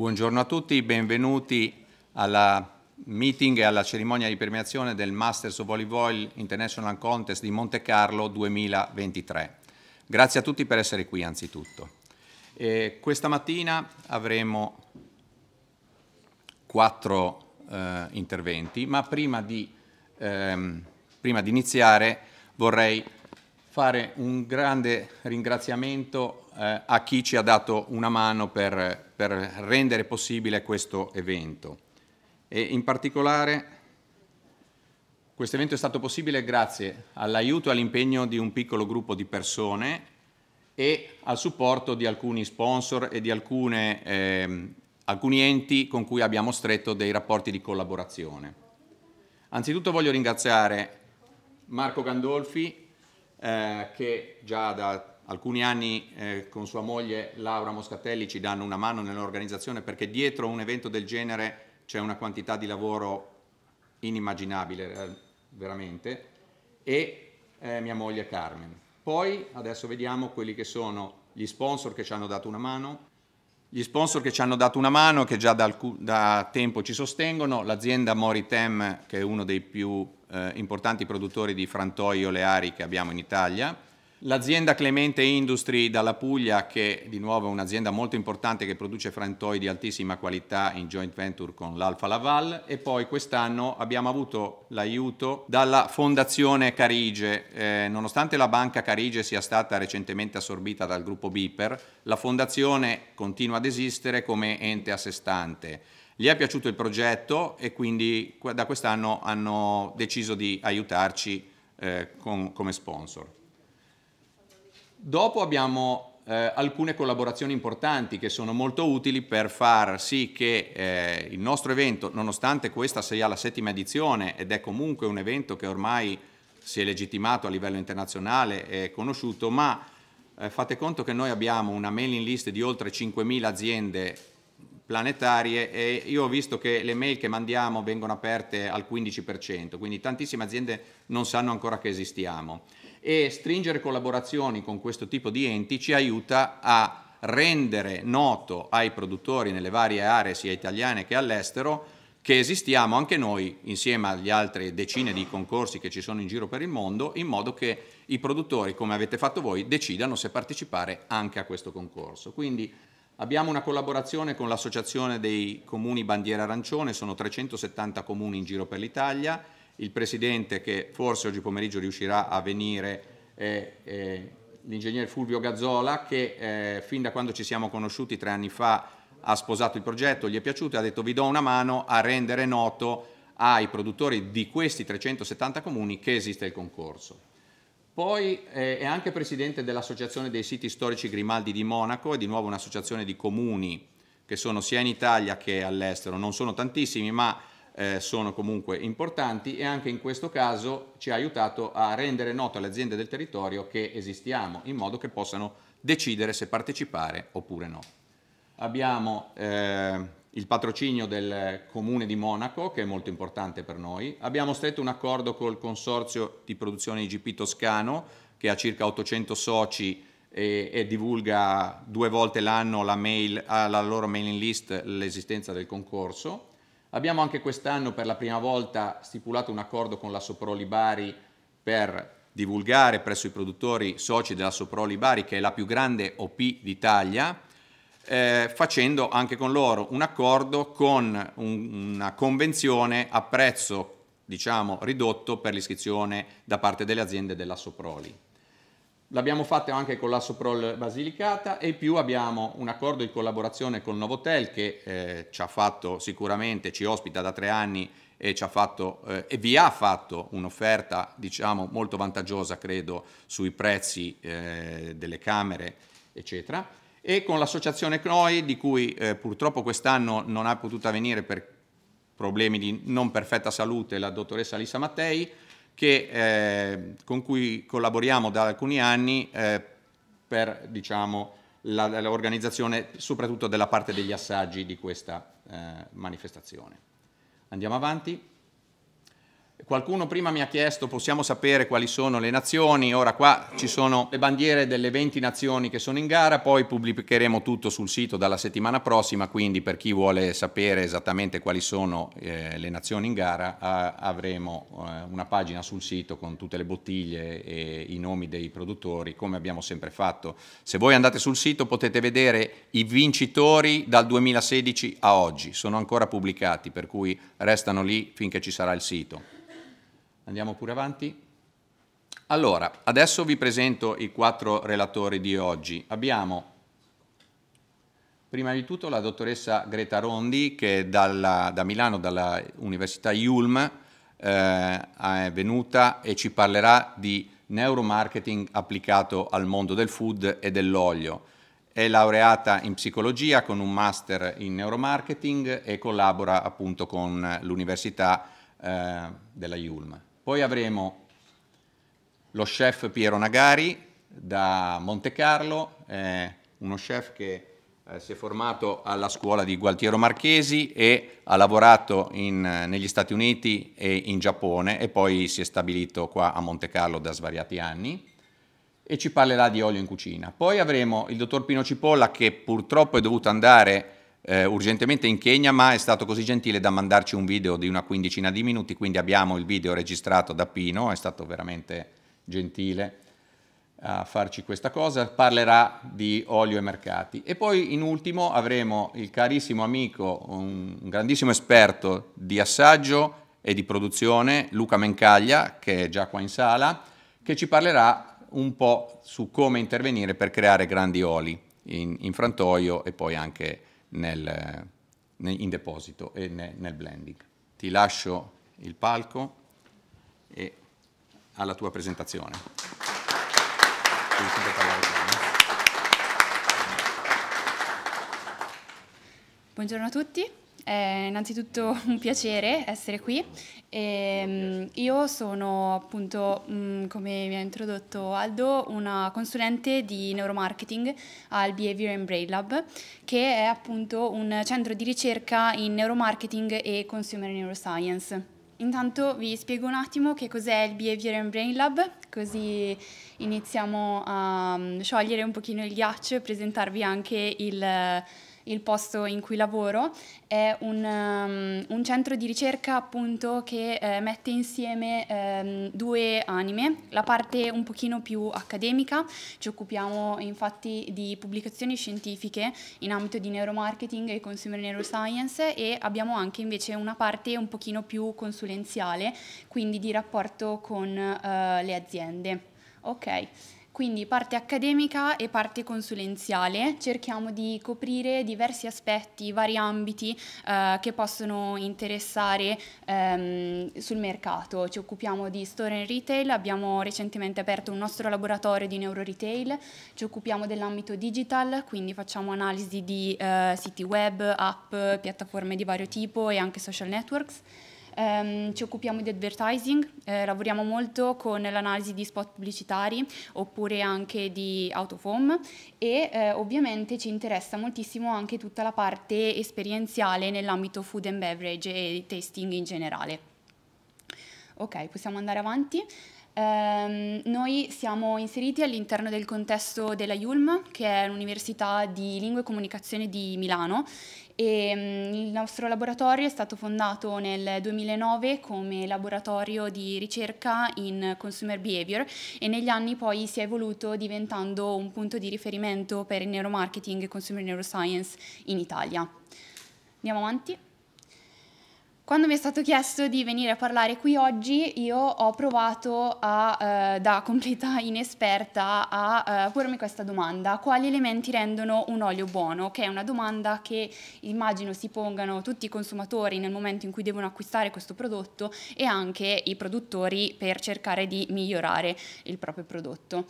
Buongiorno a tutti, benvenuti alla meeting e alla cerimonia di premiazione del Masters of Volleyball International Contest di Monte Carlo 2023. Grazie a tutti per essere qui anzitutto. E questa mattina avremo quattro eh, interventi, ma prima di, ehm, prima di, iniziare vorrei fare un grande ringraziamento eh, a chi ci ha dato una mano per per rendere possibile questo evento. E in particolare questo evento è stato possibile grazie all'aiuto e all'impegno di un piccolo gruppo di persone e al supporto di alcuni sponsor e di alcune, eh, alcuni enti con cui abbiamo stretto dei rapporti di collaborazione. Anzitutto voglio ringraziare Marco Gandolfi eh, che già da alcuni anni eh, con sua moglie Laura Moscatelli ci danno una mano nell'organizzazione perché dietro un evento del genere c'è una quantità di lavoro inimmaginabile, eh, veramente, e eh, mia moglie Carmen. Poi adesso vediamo quelli che sono gli sponsor che ci hanno dato una mano, gli sponsor che ci hanno dato una mano, che già da, da tempo ci sostengono, l'azienda Moritem, che è uno dei più eh, importanti produttori di frantoi oleari che abbiamo in Italia, L'azienda Clemente Industry dalla Puglia, che di nuovo è un'azienda molto importante che produce frantoi di altissima qualità in joint venture con l'Alfa Laval e poi quest'anno abbiamo avuto l'aiuto dalla Fondazione Carige. Eh, nonostante la banca Carige sia stata recentemente assorbita dal gruppo Biper, la Fondazione continua ad esistere come ente a sé stante. Gli è piaciuto il progetto e quindi da quest'anno hanno deciso di aiutarci eh, con, come sponsor. Dopo abbiamo eh, alcune collaborazioni importanti che sono molto utili per far sì che eh, il nostro evento, nonostante questa sia la settima edizione ed è comunque un evento che ormai si è legittimato a livello internazionale, è conosciuto, ma eh, fate conto che noi abbiamo una mailing list di oltre 5.000 aziende planetarie e io ho visto che le mail che mandiamo vengono aperte al 15%, quindi tantissime aziende non sanno ancora che esistiamo e stringere collaborazioni con questo tipo di enti ci aiuta a rendere noto ai produttori nelle varie aree sia italiane che all'estero che esistiamo anche noi insieme agli altri decine di concorsi che ci sono in giro per il mondo in modo che i produttori come avete fatto voi decidano se partecipare anche a questo concorso. Quindi abbiamo una collaborazione con l'associazione dei comuni bandiera arancione, sono 370 comuni in giro per l'Italia il Presidente che forse oggi pomeriggio riuscirà a venire è, è l'ingegner Fulvio Gazzola che eh, fin da quando ci siamo conosciuti tre anni fa ha sposato il progetto, gli è piaciuto e ha detto vi do una mano a rendere noto ai produttori di questi 370 comuni che esiste il concorso. Poi eh, è anche presidente dell'Associazione dei siti storici Grimaldi di Monaco, è di nuovo un'associazione di comuni che sono sia in Italia che all'estero, non sono tantissimi, ma eh, sono comunque importanti e anche in questo caso ci ha aiutato a rendere noto alle aziende del territorio che esistiamo in modo che possano decidere se partecipare oppure no. Abbiamo eh, il patrocinio del Comune di Monaco che è molto importante per noi, abbiamo stretto un accordo col Consorzio di produzione IGP Toscano che ha circa 800 soci e, e, divulga due volte l'anno la, la, loro mailing list, l'esistenza del concorso. Abbiamo anche quest'anno per la prima volta stipulato un accordo con la Soproli Bari per divulgare presso i produttori soci della Soproli Bari, che è la più grande OP d'Italia, eh, facendo anche con loro un accordo con un, una convenzione a prezzo diciamo, ridotto per l'iscrizione da parte delle aziende della Soproli. L'abbiamo fatto anche con la Soprol Basilicata e in più abbiamo un accordo di collaborazione con Novotel che eh, ci ha fatto sicuramente, ci ospita da tre anni e, ci ha fatto, eh, e vi ha fatto un'offerta diciamo, molto vantaggiosa credo sui prezzi eh, delle camere eccetera e con l'associazione CNOI di cui eh, purtroppo quest'anno non è potuta venire per problemi di non perfetta salute la dottoressa Lisa Mattei che, eh, con cui collaboriamo da alcuni anni eh, per diciamo, l'organizzazione soprattutto della parte degli assaggi di questa eh, manifestazione. Andiamo avanti. Qualcuno prima mi ha chiesto, possiamo sapere quali sono le nazioni, ora qua ci sono le bandiere delle 20 nazioni che sono in gara, poi pubblicheremo tutto sul sito dalla settimana prossima, quindi per chi vuole sapere esattamente quali sono eh, le nazioni in gara a, avremo eh, una pagina sul sito con tutte le bottiglie e i nomi dei produttori, come abbiamo sempre fatto. Se voi andate sul sito potete vedere i vincitori dal 2016 a oggi, sono ancora pubblicati, per cui restano lì finché ci sarà il sito. Andiamo pure avanti. Allora, adesso vi presento i quattro relatori di oggi. Abbiamo prima di tutto la dottoressa Greta Rondi che dalla, da Milano, dalla Università IULM, eh, è venuta e ci parlerà di neuromarketing applicato al mondo del food e dell'olio. È laureata in psicologia con un master in neuromarketing e collabora appunto con l'Università eh, della IULM. Poi avremo lo chef Piero Nagari da Monte Carlo, eh, uno chef che eh, si è formato alla scuola di Gualtiero Marchesi e ha lavorato in, negli Stati Uniti e in Giappone e poi si è stabilito qua a Monte Carlo da svariati anni e ci parlerà di olio in cucina. Poi avremo il dottor Pino Cipolla che purtroppo è dovuto andare eh, urgentemente in Kenya, ma è stato così gentile da mandarci un video di una quindicina di minuti, quindi abbiamo il video registrato da Pino, è stato veramente gentile a farci questa cosa, parlerà di olio e mercati. E poi in ultimo avremo il carissimo amico, un grandissimo esperto di assaggio e di produzione, Luca Mencaglia, che è già qua in sala, che ci parlerà un po' su come intervenire per creare grandi oli in, in frantoio e poi anche nel, in deposito e nel blending. Ti lascio il palco e alla tua presentazione. Buongiorno a tutti, è innanzitutto un piacere essere qui Ehm, e, io sono appunto, mm, come mi ha introdotto Aldo, una consulente di neuromarketing al Behavior and Brain Lab, che è appunto un centro di ricerca in neuromarketing e consumer neuroscience. Intanto vi spiego un attimo che cos'è il Behavior and Brain Lab, così iniziamo a mm, sciogliere un pochino il ghiaccio e presentarvi anche il il posto in cui lavoro, è un, um, un centro di ricerca appunto che eh, mette insieme ehm, due anime, la parte un pochino più accademica, ci occupiamo infatti di pubblicazioni scientifiche in ambito di neuromarketing e consumer neuroscience e abbiamo anche invece una parte un pochino più consulenziale, quindi di rapporto con eh, le aziende. Ok quindi parte accademica e parte consulenziale. Cerchiamo di coprire diversi aspetti, vari ambiti eh, che possono interessare ehm, sul mercato. Ci occupiamo di store and retail, abbiamo recentemente aperto un nostro laboratorio di neuro retail, ci occupiamo dell'ambito digital, quindi facciamo analisi di eh, siti web, app, piattaforme di vario tipo e anche social networks ehm, ci occupiamo di advertising, eh, lavoriamo molto con l'analisi di spot pubblicitari oppure anche di autofom e eh, ovviamente ci interessa moltissimo anche tutta la parte esperienziale nell'ambito food and beverage e tasting in generale. Ok, possiamo andare avanti. Um, noi siamo inseriti all'interno del contesto della IULM, che è l'Università di Lingue e Comunicazione di Milano, e mm, il nostro laboratorio è stato fondato nel 2009 come laboratorio di ricerca in consumer behavior e negli anni poi si è evoluto diventando un punto di riferimento per il neuromarketing e consumer neuroscience in Italia. Andiamo avanti. Quando mi è stato chiesto di venire a parlare qui oggi, io ho provato a, eh, da completa inesperta a eh, pormi questa domanda. Quali elementi rendono un olio buono? Che è una domanda che immagino si pongano tutti i consumatori nel momento in cui devono acquistare questo prodotto e anche i produttori per cercare di migliorare il proprio prodotto.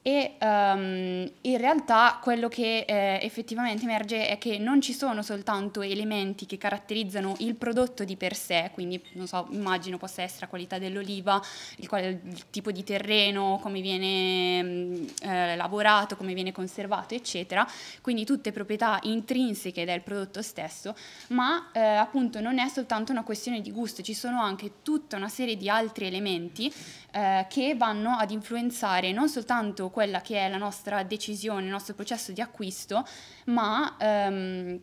E um, in realtà quello che eh, effettivamente emerge è che non ci sono soltanto elementi che caratterizzano il prodotto di per sé, quindi non so, immagino possa essere la qualità dell'oliva, il, il tipo di terreno, come viene mm, eh, lavorato, come viene conservato, eccetera, quindi tutte proprietà intrinseche del prodotto stesso, ma eh, appunto non è soltanto una questione di gusto, ci sono anche tutta una serie di altri elementi eh, che vanno ad influenzare non soltanto quella che è la nostra decisione, il nostro processo di acquisto, ma ehm,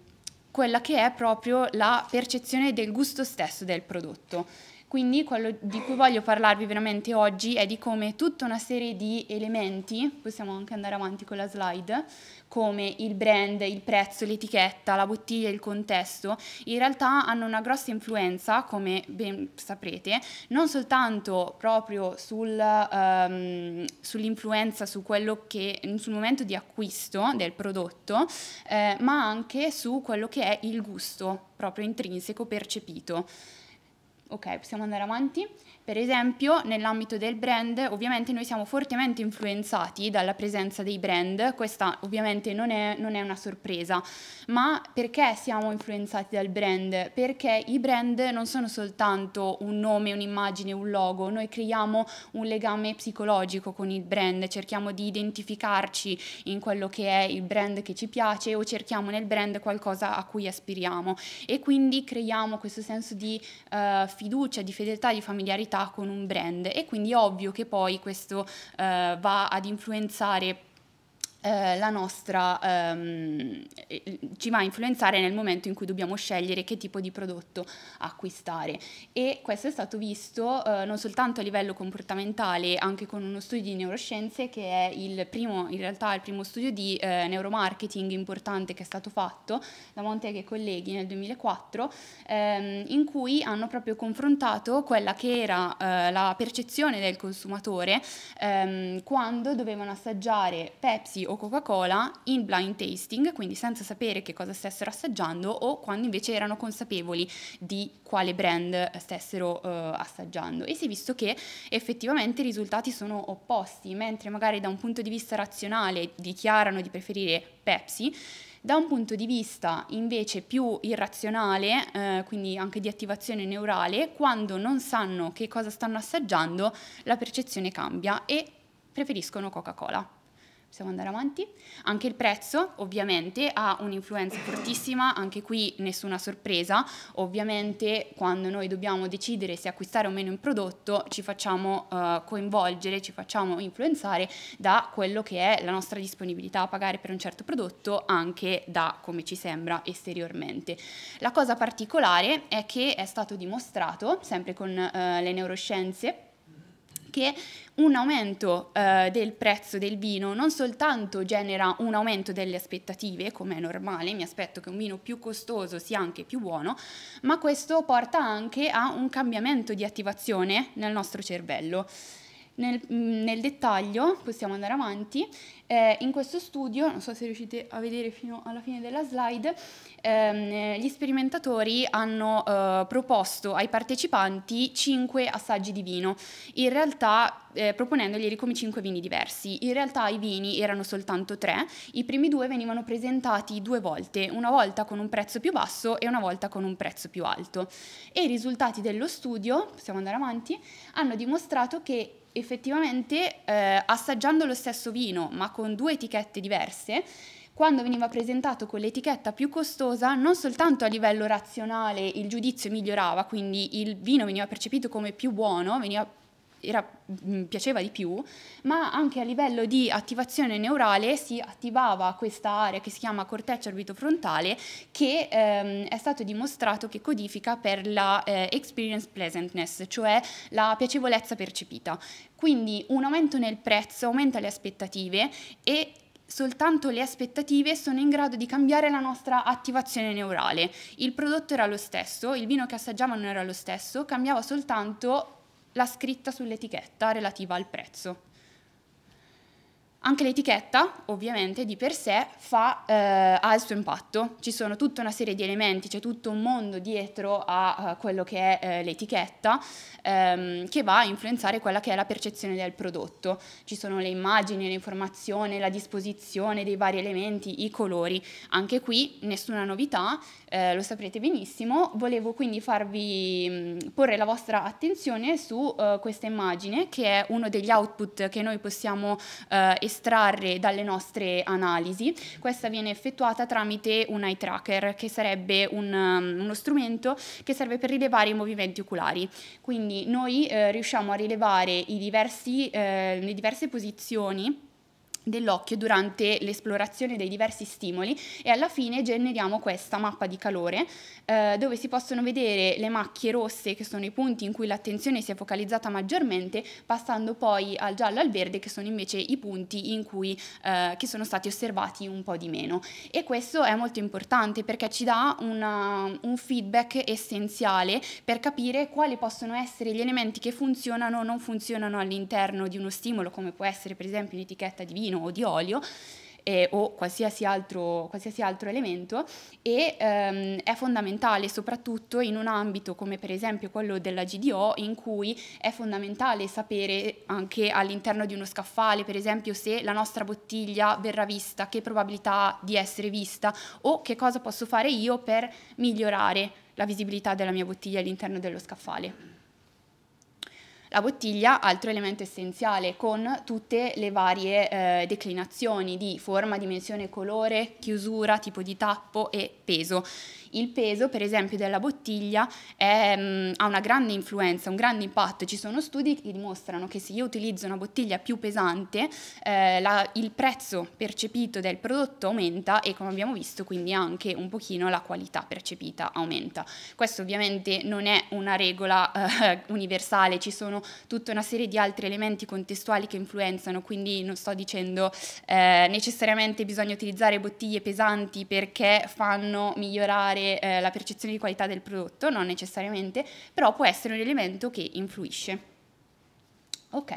quella che è proprio la percezione del gusto stesso del prodotto. Quindi quello di cui voglio parlarvi veramente oggi è di come tutta una serie di elementi, possiamo anche andare avanti con la slide, come il brand, il prezzo, l'etichetta, la bottiglia, il contesto, in realtà hanno una grossa influenza, come ben saprete, non soltanto proprio sul, um, sull'influenza su quello che, sul momento di acquisto del prodotto, eh, ma anche su quello che è il gusto proprio intrinseco percepito. Ok, possiamo andare avanti. Per esempio, nell'ambito del brand, ovviamente noi siamo fortemente influenzati dalla presenza dei brand, questa ovviamente non è, non è una sorpresa, ma perché siamo influenzati dal brand? Perché i brand non sono soltanto un nome, un'immagine, un logo, noi creiamo un legame psicologico con il brand, cerchiamo di identificarci in quello che è il brand che ci piace o cerchiamo nel brand qualcosa a cui aspiriamo e quindi creiamo questo senso di uh, fiducia, di fedeltà, di familiarità un'identità con un brand e quindi è ovvio che poi questo eh, va ad influenzare eh, la nostra, ehm, ci va a influenzare nel momento in cui dobbiamo scegliere che tipo di prodotto acquistare. E questo è stato visto eh, non soltanto a livello comportamentale, anche con uno studio di neuroscienze che è il primo, in realtà il primo studio di eh, neuromarketing importante che è stato fatto da Monteghe e colleghi nel 2004, ehm, in cui hanno proprio confrontato quella che era eh, la percezione del consumatore ehm, quando dovevano assaggiare Pepsi o Coca-Cola in blind tasting, quindi senza sapere che cosa stessero assaggiando o quando invece erano consapevoli di quale brand stessero eh, assaggiando. E si è visto che effettivamente i risultati sono opposti, mentre magari da un punto di vista razionale dichiarano di preferire Pepsi, da un punto di vista invece più irrazionale, eh, quindi anche di attivazione neurale, quando non sanno che cosa stanno assaggiando, la percezione cambia e preferiscono Coca-Cola possiamo andare avanti. Anche il prezzo ovviamente ha un'influenza fortissima, anche qui nessuna sorpresa, ovviamente quando noi dobbiamo decidere se acquistare o meno un prodotto ci facciamo eh, coinvolgere, ci facciamo influenzare da quello che è la nostra disponibilità a pagare per un certo prodotto anche da come ci sembra esteriormente. La cosa particolare è che è stato dimostrato, sempre con eh, le neuroscienze, che un aumento eh, del prezzo del vino non soltanto genera un aumento delle aspettative, come è normale, mi aspetto che un vino più costoso sia anche più buono, ma questo porta anche a un cambiamento di attivazione nel nostro cervello. Nel, mm, nel, dettaglio, possiamo andare avanti, eh, in questo studio, non so se riuscite a vedere fino alla fine della slide, ehm, eh, gli sperimentatori hanno eh, proposto ai partecipanti 5 assaggi di vino, in realtà eh, proponendoglieli come 5 vini diversi. In realtà i vini erano soltanto 3, i primi due venivano presentati due volte, una volta con un prezzo più basso e una volta con un prezzo più alto. E i risultati dello studio, possiamo andare avanti, hanno dimostrato che effettivamente eh, assaggiando lo stesso vino ma con due etichette diverse, quando veniva presentato con l'etichetta più costosa, non soltanto a livello razionale il giudizio migliorava, quindi il vino veniva percepito come più buono, veniva era, mm, piaceva di più, ma anche a livello di attivazione neurale si attivava questa area che si chiama corteccia orbitofrontale che ehm, è stato dimostrato che codifica per la eh, experience pleasantness, cioè la piacevolezza percepita. Quindi un aumento nel prezzo aumenta le aspettative e soltanto le aspettative sono in grado di cambiare la nostra attivazione neurale. Il prodotto era lo stesso, il vino che assaggiavano era lo stesso, cambiava soltanto la scritta sull'etichetta relativa al prezzo. Anche l'etichetta, ovviamente, di per sé fa, eh, ha il suo impatto. Ci sono tutta una serie di elementi, c'è tutto un mondo dietro a, a eh, quello che è eh, l'etichetta ehm, che va a influenzare quella che è la percezione del prodotto. Ci sono le immagini, l'informazione, la disposizione dei vari elementi, i colori. Anche qui nessuna novità, eh, lo saprete benissimo. Volevo quindi farvi mh, porre la vostra attenzione su uh, questa immagine che è uno degli output che noi possiamo uh, estrarre dalle nostre analisi. Questa viene effettuata tramite un eye tracker che sarebbe un, um, uno strumento che serve per rilevare i movimenti oculari. Quindi noi uh, riusciamo a rilevare diversi, le diverse posizioni dell'occhio durante l'esplorazione dei diversi stimoli e alla fine generiamo questa mappa di calore eh, dove si possono vedere le macchie rosse che sono i punti in cui l'attenzione si è focalizzata maggiormente passando poi al giallo e al verde che sono invece i punti in cui, eh, sono stati osservati un po' di meno e questo è molto importante perché ci dà una, un feedback essenziale per capire quali possono essere gli elementi che funzionano o non funzionano all'interno di uno stimolo come può essere per esempio un'etichetta di vino vino o di olio eh, o qualsiasi altro, qualsiasi altro, elemento e ehm, è fondamentale soprattutto in un ambito come per esempio quello della GDO in cui è fondamentale sapere anche all'interno di uno scaffale per esempio se la nostra bottiglia verrà vista, che probabilità di essere vista o che cosa posso fare io per migliorare la visibilità della mia bottiglia all'interno dello scaffale. La bottiglia, altro elemento essenziale, con tutte le varie eh, declinazioni di forma, dimensione, colore, chiusura, tipo di tappo e peso il peso, per esempio, della bottiglia è, mh, mm, ha una grande influenza, un grande impatto. Ci sono studi che dimostrano che se io utilizzo una bottiglia più pesante, eh, la, il prezzo percepito del prodotto aumenta e come abbiamo visto quindi anche un pochino la qualità percepita aumenta. Questo ovviamente non è una regola eh, universale, ci sono tutta una serie di altri elementi contestuali che influenzano, quindi non sto dicendo eh, necessariamente bisogna utilizzare bottiglie pesanti perché fanno migliorare eh, la percezione di qualità del prodotto, non necessariamente, però può essere un elemento che influisce. Ok,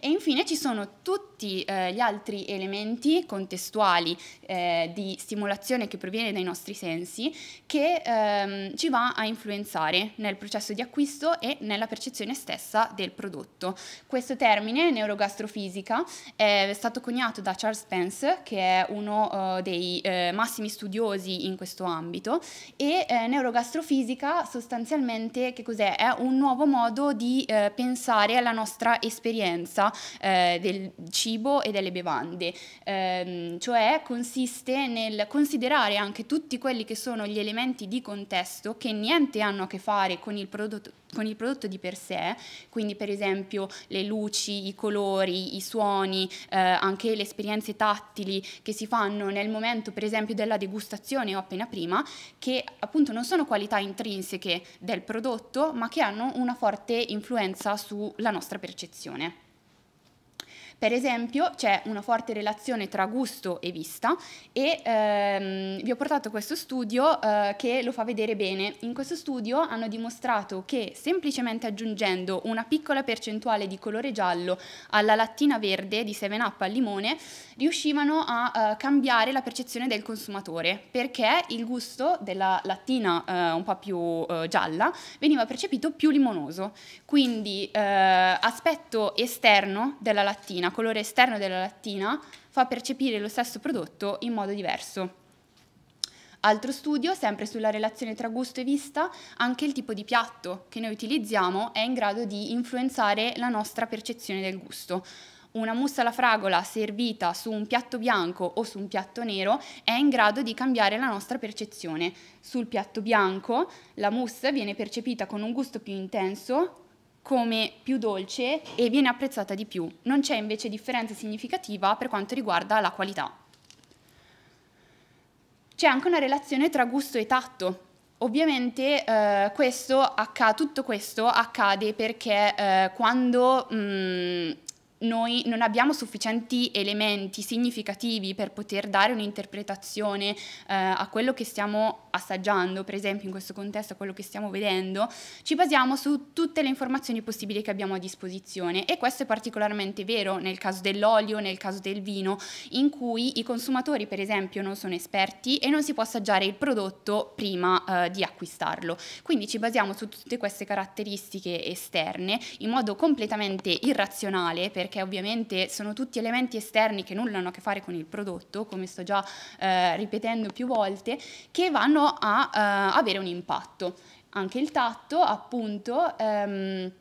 e infine ci sono tutti eh, gli altri elementi contestuali eh, di stimolazione che proviene dai nostri sensi che ehm, ci va a influenzare nel processo di acquisto e nella percezione stessa del prodotto. Questo termine, neurogastrofisica, è stato coniato da Charles Spence, che è uno eh, dei eh, massimi studiosi in questo ambito, e eh, neurogastrofisica sostanzialmente che cos'è? È un nuovo modo di eh, pensare alla nostra esperienza esperienza eh, del cibo e delle bevande, ehm, cioè consiste nel considerare anche tutti quelli che sono gli elementi di contesto che niente hanno a che fare con il prodotto con il prodotto di per sé, quindi per esempio le luci, i colori, i suoni, eh, anche le esperienze tattili che si fanno nel momento per esempio della degustazione o appena prima, che appunto non sono qualità intrinseche del prodotto ma che hanno una forte influenza sulla nostra percezione. Per esempio c'è una forte relazione tra gusto e vista e ehm, vi ho portato questo studio eh, che lo fa vedere bene. In questo studio hanno dimostrato che semplicemente aggiungendo una piccola percentuale di colore giallo alla lattina verde di 7-Up al limone riuscivano a eh, cambiare la percezione del consumatore perché il gusto della lattina eh, un po' più eh, gialla veniva percepito più limonoso. Quindi eh, aspetto esterno della lattina colore esterno della lattina fa percepire lo stesso prodotto in modo diverso. Altro studio, sempre sulla relazione tra gusto e vista, anche il tipo di piatto che noi utilizziamo è in grado di influenzare la nostra percezione del gusto. Una mussa alla fragola servita su un piatto bianco o su un piatto nero è in grado di cambiare la nostra percezione. Sul piatto bianco la mousse viene percepita con un gusto più intenso come più dolce e viene apprezzata di più. Non c'è invece differenza significativa per quanto riguarda la qualità. C'è anche una relazione tra gusto e tatto. Ovviamente eh, questo, tutto questo accade perché eh, quando mh, mm, noi non abbiamo sufficienti elementi significativi per poter dare un'interpretazione eh, a quello che stiamo assaggiando, per esempio in questo contesto a quello che stiamo vedendo, ci basiamo su tutte le informazioni possibili che abbiamo a disposizione e questo è particolarmente vero nel caso dell'olio, nel caso del vino, in cui i consumatori per esempio non sono esperti e non si può assaggiare il prodotto prima eh, di acquistarlo. Quindi ci basiamo su tutte queste caratteristiche esterne in modo completamente irrazionale perché perché ovviamente sono tutti elementi esterni che nulla hanno a che fare con il prodotto, come sto già eh, ripetendo più volte, che vanno a eh, avere un impatto. Anche il tatto, appunto... Ehm,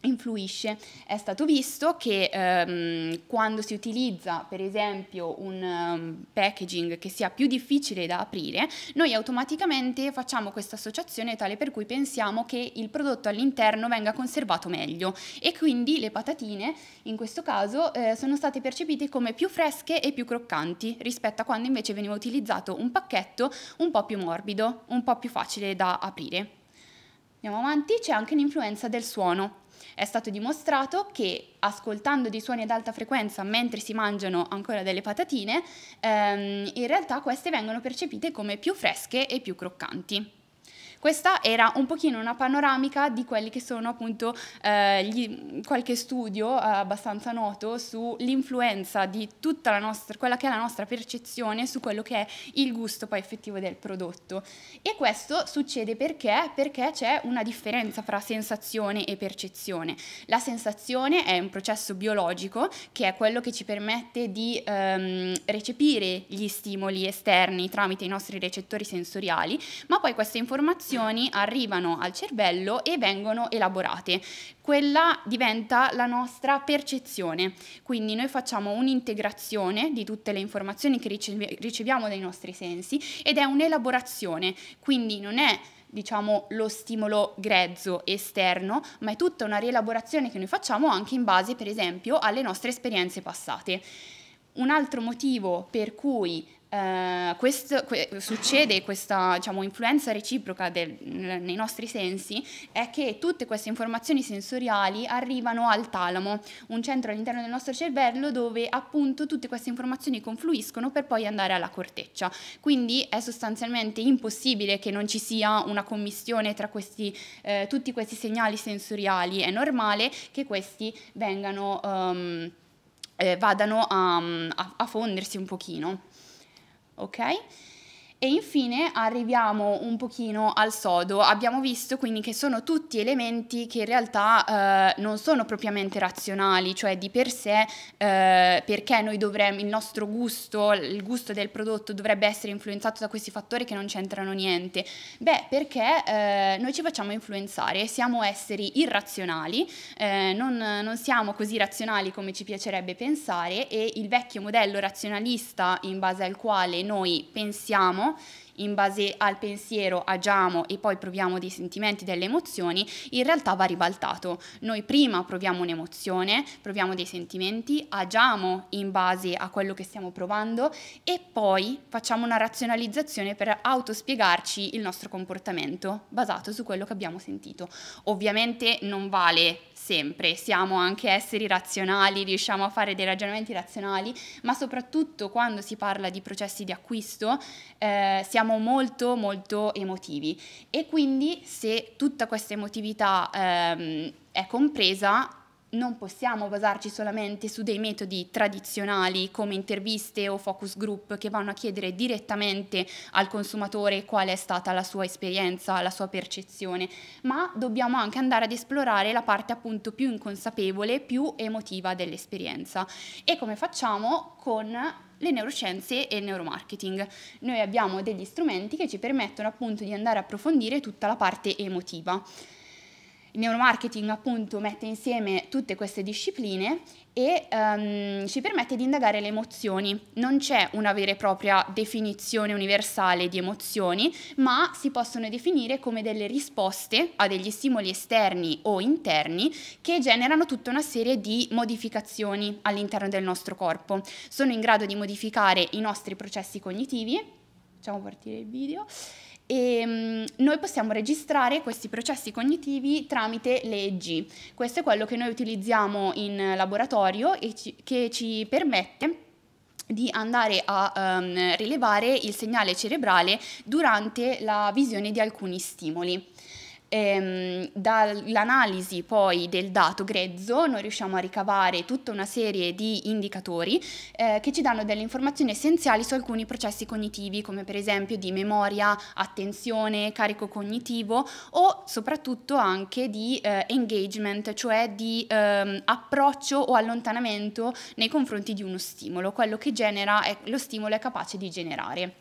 influisce. È stato visto che ehm, quando si utilizza per esempio un um, packaging che sia più difficile da aprire, noi automaticamente facciamo questa associazione tale per cui pensiamo che il prodotto all'interno venga conservato meglio e quindi le patatine in questo caso eh, sono state percepite come più fresche e più croccanti rispetto a quando invece veniva utilizzato un pacchetto un po' più morbido, un po' più facile da aprire. Andiamo avanti, c'è anche l'influenza del suono. È stato dimostrato che ascoltando dei suoni ad alta frequenza mentre si mangiano ancora delle patatine, ehm, in realtà queste vengono percepite come più fresche e più croccanti. Questa era un pochino una panoramica di quelli che sono appunto eh, gli, qualche studio eh, abbastanza noto sull'influenza di tutta la nostra, quella che è la nostra percezione su quello che è il gusto poi effettivo del prodotto. E questo succede perché? Perché c'è una differenza fra sensazione e percezione. La sensazione è un processo biologico che è quello che ci permette di ehm, recepire gli stimoli esterni tramite i nostri recettori sensoriali, ma poi queste informazioni informazioni arrivano al cervello e vengono elaborate. Quella diventa la nostra percezione, quindi noi facciamo un'integrazione di tutte le informazioni che riceviamo dai nostri sensi ed è un'elaborazione, quindi non è diciamo, lo stimolo grezzo esterno, ma è tutta una rielaborazione che noi facciamo anche in base, per esempio, alle nostre esperienze passate. Un altro motivo per cui Uh, questo, que, succede questa diciamo, influenza reciproca del, nei nostri sensi è che tutte queste informazioni sensoriali arrivano al talamo, un centro all'interno del nostro cervello dove appunto tutte queste informazioni confluiscono per poi andare alla corteccia. Quindi è sostanzialmente impossibile che non ci sia una commissione tra questi, eh, tutti questi segnali sensoriali, è normale che questi vengano, um, eh, vadano a, a, a fondersi un pochino ok? E infine arriviamo un pochino al sodo, abbiamo visto quindi che sono tutti elementi che in realtà eh, non sono propriamente razionali, cioè di per sé eh, perché noi dovremmo, il nostro gusto, il gusto del prodotto dovrebbe essere influenzato da questi fattori che non c'entrano niente. Beh, perché eh, noi ci facciamo influenzare, siamo esseri irrazionali, eh, non, non siamo così razionali come ci piacerebbe pensare e il vecchio modello razionalista in base al quale noi pensiamo temps. in base al pensiero agiamo e poi proviamo dei sentimenti, delle emozioni, in realtà va ribaltato. Noi prima proviamo un'emozione, proviamo dei sentimenti, agiamo in base a quello che stiamo provando e poi facciamo una razionalizzazione per autospiegarci il nostro comportamento basato su quello che abbiamo sentito. Ovviamente non vale sempre, siamo anche esseri razionali, riusciamo a fare dei ragionamenti razionali, ma soprattutto quando si parla di processi di acquisto eh, siamo siamo molto molto emotivi e quindi se tutta questa emotività ehm, è compresa non possiamo basarci solamente su dei metodi tradizionali come interviste o focus group che vanno a chiedere direttamente al consumatore qual è stata la sua esperienza, la sua percezione, ma dobbiamo anche andare ad esplorare la parte appunto più inconsapevole, più emotiva dell'esperienza. E come facciamo? Con le neuroscienze e il neuromarketing. Noi abbiamo degli strumenti che ci permettono appunto di andare a approfondire tutta la parte emotiva. Il neuromarketing appunto mette insieme tutte queste discipline e um, ci permette di indagare le emozioni. Non c'è una vera e propria definizione universale di emozioni, ma si possono definire come delle risposte a degli stimoli esterni o interni che generano tutta una serie di modificazioni all'interno del nostro corpo. Sono in grado di modificare i nostri processi cognitivi. Facciamo partire il video e mm, noi possiamo registrare questi processi cognitivi tramite le EG. Questo è quello che noi utilizziamo in laboratorio e ci, che ci permette di andare a um, rilevare il segnale cerebrale durante la visione di alcuni stimoli. Ehm, dall'analisi poi del dato grezzo noi riusciamo a ricavare tutta una serie di indicatori eh, che ci danno delle informazioni essenziali su alcuni processi cognitivi come per esempio di memoria, attenzione, carico cognitivo o soprattutto anche di eh, engagement, cioè di ehm, approccio o allontanamento nei confronti di uno stimolo, quello che genera è, lo stimolo è capace di generare.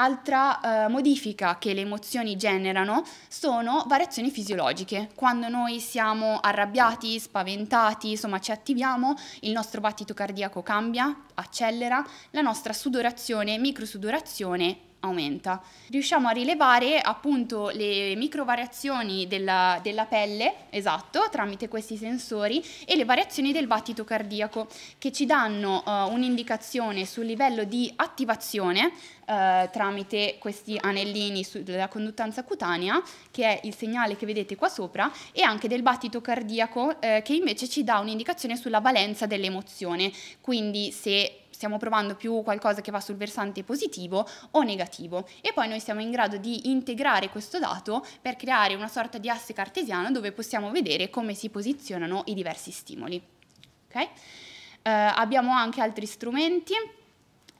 Altra eh, modifica che le emozioni generano sono variazioni fisiologiche. Quando noi siamo arrabbiati, spaventati, insomma ci attiviamo, il nostro battito cardiaco cambia, accelera, la nostra sudorazione, microsudorazione aumenta. Riusciamo a rilevare appunto le microvariazioni della, della pelle, esatto, tramite questi sensori e le variazioni del battito cardiaco che ci danno uh, un'indicazione sul livello di attivazione uh, tramite questi anellini sulla conduttanza cutanea, che è il segnale che vedete qua sopra, e anche del battito cardiaco uh, che invece ci dà un'indicazione sulla valenza dell'emozione. Quindi se stiamo provando più qualcosa che va sul versante positivo o negativo e poi noi siamo in grado di integrare questo dato per creare una sorta di asse cartesiano dove possiamo vedere come si posizionano i diversi stimoli. Okay? Eh, abbiamo anche altri strumenti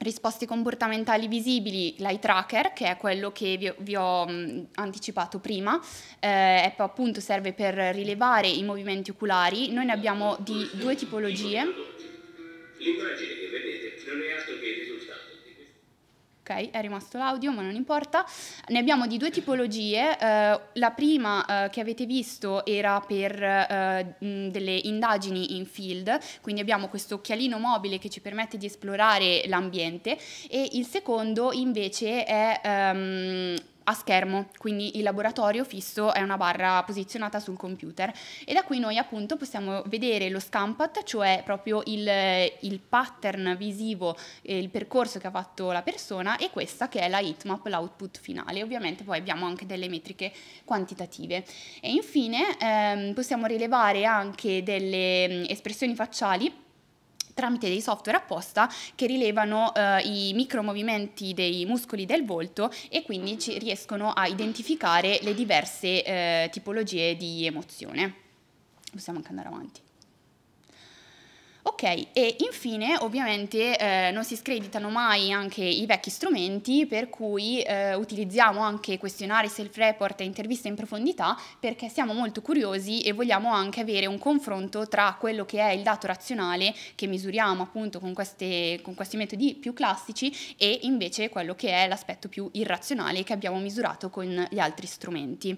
risposte comportamentali visibili, l'eye tracker, che è quello che vi, vi ho mh, mm, anticipato prima, eh, appunto serve per rilevare i movimenti oculari. Noi ne abbiamo di due tipologie. L'immagine che vedete non è altro che il risultato ok, è rimasto l'audio ma non importa. Ne abbiamo di due tipologie, eh, la prima eh, che avete visto era per eh, mh, delle indagini in field, quindi abbiamo questo occhialino mobile che ci permette di esplorare l'ambiente e il secondo invece è... Um, a schermo, quindi il laboratorio fisso è una barra posizionata sul computer e da qui noi appunto possiamo vedere lo scampat, cioè proprio il, il pattern visivo, eh, il percorso che ha fatto la persona e questa che è la heatmap, l'output finale. Ovviamente poi abbiamo anche delle metriche quantitative. E infine ehm, possiamo rilevare anche delle mm, espressioni facciali tramite dei software apposta che rilevano eh, i micromovimenti dei muscoli del volto e quindi ci riescono a identificare le diverse eh, tipologie di emozione. Possiamo anche andare avanti. Ok, e infine ovviamente eh, non si screditano mai anche i vecchi strumenti, per cui eh, utilizziamo anche questionari self-report e interviste in profondità perché siamo molto curiosi e vogliamo anche avere un confronto tra quello che è il dato razionale che misuriamo appunto con, queste, con questi metodi più classici e invece quello che è l'aspetto più irrazionale che abbiamo misurato con gli altri strumenti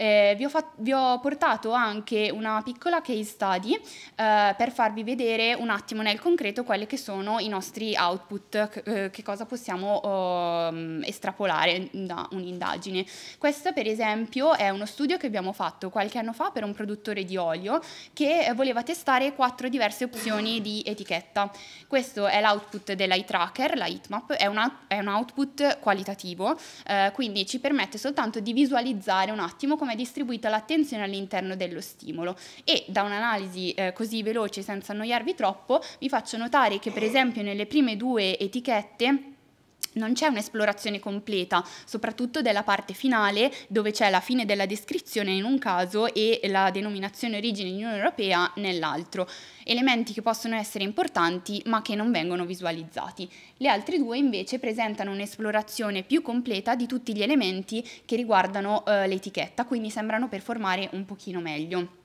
eh, vi, ho fatto, vi, ho portato anche una piccola case study eh, per farvi vedere un attimo nel concreto quelli che sono i nostri output, eh, che cosa possiamo ehm, estrapolare da un'indagine. Questo per esempio è uno studio che abbiamo fatto qualche anno fa per un produttore di olio che voleva testare quattro diverse opzioni di etichetta. Questo è l'output dell'eye tracker, la heatmap, è, una, è un output qualitativo, eh, quindi ci permette soltanto di visualizzare un attimo come come è distribuita l'attenzione all'interno dello stimolo e da un'analisi eh, così veloce senza annoiarvi troppo vi faccio notare che per esempio nelle prime due etichette non c'è un'esplorazione completa, soprattutto della parte finale dove c'è la fine della descrizione in un caso e la denominazione origine in Unione Europea nell'altro, elementi che possono essere importanti ma che non vengono visualizzati. Le altre due invece presentano un'esplorazione più completa di tutti gli elementi che riguardano eh, l'etichetta, quindi sembrano performare un pochino meglio.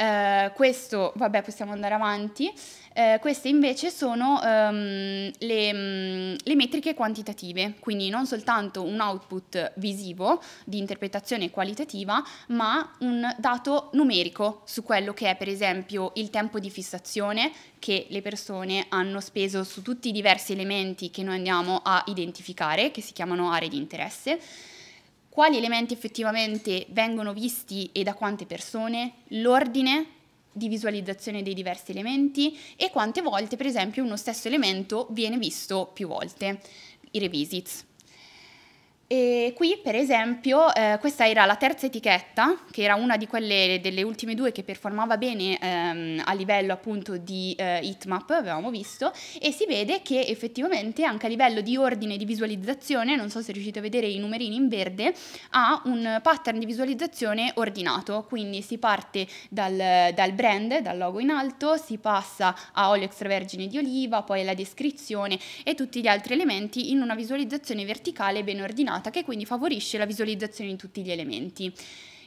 Eh, questo, vabbè, possiamo andare avanti. Eh, queste invece sono ehm, le, mm, le, metriche quantitative, quindi non soltanto un output visivo di interpretazione qualitativa, ma un dato numerico su quello che è per esempio il tempo di fissazione che le persone hanno speso su tutti i diversi elementi che noi andiamo a identificare, che si chiamano aree di interesse quali elementi effettivamente vengono visti e da quante persone, l'ordine di visualizzazione dei diversi elementi e quante volte per esempio uno stesso elemento viene visto più volte, i revisits. E qui, per esempio, eh, questa era la terza etichetta, che era una di quelle delle ultime due che performava bene ehm, a livello appunto di eh, heatmap, avevamo visto, e si vede che effettivamente anche a livello di ordine di visualizzazione, non so se riuscite a vedere i numerini in verde, ha un pattern di visualizzazione ordinato, quindi si parte dal, dal brand, dal logo in alto, si passa a olio extravergine di oliva, poi la descrizione e tutti gli altri elementi in una visualizzazione verticale ben ordinata che quindi favorisce la visualizzazione di tutti gli elementi.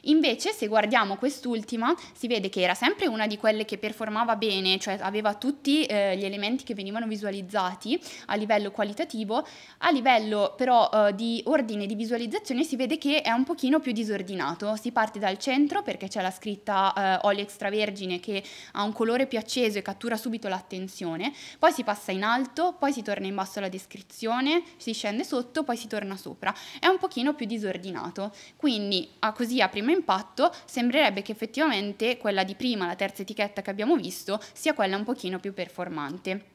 Invece, se guardiamo quest'ultima, si vede che era sempre una di quelle che performava bene, cioè aveva tutti eh, gli elementi che venivano visualizzati a livello qualitativo, a livello però eh, di ordine di visualizzazione si vede che è un pochino più disordinato. Si parte dal centro perché c'è la scritta eh, olio extravergine che ha un colore più acceso e cattura subito l'attenzione, poi si passa in alto, poi si torna in basso alla descrizione, si scende sotto, poi si torna sopra. È un pochino più disordinato. Quindi, a così a prima estremo impatto, sembrerebbe che effettivamente quella di prima, la terza etichetta che abbiamo visto, sia quella un pochino più performante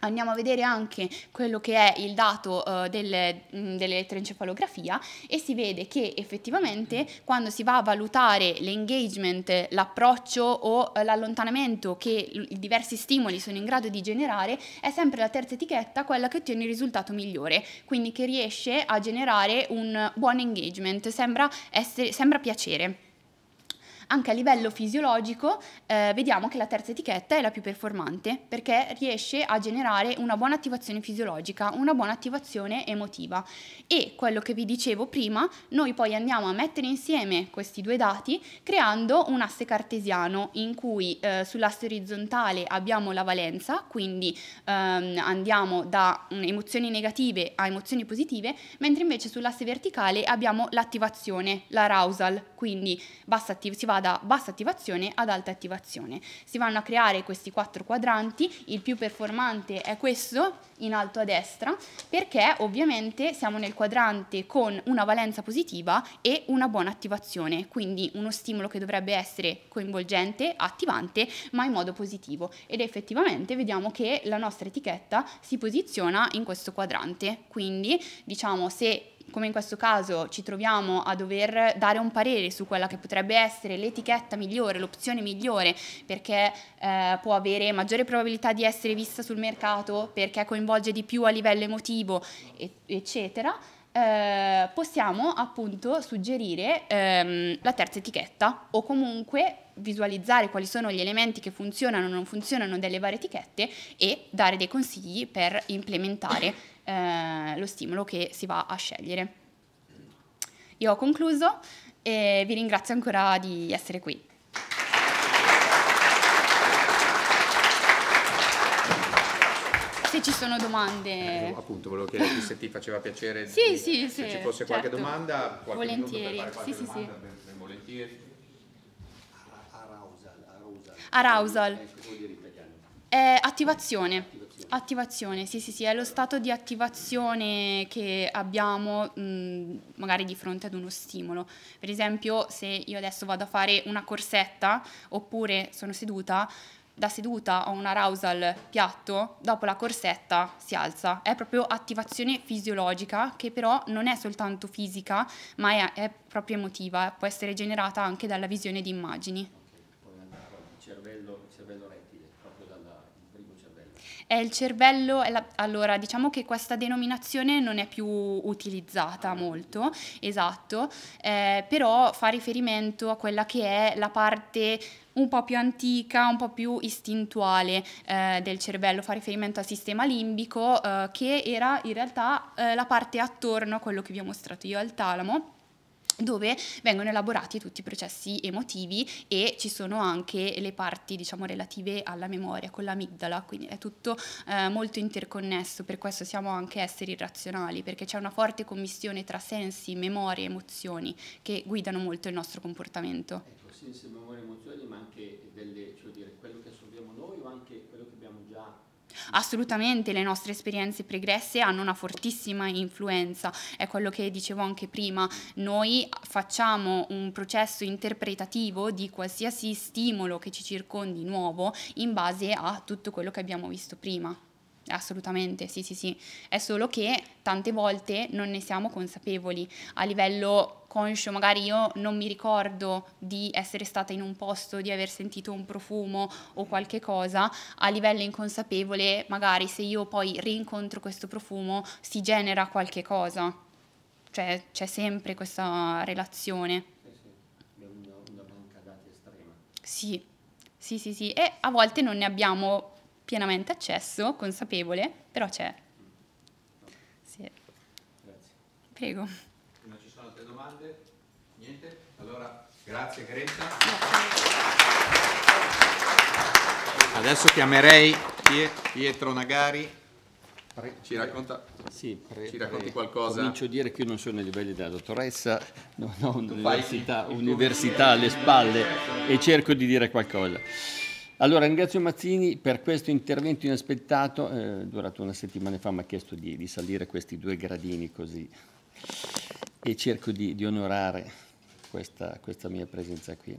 andiamo a vedere anche quello che è il dato uh, eh, del, mm, dell'elettroencefalografia e si vede che effettivamente quando si va a valutare l'engagement, l'approccio o uh, l'allontanamento che i diversi stimoli sono in grado di generare, è sempre la terza etichetta quella che ottiene il risultato migliore, quindi che riesce a generare un buon engagement, sembra, essere, sembra piacere anche a livello fisiologico eh, vediamo che la terza etichetta è la più performante perché riesce a generare una buona attivazione fisiologica, una buona attivazione emotiva e quello che vi dicevo prima, noi poi andiamo a mettere insieme questi due dati creando un asse cartesiano in cui eh, sull'asse orizzontale abbiamo la valenza, quindi ehm, andiamo da mh, mm, emozioni negative a emozioni positive, mentre invece sull'asse verticale abbiamo l'attivazione, l'arousal, quindi basta attiv- si va da bassa attivazione ad alta attivazione. Si vanno a creare questi quattro quadranti, il più performante è questo in alto a destra, perché ovviamente siamo nel quadrante con una valenza positiva e una buona attivazione, quindi uno stimolo che dovrebbe essere coinvolgente, attivante, ma in modo positivo. Ed effettivamente vediamo che la nostra etichetta si posiziona in questo quadrante, quindi diciamo se come in questo caso ci troviamo a dover dare un parere su quella che potrebbe essere l'etichetta migliore, l'opzione migliore, perché eh, può avere maggiore probabilità di essere vista sul mercato, perché coinvolge di più a livello emotivo, eccetera, eh, possiamo appunto suggerire ehm, la terza etichetta o comunque visualizzare quali sono gli elementi che funzionano o non funzionano delle varie etichette e dare dei consigli per implementare eh, lo stimolo che si va a scegliere. Io ho concluso e vi ringrazio ancora di essere qui. se ci sono domande. Eh, appunto, volevo chiederti se ti faceva piacere sì, di, sì, se sì, ci fosse certo. qualche domanda. Qualche volentieri. Qualche sì, domanda, sì, sì. Ben, volentieri. Arousal. Arousal. arousal. Eh, attivazione. Attivazione, sì sì sì, è lo stato di attivazione che abbiamo mh, magari di fronte ad uno stimolo. Per esempio se io adesso vado a fare una corsetta oppure sono seduta, da seduta ho un arousal piatto, dopo la corsetta si alza. È proprio attivazione fisiologica che però non è soltanto fisica ma è, è proprio emotiva, può essere generata anche dalla visione di immagini. Poi andare al cervello è il cervello, è la... allora diciamo che questa denominazione non è più utilizzata molto, esatto, eh, però fa riferimento a quella che è la parte un po' più antica, un po' più istintuale eh, del cervello, fa riferimento al sistema limbico eh, che era in realtà eh, la parte attorno a quello che vi ho mostrato io al talamo dove vengono elaborati tutti i processi emotivi e ci sono anche le parti diciamo, relative alla memoria con l'amigdala, quindi è tutto eh, molto interconnesso, per questo siamo anche esseri irrazionali, perché c'è una forte commissione tra sensi, memorie emozioni che guidano molto il nostro comportamento. Ecco, sensi, memoria e emozioni, ma anche assolutamente le nostre esperienze pregresse hanno una fortissima influenza, è quello che dicevo anche prima, noi facciamo un processo interpretativo di qualsiasi stimolo che ci circondi nuovo in base a tutto quello che abbiamo visto prima. Assolutamente, sì, sì, sì. È solo che tante volte non ne siamo consapevoli a livello conscio, magari io non mi ricordo di essere stata in un posto, di aver sentito un profumo o qualche cosa, a livello inconsapevole magari se io poi rincontro questo profumo si genera qualche cosa, cioè c'è sempre questa relazione. Eh è una, una estrema. Sì, sì, sì, sì, e a volte non ne abbiamo pienamente accesso, consapevole, però c'è. Mm. Sì. Grazie. Prego domande? Niente? Allora, grazie Greta. Adesso chiamerei Pietro Nagari. Ci, racconta, sì, pre, ci racconti pre. qualcosa? Comincio a dire che io non sono ai livelli della dottoressa, non ho un'università, università alle spalle e cerco di dire qualcosa. Allora, ringrazio Mazzini per questo intervento inaspettato, eh, durato una settimana fa, mi ha chiesto di, di salire questi due gradini così e cerco di, di onorare questa, questa, mia presenza qui.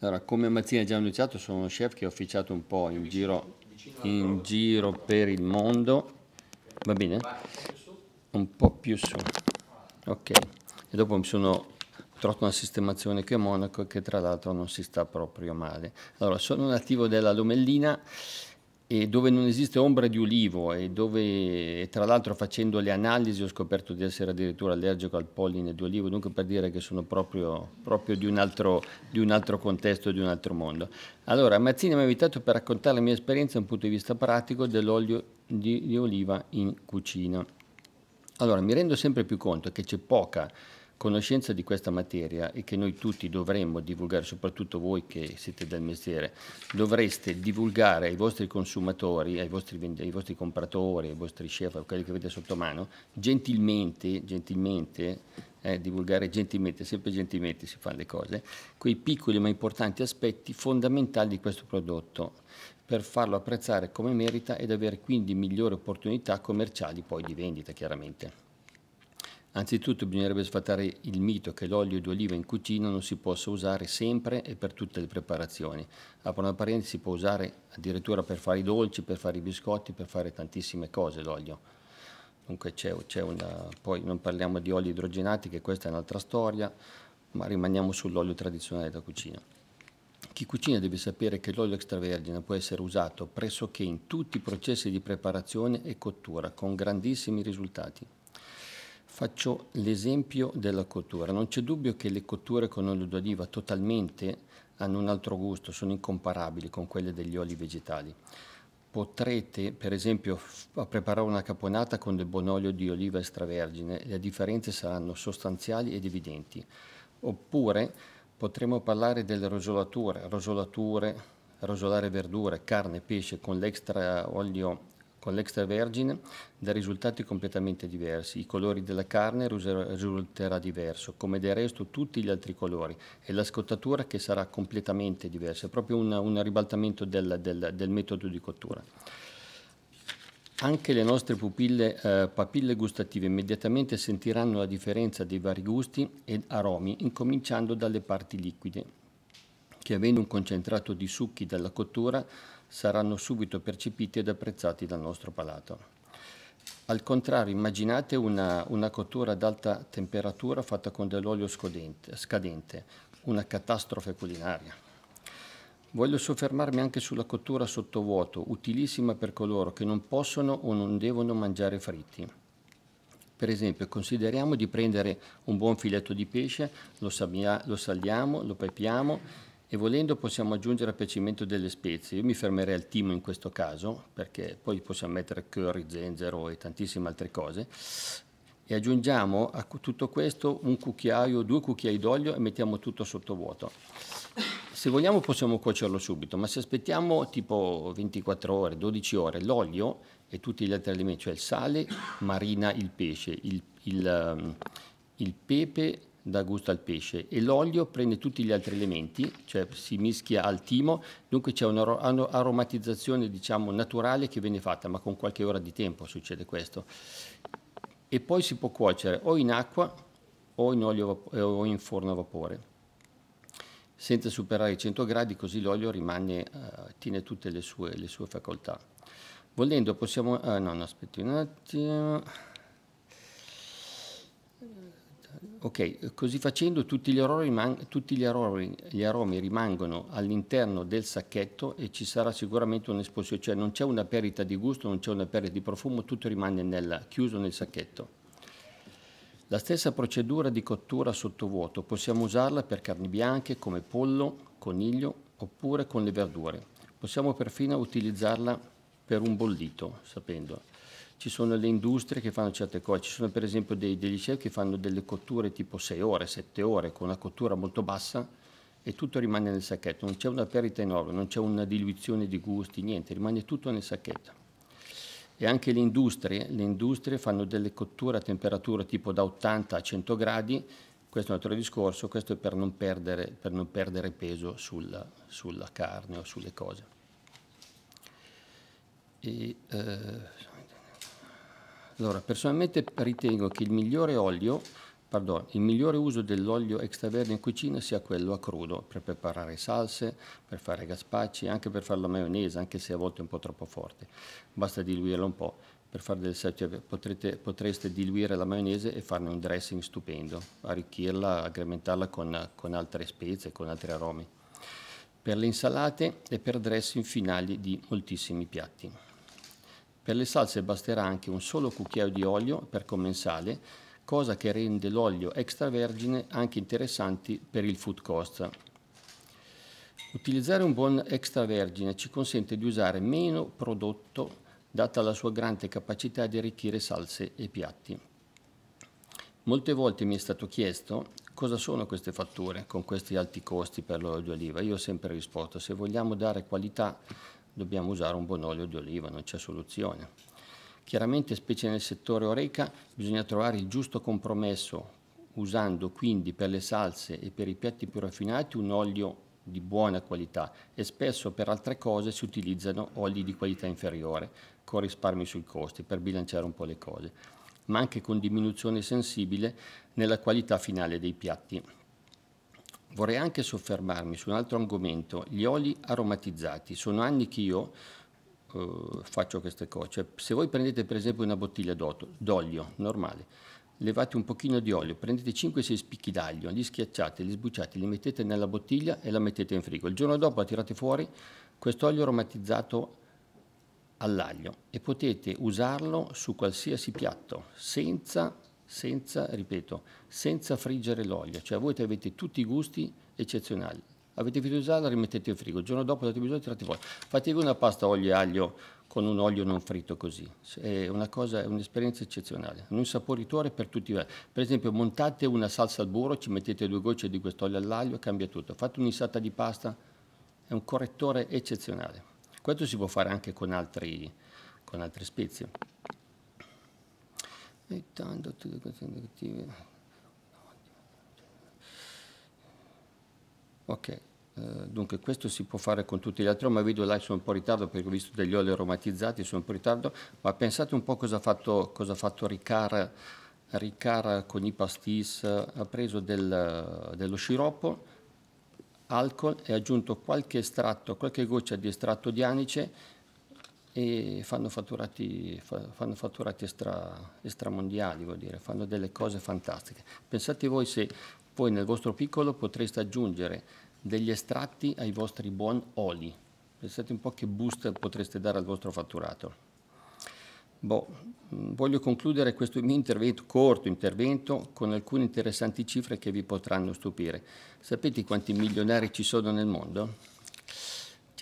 Allora, come Mazzini ha già annunciato, sono uno chef che ho officiato un po' in giro, in giro per il mondo. Va bene? Un po' più su. Ok. E dopo mi sono trovato una sistemazione qui a Monaco che tra l'altro non si sta proprio male. Allora, sono un attivo della Lomellina e dove non esiste ombra di ulivo e dove tra l'altro facendo le analisi ho scoperto di essere addirittura allergico al polline di olivo, dunque per dire che sono proprio, proprio di, un altro, di, un altro, contesto, di un altro mondo. Allora, Mazzini mi ha invitato per raccontare la mia esperienza da un punto di vista pratico dell'olio di, di oliva in cucina. Allora, mi rendo sempre più conto che c'è poca conoscenza di questa materia e che noi tutti dovremmo divulgare, soprattutto voi che siete del mestiere, dovreste divulgare ai vostri consumatori, ai vostri, ai vostri compratori, ai vostri chef, a quelli che avete sotto mano, gentilmente, gentilmente eh, divulgare gentilmente, sempre gentilmente si fanno le cose, quei piccoli ma importanti aspetti fondamentali di questo prodotto per farlo apprezzare come merita ed avere quindi migliori opportunità commerciali poi di vendita chiaramente. Anzitutto bisognerebbe sfatare il mito che l'olio d'oliva in cucina non si possa usare sempre e per tutte le preparazioni. A una parentesi, si può usare addirittura per fare i dolci, per fare i biscotti, per fare tantissime cose l'olio. Dunque c'è, una... poi non parliamo di oli idrogenati, che questa è un'altra storia, ma rimaniamo sull'olio tradizionale da cucina. Chi cucina deve sapere che l'olio extravergine può essere usato pressoché in tutti i processi di preparazione e cottura, con grandissimi risultati. Faccio l'esempio della cottura. Non c'è dubbio che le cotture con olio d'oliva totalmente hanno un altro gusto, sono incomparabili con quelle degli oli vegetali. Potrete, per esempio, preparare una caponata con del buon olio di oliva extravergine, le differenze saranno sostanziali ed evidenti. Oppure potremo parlare delle rosolature, rosolature, rosolare verdure, carne, pesce con l'extra olio con l'extravergine da risultati completamente diversi, i colori della carne risulterà diverso, come del resto tutti gli altri colori, e la scottatura che sarà completamente diversa, è proprio una, un ribaltamento del, del, del metodo di cottura. Anche le nostre pupille, eh, papille gustative immediatamente sentiranno la differenza dei vari gusti e aromi, incominciando dalle parti liquide, che avendo un concentrato di succhi dalla cottura saranno subito percepiti ed apprezzati dal nostro palato. Al contrario, immaginate una, una cottura ad alta temperatura fatta con dell'olio scadente, una catastrofe culinaria. Voglio soffermarmi anche sulla cottura sottovuoto, utilissima per coloro che non possono o non devono mangiare fritti. Per esempio, consideriamo di prendere un buon filetto di pesce, lo, lo saliamo, lo pepiamo e volendo possiamo aggiungere a piacimento delle spezie. Io mi fermerei al timo in questo caso, perché poi possiamo mettere curry, zenzero e tantissime altre cose. E aggiungiamo a tutto questo un cucchiaio, due cucchiai d'olio e mettiamo tutto sottovuoto. Se vogliamo possiamo cuocerlo subito, ma se aspettiamo tipo 24 ore, 12 ore, l'olio e tutti gli altri alimenti, cioè il sale, marina il pesce, il, il, ehm, il pepe dà gusto al pesce e l'olio prende tutti gli altri elementi, cioè si mischia al timo, dunque c'è un'aromatizzazione diciamo naturale che viene fatta, ma con qualche ora di tempo succede questo. E poi si può cuocere o in acqua o in, olio, eh, o in forno a vapore senza superare i 100 gradi così l'olio rimane, eh, tiene tutte le sue, le sue facoltà. Volendo possiamo... Ah, no, no, aspetti un attimo... Ok, così facendo tutti gli aromi, tutti gli aromi, gli aromi rimangono all'interno del sacchetto e ci sarà sicuramente un'esposizione, cioè non c'è una perdita di gusto, non c'è una perdita di profumo, tutto rimane nel, chiuso nel sacchetto. La stessa procedura di cottura sottovuoto possiamo usarla per carni bianche come pollo, coniglio oppure con le verdure. Possiamo perfino utilizzarla per un bollito, sapendo ci sono le industrie che fanno certe cose, ci sono per esempio dei, degli chef che fanno delle cotture tipo 6 ore, 7 ore, con una cottura molto bassa e tutto rimane nel sacchetto, non c'è una perdita enorme, non c'è una diluizione di gusti, niente, rimane tutto nel sacchetto. E anche le industrie, le industrie fanno delle cotture a temperatura tipo da 80 a 100 gradi, questo è un altro discorso, questo è per non perdere, per non perdere peso sulla, sulla, carne o sulle cose. E, eh, allora, personalmente ritengo che il migliore olio, pardon, il migliore uso dell'olio extravergine in cucina sia quello a crudo, per preparare salse, per fare gazpaci, anche per fare la maionese, anche se a volte è un po' troppo forte. Basta diluirla un po'. Per fare delle salse potrete, potreste diluire la maionese e farne un dressing stupendo, arricchirla, aggrementarla con, con altre spezie, con altri aromi per le insalate e per dressing finali di moltissimi piatti. Per le salse basterà anche un solo cucchiaio di olio per commensale, cosa che rende l'olio extravergine anche interessante per il food cost. Utilizzare un buon extravergine ci consente di usare meno prodotto data la sua grande capacità di arricchire salse e piatti. Molte volte mi è stato chiesto cosa sono queste fatture con questi alti costi per l'olio di oliva. Io ho sempre risposto, se vogliamo dare qualità dobbiamo usare un buon olio di oliva, non c'è soluzione. Chiaramente, specie nel settore oreca, bisogna trovare il giusto compromesso usando quindi per le salse e per i piatti più raffinati un olio di buona qualità e spesso per altre cose si utilizzano oli di qualità inferiore con risparmi sui costi per bilanciare un po' le cose, ma anche con diminuzione sensibile nella qualità finale dei piatti. Vorrei anche soffermarmi su un altro argomento, gli oli aromatizzati. Sono anni che io eh, faccio queste cose. Cioè, se voi prendete per esempio una bottiglia d'olio normale, levate un pochino di olio, prendete 5-6 spicchi d'aglio, li schiacciate, li sbucciate, li mettete nella bottiglia e la mettete in frigo. Il giorno dopo la tirate fuori quest'olio aromatizzato all'aglio e potete usarlo su qualsiasi piatto senza senza, ripeto, senza friggere l'olio, cioè voi avete tutti i gusti eccezionali. Avete finito di usarla, rimettete in frigo, il giorno dopo date bisogno, tirate fuori. Fatevi una pasta olio e aglio con un olio non fritto così, è, cosa, è un'esperienza eccezionale, un insaporitore per tutti i vari. Per esempio montate una salsa al burro, ci mettete due gocce di quest'olio all'aglio cambia tutto. Fate un'insalata di pasta, è un correttore eccezionale. Questo si può fare anche con, altri, con altre spezie e tutte queste negative ok Uh, dunque questo si può fare con tutti gli altri ma vedo là sono un po' in ritardo perché ho visto degli oli aromatizzati sono un po' in ritardo ma pensate un po' cosa ha fatto, cosa ha fatto Ricard, Ricard, con i pastis ha preso del, dello sciroppo alcol e ha aggiunto qualche estratto qualche goccia di estratto di anice e fanno fatturati, fanno fatturati extra, extramondiali, vuol dire, fanno delle cose fantastiche. Pensate voi se voi nel vostro piccolo potreste aggiungere degli estratti ai vostri buon oli. Pensate un po' che boost potreste dare al vostro fatturato. Boh, mm, voglio concludere questo mio intervento, corto intervento, con alcune interessanti cifre che vi potranno stupire. Sapete quanti milionari ci sono nel mondo?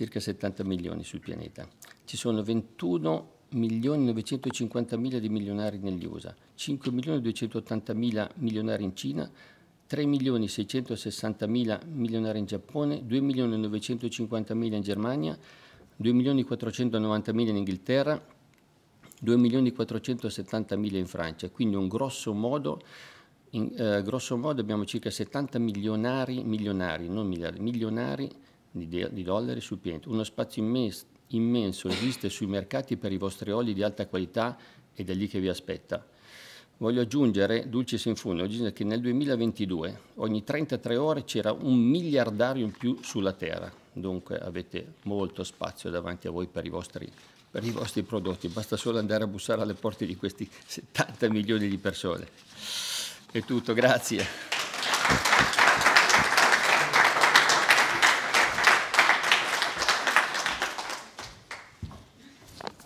circa 70 milioni sul pianeta. Ci sono 21 milioni 950 mila di milionari negli USA, 5 milioni 280 mila milionari in Cina, 3 milioni 660 mila milionari in Giappone, 2 milioni 950 mila in Germania, 2 milioni 490 mila in Inghilterra, 2 milioni 470 mila in Francia, quindi un grosso modo in eh, grosso modo abbiamo circa 70 milionari, milionari, non miliardi, milionari di, dollari sul pianeta. Uno spazio immenso, immenso esiste sui mercati per i vostri oli di alta qualità ed è lì che vi aspetta. Voglio aggiungere, Dulcis in Funo, che nel 2022 ogni 33 ore c'era un miliardario in più sulla Terra, dunque avete molto spazio davanti a voi per i vostri, per i vostri prodotti, basta solo andare a bussare alle porte di questi 70 milioni di persone. È tutto, grazie.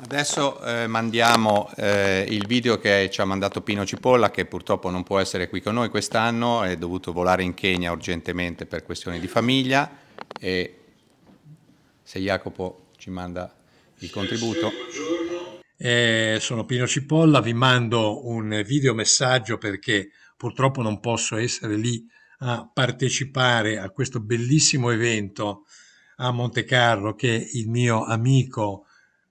Adesso eh, mandiamo eh, il video che ci ha mandato Pino Cipolla, che purtroppo non può essere qui con noi quest'anno, è dovuto volare in Kenya urgentemente per questioni di famiglia e se Jacopo ci manda il contributo. Eh, sono Pino Cipolla, vi mando un videomessaggio perché purtroppo non posso essere lì a partecipare a questo bellissimo evento a Monte Carlo che il mio amico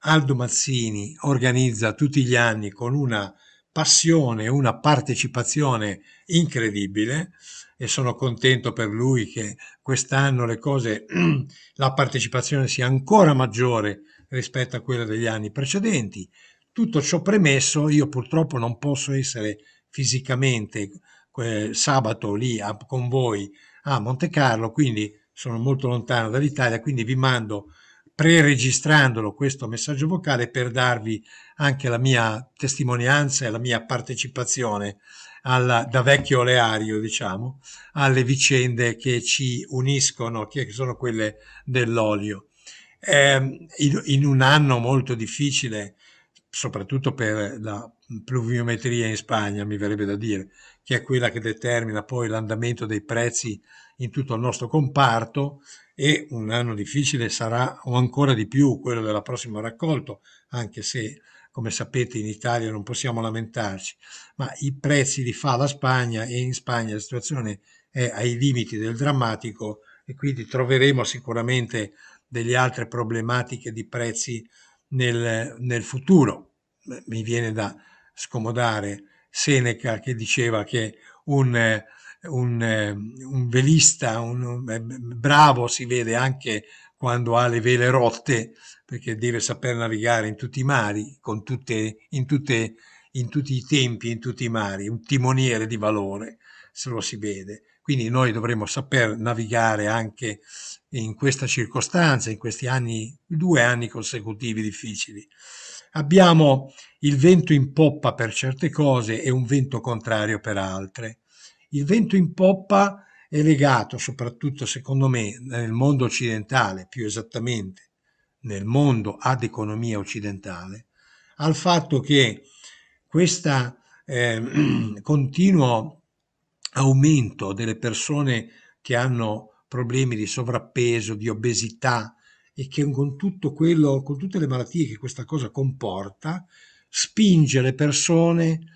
Aldo Mazzini organizza tutti gli anni con una passione, una partecipazione incredibile e sono contento per lui che quest'anno le cose, la partecipazione sia ancora maggiore rispetto a quella degli anni precedenti. Tutto ciò premesso, io purtroppo non posso essere fisicamente eh, sabato lì a, con voi a Monte Carlo, quindi sono molto lontano dall'Italia, quindi vi mando pre-registrandolo questo messaggio vocale per darvi anche la mia testimonianza e la mia partecipazione alla, da vecchio oleario, diciamo, alle vicende che ci uniscono, che sono quelle dell'olio. Eh, in, in, un anno molto difficile, soprattutto per la pluviometria in Spagna, mi verrebbe da dire, che è quella che determina poi l'andamento dei prezzi in tutto il nostro comparto, e un anno difficile sarà o ancora di più quello della prossima raccolta, anche se come sapete in Italia non possiamo lamentarci, ma i prezzi li fa la Spagna e in Spagna la situazione è ai limiti del drammatico e quindi troveremo sicuramente delle altre problematiche di prezzi nel, nel futuro. Mi viene da scomodare Seneca che diceva che un un, ehm, un velista un, eh, bravo, si vede anche quando ha le vele rotte, perché deve saper navigare in tutti i mari, tutte, in, tutte, in tutti i tempi, in tutti i mari, un timoniere di valore, se lo si vede. Quindi noi dovremmo saper navigare anche in questa circostanza, in questi anni, due anni consecutivi difficili. Abbiamo il vento in poppa per certe cose e un vento contrario per altre il vento in poppa è legato soprattutto secondo me nel mondo occidentale, più esattamente nel mondo ad economia occidentale, al fatto che questo eh, continuo aumento delle persone che hanno problemi di sovrappeso, di obesità e che con, tutto quello, con tutte le malattie che questa cosa comporta, spinge le persone a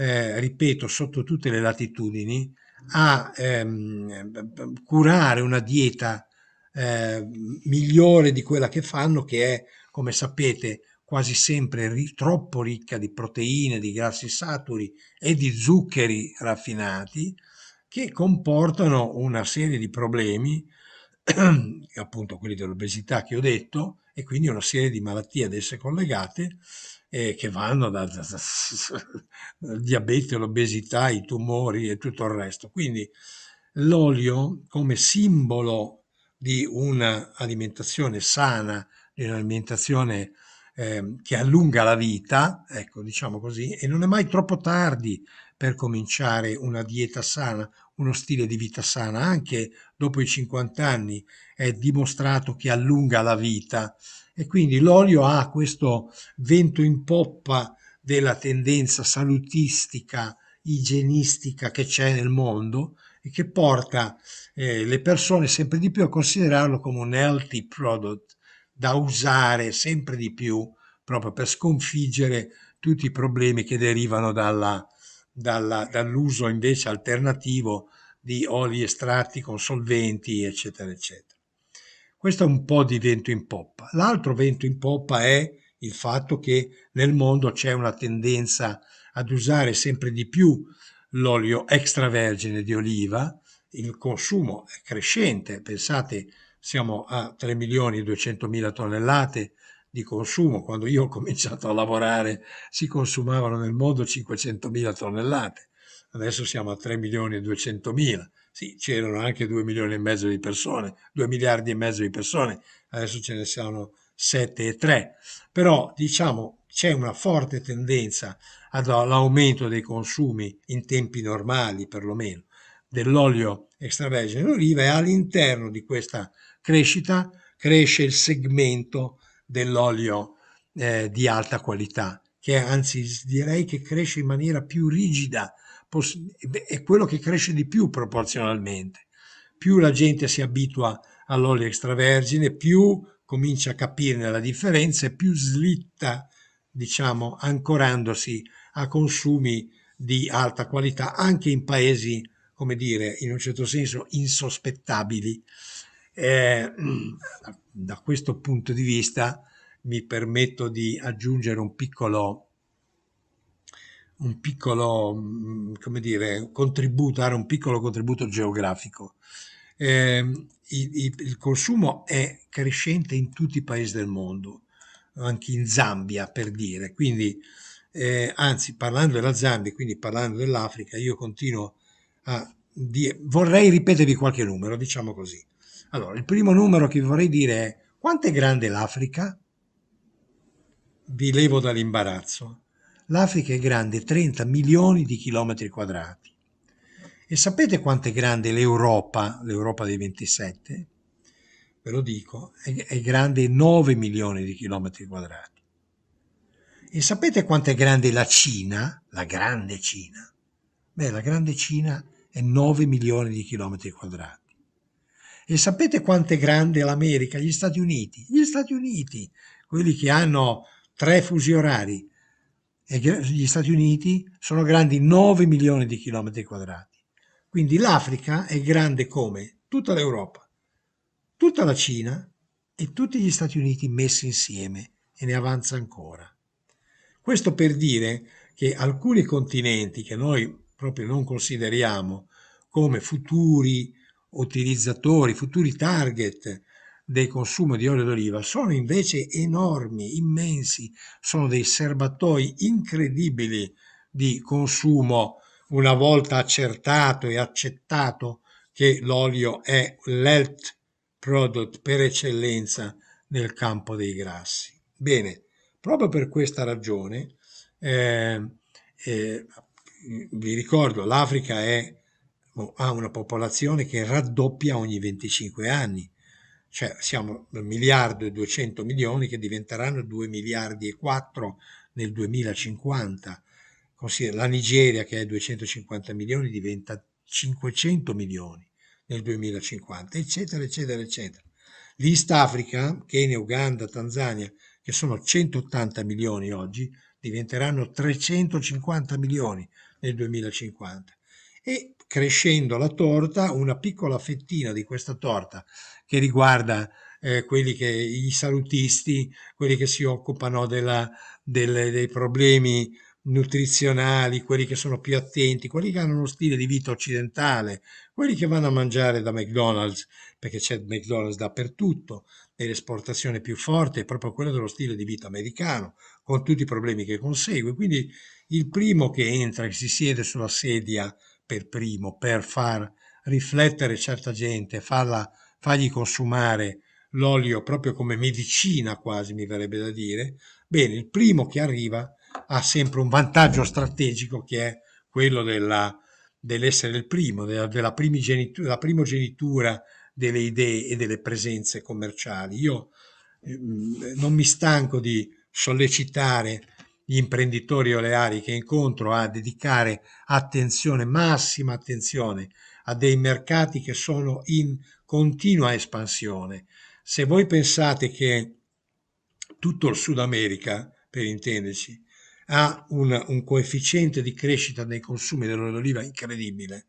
eh, ripeto, sotto tutte le latitudini, a ehm, curare una dieta eh, migliore di quella che fanno, che è, come sapete, quasi sempre ri- troppo ricca di proteine, di grassi saturi e di zuccheri raffinati, che comportano una serie di problemi, appunto quelli dell'obesità che ho detto, e quindi una serie di malattie ad esse collegate, eh, che vanno dal da, da, diabete, l'obesità, i tumori e tutto il resto. Quindi l'olio come simbolo di un'alimentazione sana, di un'alimentazione ehm, che allunga la vita, ecco diciamo così, e non è mai troppo tardi per cominciare una dieta sana, uno stile di vita sana, anche dopo i 50 anni è dimostrato che allunga la vita e quindi l'olio ha questo vento in poppa della tendenza salutistica, igienistica che c'è nel mondo e che porta eh, le persone sempre di più a considerarlo come un healthy product da usare sempre di più proprio per sconfiggere tutti i problemi che derivano dalla, dalla, dall'uso invece alternativo di oli estratti con solventi, eccetera, eccetera. Questo è un po' di vento in poppa. L'altro vento in poppa è il fatto che nel mondo c'è una tendenza ad usare sempre di più l'olio extravergine di oliva, il consumo è crescente, pensate siamo a 3 milioni e 200 mila tonnellate di consumo, quando io ho cominciato a lavorare si consumavano nel mondo 500 mila tonnellate, adesso siamo a 3 milioni e 200 mila, sì, c'erano anche 2 milioni e mezzo di persone, 2 miliardi e mezzo di persone, adesso ce ne sono 7 e 3, però diciamo c'è una forte tendenza all'aumento dei consumi in tempi normali perlomeno dell'olio extravergine d'oliva e all'interno di questa crescita cresce il segmento dell'olio eh, di alta qualità che anzi direi che cresce in maniera più rigida è quello che cresce di più proporzionalmente. Più la gente si abitua all'olio extravergine, più comincia a capirne la differenza e più slitta, diciamo, ancorandosi a consumi di alta qualità anche in paesi, come dire, in un certo senso insospettabili. Eh, da questo punto di vista mi permetto di aggiungere un piccolo un piccolo, mm, come dire, contributo, dare un piccolo contributo geografico. Eh, il, il, il, consumo è crescente in tutti i paesi del mondo, anche in Zambia per dire, quindi eh, anzi parlando della Zambia, quindi parlando dell'Africa, io continuo a dire, vorrei ripetervi qualche numero, diciamo così. Allora, il primo numero che vorrei dire è quanto è grande l'Africa? Vi levo dall'imbarazzo L'Africa è grande 30 milioni di chilometri quadrati. E sapete quanto è grande l'Europa, l'Europa dei 27? Ve lo dico, è, è grande 9 milioni di chilometri quadrati. E sapete quanto è grande la Cina, la grande Cina? Beh, la grande Cina è 9 milioni di chilometri quadrati. E sapete quanto è grande l'America, gli Stati Uniti? Gli Stati Uniti, quelli che hanno tre fusi orari, e gli Stati Uniti sono grandi 9 milioni di chilometri quadrati. Quindi l'Africa è grande come tutta l'Europa, tutta la Cina e tutti gli Stati Uniti messi insieme e ne avanza ancora. Questo per dire che alcuni continenti che noi proprio non consideriamo come futuri utilizzatori, futuri target del consumo di olio d'oliva sono invece enormi, immensi, sono dei serbatoi incredibili di consumo una volta accertato e accettato che l'olio è l'health product per eccellenza nel campo dei grassi. Bene, proprio per questa ragione eh, eh, vi ricordo l'Africa è, boh, ha una popolazione che raddoppia ogni 25 anni cioè siamo 1 miliardo e 200 milioni che diventeranno 2 miliardi e 4 nel 2050. La Nigeria che è 250 milioni diventa 500 milioni nel 2050, eccetera, eccetera, eccetera. L'East Africa, Kenya, Uganda, Tanzania, che sono 180 milioni oggi, diventeranno 350 milioni nel 2050. E crescendo la torta, una piccola fettina di questa torta che riguarda eh, quelli che i salutisti, quelli che si occupano della, delle, dei problemi nutrizionali, quelli che sono più attenti, quelli che hanno uno stile di vita occidentale, quelli che vanno a mangiare da McDonald's, perché c'è McDonald's dappertutto, e l'esportazione più forte è proprio quella dello stile di vita americano, con tutti i problemi che consegue. Quindi il primo che entra, che si siede sulla sedia per primo, per far riflettere certa gente, farla fagli consumare l'olio proprio come medicina quasi mi verrebbe da dire, bene, il primo che arriva ha sempre un vantaggio strategico che è quello della, dell'essere il primo, della, della primogenitura, primogenitura delle idee e delle presenze commerciali. Io ehm, non mi stanco di sollecitare gli imprenditori oleari che incontro a dedicare attenzione, massima attenzione, a dei mercati che sono in continua espansione. Se voi pensate che tutto il Sud America, per intenderci, ha un, un coefficiente di crescita nei consumi dell'olio d'oliva incredibile,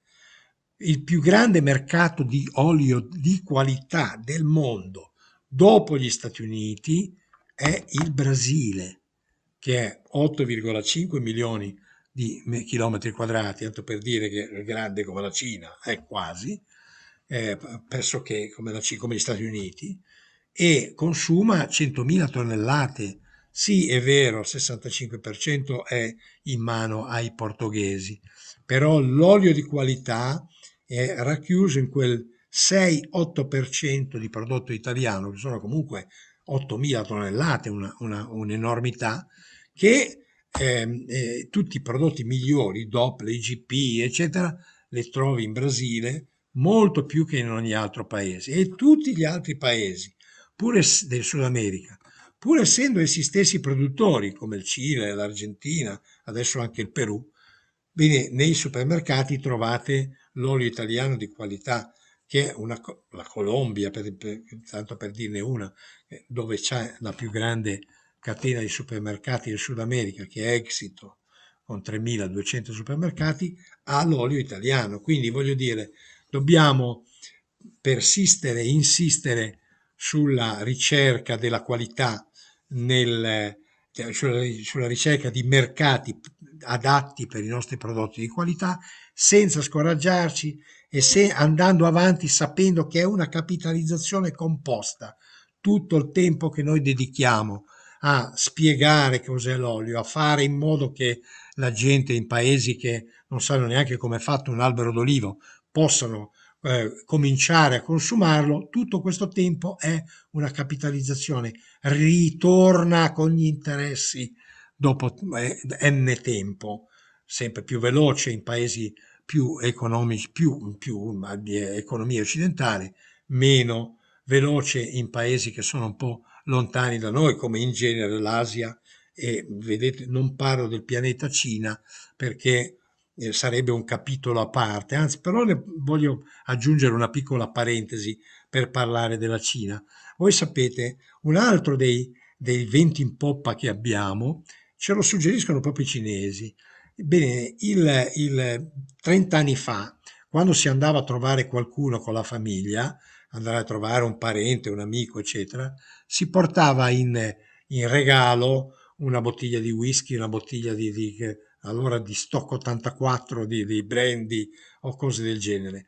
il più grande mercato di olio di qualità del mondo dopo gli Stati Uniti è il Brasile, che è 8,5 milioni di chilometri quadrati, tanto per dire che è grande come la Cina, è quasi, eh, pressoché come, la, come gli Stati Uniti, e consuma 100.000 tonnellate. Sì, è vero, il 65% è in mano ai portoghesi, però l'olio di qualità è racchiuso in quel 6-8% di prodotto italiano, che sono comunque 8.000 tonnellate, una, una, un'enormità, che eh, eh, tutti i prodotti migliori, DOP, IGP, eccetera, le trovi in Brasile molto più che in ogni altro paese e tutti gli altri paesi pure del Sud America, pur essendo essi stessi produttori come il Cile, l'Argentina, adesso anche il Perù, bene, nei supermercati trovate l'olio italiano di qualità, che è una, la Colombia, per, per, tanto per dirne una, eh, dove c'è la più grande catena di supermercati del Sud America, che è Exito, con 3.200 supermercati, ha l'olio italiano. Quindi voglio dire, dobbiamo persistere insistere sulla ricerca della qualità, nel, eh, sulla, sulla ricerca di mercati adatti per i nostri prodotti di qualità, senza scoraggiarci e se, andando avanti sapendo che è una capitalizzazione composta. Tutto il tempo che noi dedichiamo a spiegare cos'è l'olio, a fare in modo che la gente in paesi che non sanno neanche come è fatto un albero d'olivo possano eh, cominciare a consumarlo, tutto questo tempo è una capitalizzazione, ritorna con gli interessi dopo eh, n tempo, sempre più veloce in paesi più economici, più, più di economia occidentale, meno veloce in paesi che sono un po' lontani da noi, come in genere l'Asia, e vedete, non parlo del pianeta Cina perché eh, sarebbe un capitolo a parte, anzi però voglio aggiungere una piccola parentesi per parlare della Cina. Voi sapete, un altro dei, dei venti in poppa che abbiamo ce lo suggeriscono proprio i cinesi. Bene, il, il 30 anni fa, quando si andava a trovare qualcuno con la famiglia, andare a trovare un parente, un amico, eccetera, si portava in, in regalo una bottiglia di whisky, una bottiglia di, di allora di stock 84 di, di brandy o cose del genere.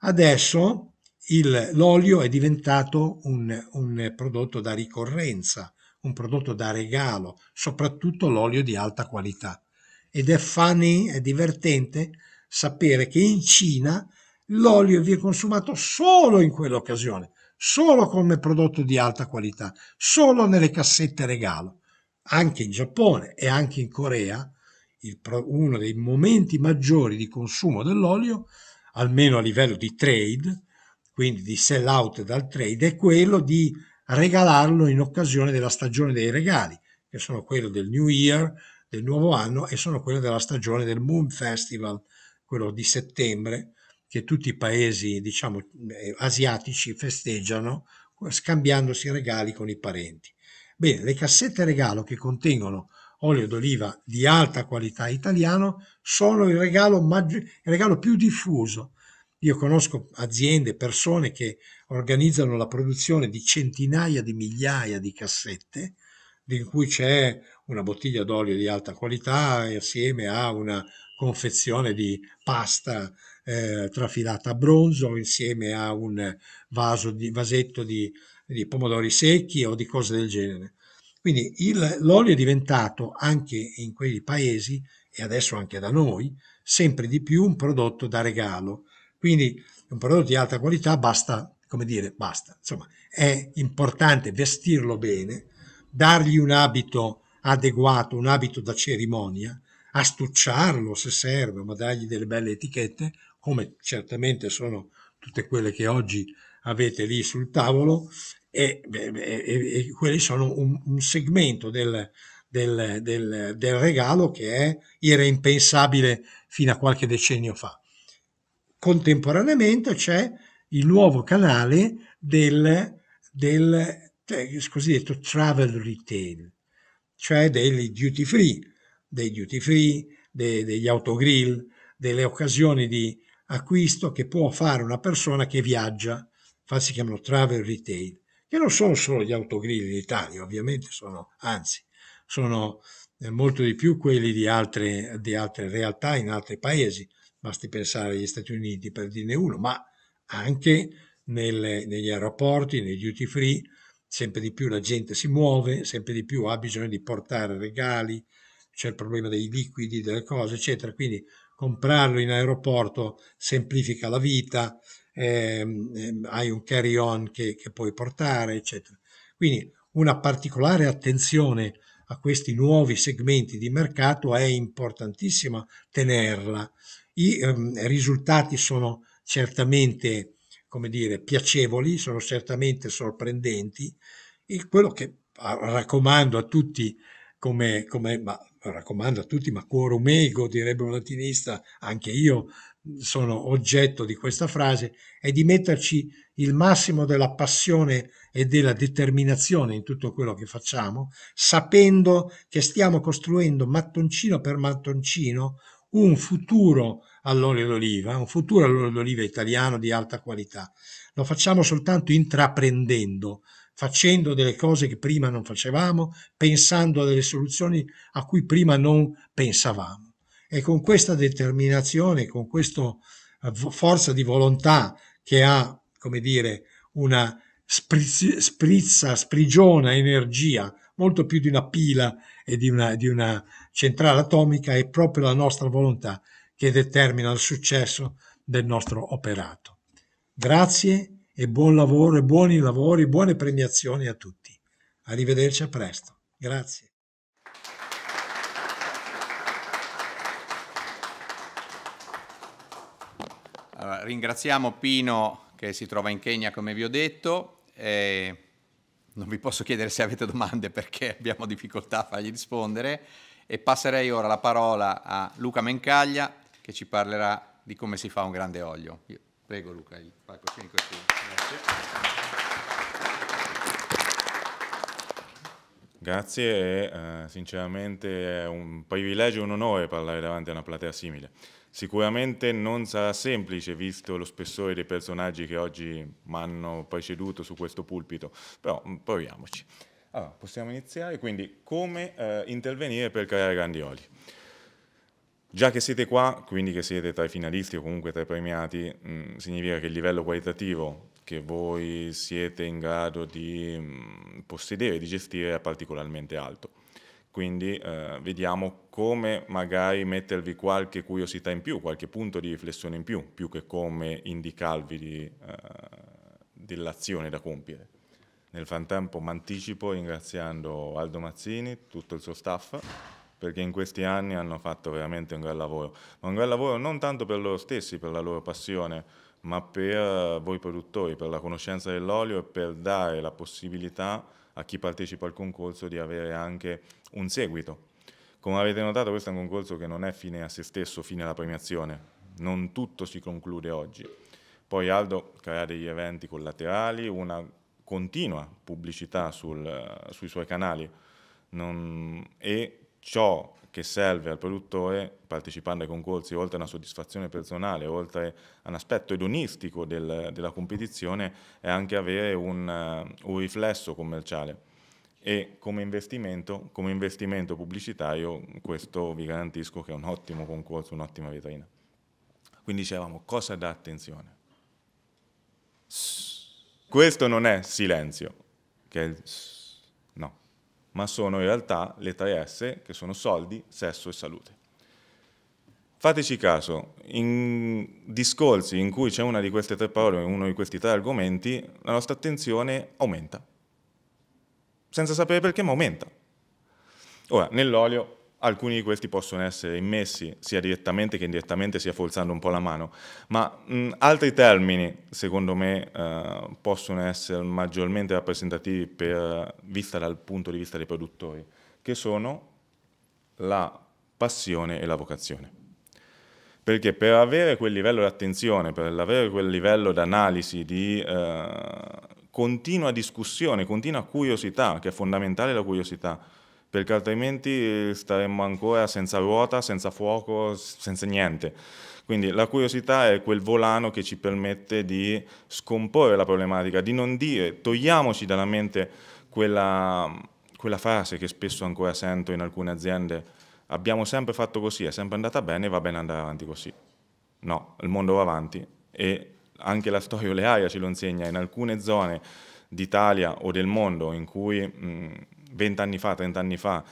Adesso il, l'olio è diventato un, un, prodotto da ricorrenza, un prodotto da regalo, soprattutto l'olio di alta qualità. Ed è funny, è divertente sapere che in Cina l'olio viene consumato solo in quell'occasione, solo come prodotto di alta qualità, solo nelle cassette regalo. Anche in Giappone e anche in Corea il, uno dei momenti maggiori di consumo dell'olio, almeno a livello di trade, quindi di sell out dal trade, è quello di regalarlo in occasione della stagione dei regali, che sono quello del New Year, del nuovo anno, e sono quello della stagione del Moon Festival, quello di settembre, che tutti i paesi diciamo, eh, asiatici festeggiano scambiandosi regali con i parenti. Bene, le cassette regalo che contengono olio d'oliva di alta qualità italiano sono il regalo, maggi- il regalo più diffuso. Io conosco aziende, persone che organizzano la produzione di centinaia di migliaia di cassette, in cui c'è una bottiglia d'olio di alta qualità e assieme a una confezione di pasta eh, trafilata a bronzo, insieme a un vaso di, vasetto di, di pomodori secchi o di cose del genere. Quindi il, l'olio è diventato anche in quei paesi e adesso anche da noi sempre di più un prodotto da regalo. Quindi un prodotto di alta qualità basta, come dire, basta. Insomma, è importante vestirlo bene, dargli un abito adeguato, un abito da cerimonia, astucciarlo se serve, ma dargli delle belle etichette, come certamente sono tutte quelle che oggi avete lì sul tavolo e, e, e, quelli sono un, un segmento del, del, del, del, regalo che è, era impensabile fino a qualche decennio fa. Contemporaneamente c'è il nuovo canale del, del cioè, cosiddetto travel retail, cioè dei duty free, dei duty free, de, degli autogrill, delle occasioni di acquisto che può fare una persona che viaggia infatti si chiamano travel retail, che non sono solo gli autogrill in Italia, ovviamente sono, anzi, sono eh, molto di più quelli di altre, di altre realtà in altri paesi, basti pensare agli Stati Uniti per dirne uno, ma anche nelle, negli aeroporti, nei duty free, sempre di più la gente si muove, sempre di più ha bisogno di portare regali, c'è il problema dei liquidi, delle cose, eccetera. Quindi comprarlo in aeroporto semplifica la vita, Ehm, ehm, hai un carry on che, che, puoi portare, eccetera. Quindi una particolare attenzione a questi nuovi segmenti di mercato è importantissima tenerla. I ehm, risultati sono certamente, come dire, piacevoli, sono certamente sorprendenti e quello che ah, raccomando a tutti come, come ma, raccomando a tutti, ma quorum ego, direbbe un latinista, anche io sono oggetto di questa frase, è di metterci il massimo della passione e della determinazione in tutto quello che facciamo, sapendo che stiamo costruendo mattoncino per mattoncino un futuro all'olio d'oliva, un futuro all'olio d'oliva italiano di alta qualità. Lo facciamo soltanto intraprendendo, facendo delle cose che prima non facevamo, pensando a delle soluzioni a cui prima non pensavamo e con questa determinazione, con questa eh, forza di volontà che ha, come dire, una sprizza, sprigiona energia, molto più di una pila e di una, di una centrale atomica, è proprio la nostra volontà che determina il successo del nostro operato. Grazie e buon lavoro e buoni lavori, buone premiazioni a tutti. Arrivederci a presto. Grazie. Allora, ringraziamo Pino che si trova in Kenya come vi ho detto. Eh, non vi posso chiedere se avete domande perché abbiamo difficoltà a fargli rispondere e passerei ora la parola a Luca Mencaglia che ci parlerà di come si fa un grande olio. Io, prego Luca, il palcoscenico è Grazie. Grazie eh, sinceramente è un privilegio e un onore parlare davanti a una platea simile. Sicuramente non sarà semplice visto lo spessore dei personaggi che oggi mi hanno preceduto su questo pulpito, però mm, proviamoci. Allora, possiamo iniziare, quindi come eh, intervenire per creare grandi oli. Già che siete qua, quindi che siete tra i finalisti o comunque tra i premiati, mh, mm, significa che il livello qualitativo che voi siete in grado di mh, mm, possedere, di gestire è particolarmente alto. Quindi eh, vediamo come magari mettervi qualche curiosità in più, qualche punto di riflessione in più, più che come indicarvi di, eh, dell'azione da compiere. Nel frattempo mi anticipo ringraziando Aldo Mazzini, tutto il suo staff, perché in questi anni hanno fatto veramente un gran lavoro. Ma un gran lavoro non tanto per loro stessi, per la loro passione, ma per voi produttori, per la conoscenza dell'olio e per dare la possibilità a chi partecipa al concorso di avere anche un seguito. Come avete notato questo è un concorso che non è fine a se stesso, fine alla premiazione, non tutto si conclude oggi. Poi Aldo crea degli eventi collaterali, una continua pubblicità sul, eh, sui suoi canali non, e ciò che serve al produttore, partecipando ai concorsi, oltre a una soddisfazione personale, oltre a un aspetto edonistico del, della competizione, è anche avere un, eh, un riflesso commerciale e come investimento, come investimento, pubblicitario questo vi garantisco che è un ottimo concorso, un'ottima vetrina. Quindi dicevamo cosa dà attenzione. Questo non è silenzio, che è il ma sono in realtà le tre S che sono soldi, sesso e salute. Fateci caso, in discorsi in cui c'è una di queste tre parole, uno di questi tre argomenti, la nostra attenzione aumenta. Senza sapere perché, ma aumenta. Ora, nell'olio Alcuni di questi possono essere immessi sia direttamente che indirettamente, sia forzando un po' la mano, ma mh, altri termini, secondo me, eh, possono essere maggiormente rappresentativi per, vista dal punto di vista dei produttori, che sono la passione e la vocazione. Perché per avere quel livello di attenzione, per avere quel livello d'analisi, di eh, continua discussione, continua curiosità, che è fondamentale la curiosità, perché altrimenti eh, staremmo ancora senza ruota, senza fuoco, senza niente. Quindi la curiosità è quel volano che ci permette di scomporre la problematica, di non dire, togliamoci dalla mente quella, quella frase che spesso ancora sento in alcune aziende, abbiamo sempre fatto così, è sempre andata bene, va bene andare avanti così. No, il mondo va avanti e anche la storia olearia ce lo insegna, in alcune zone d'Italia o del mondo in cui mh, vent'anni fa, trent'anni fa,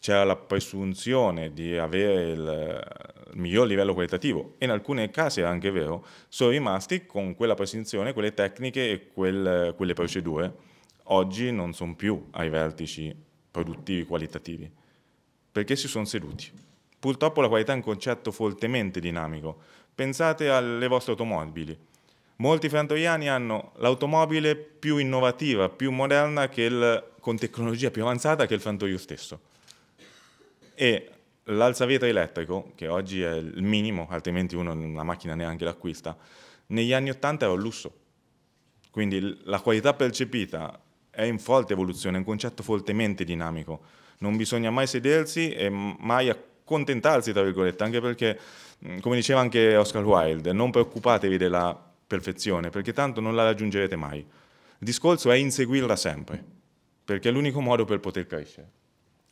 c'era la presunzione di avere il miglior livello qualitativo e in alcuni casi è anche vero, sono rimasti con quella presunzione, quelle tecniche e quel, quelle procedure. Oggi non sono più ai vertici produttivi qualitativi perché si sono seduti. Purtroppo la qualità è un concetto fortemente dinamico. Pensate alle vostre automobili Molti frantoiani hanno l'automobile più innovativa, più moderna, il, con tecnologia più avanzata che il frantoio stesso. E l'alzavetro elettrico, che oggi è il minimo, altrimenti uno una macchina neanche l'acquista, negli anni 80 era un lusso. Quindi la qualità percepita è in forte evoluzione, è un concetto fortemente dinamico. Non bisogna mai sedersi e mai accontentarsi, tra virgolette, anche perché, come diceva anche Oscar Wilde, non preoccupatevi della perfezione, perché tanto non la raggiungerete mai. Il discorso è inseguirla sempre, perché è l'unico modo per poter crescere.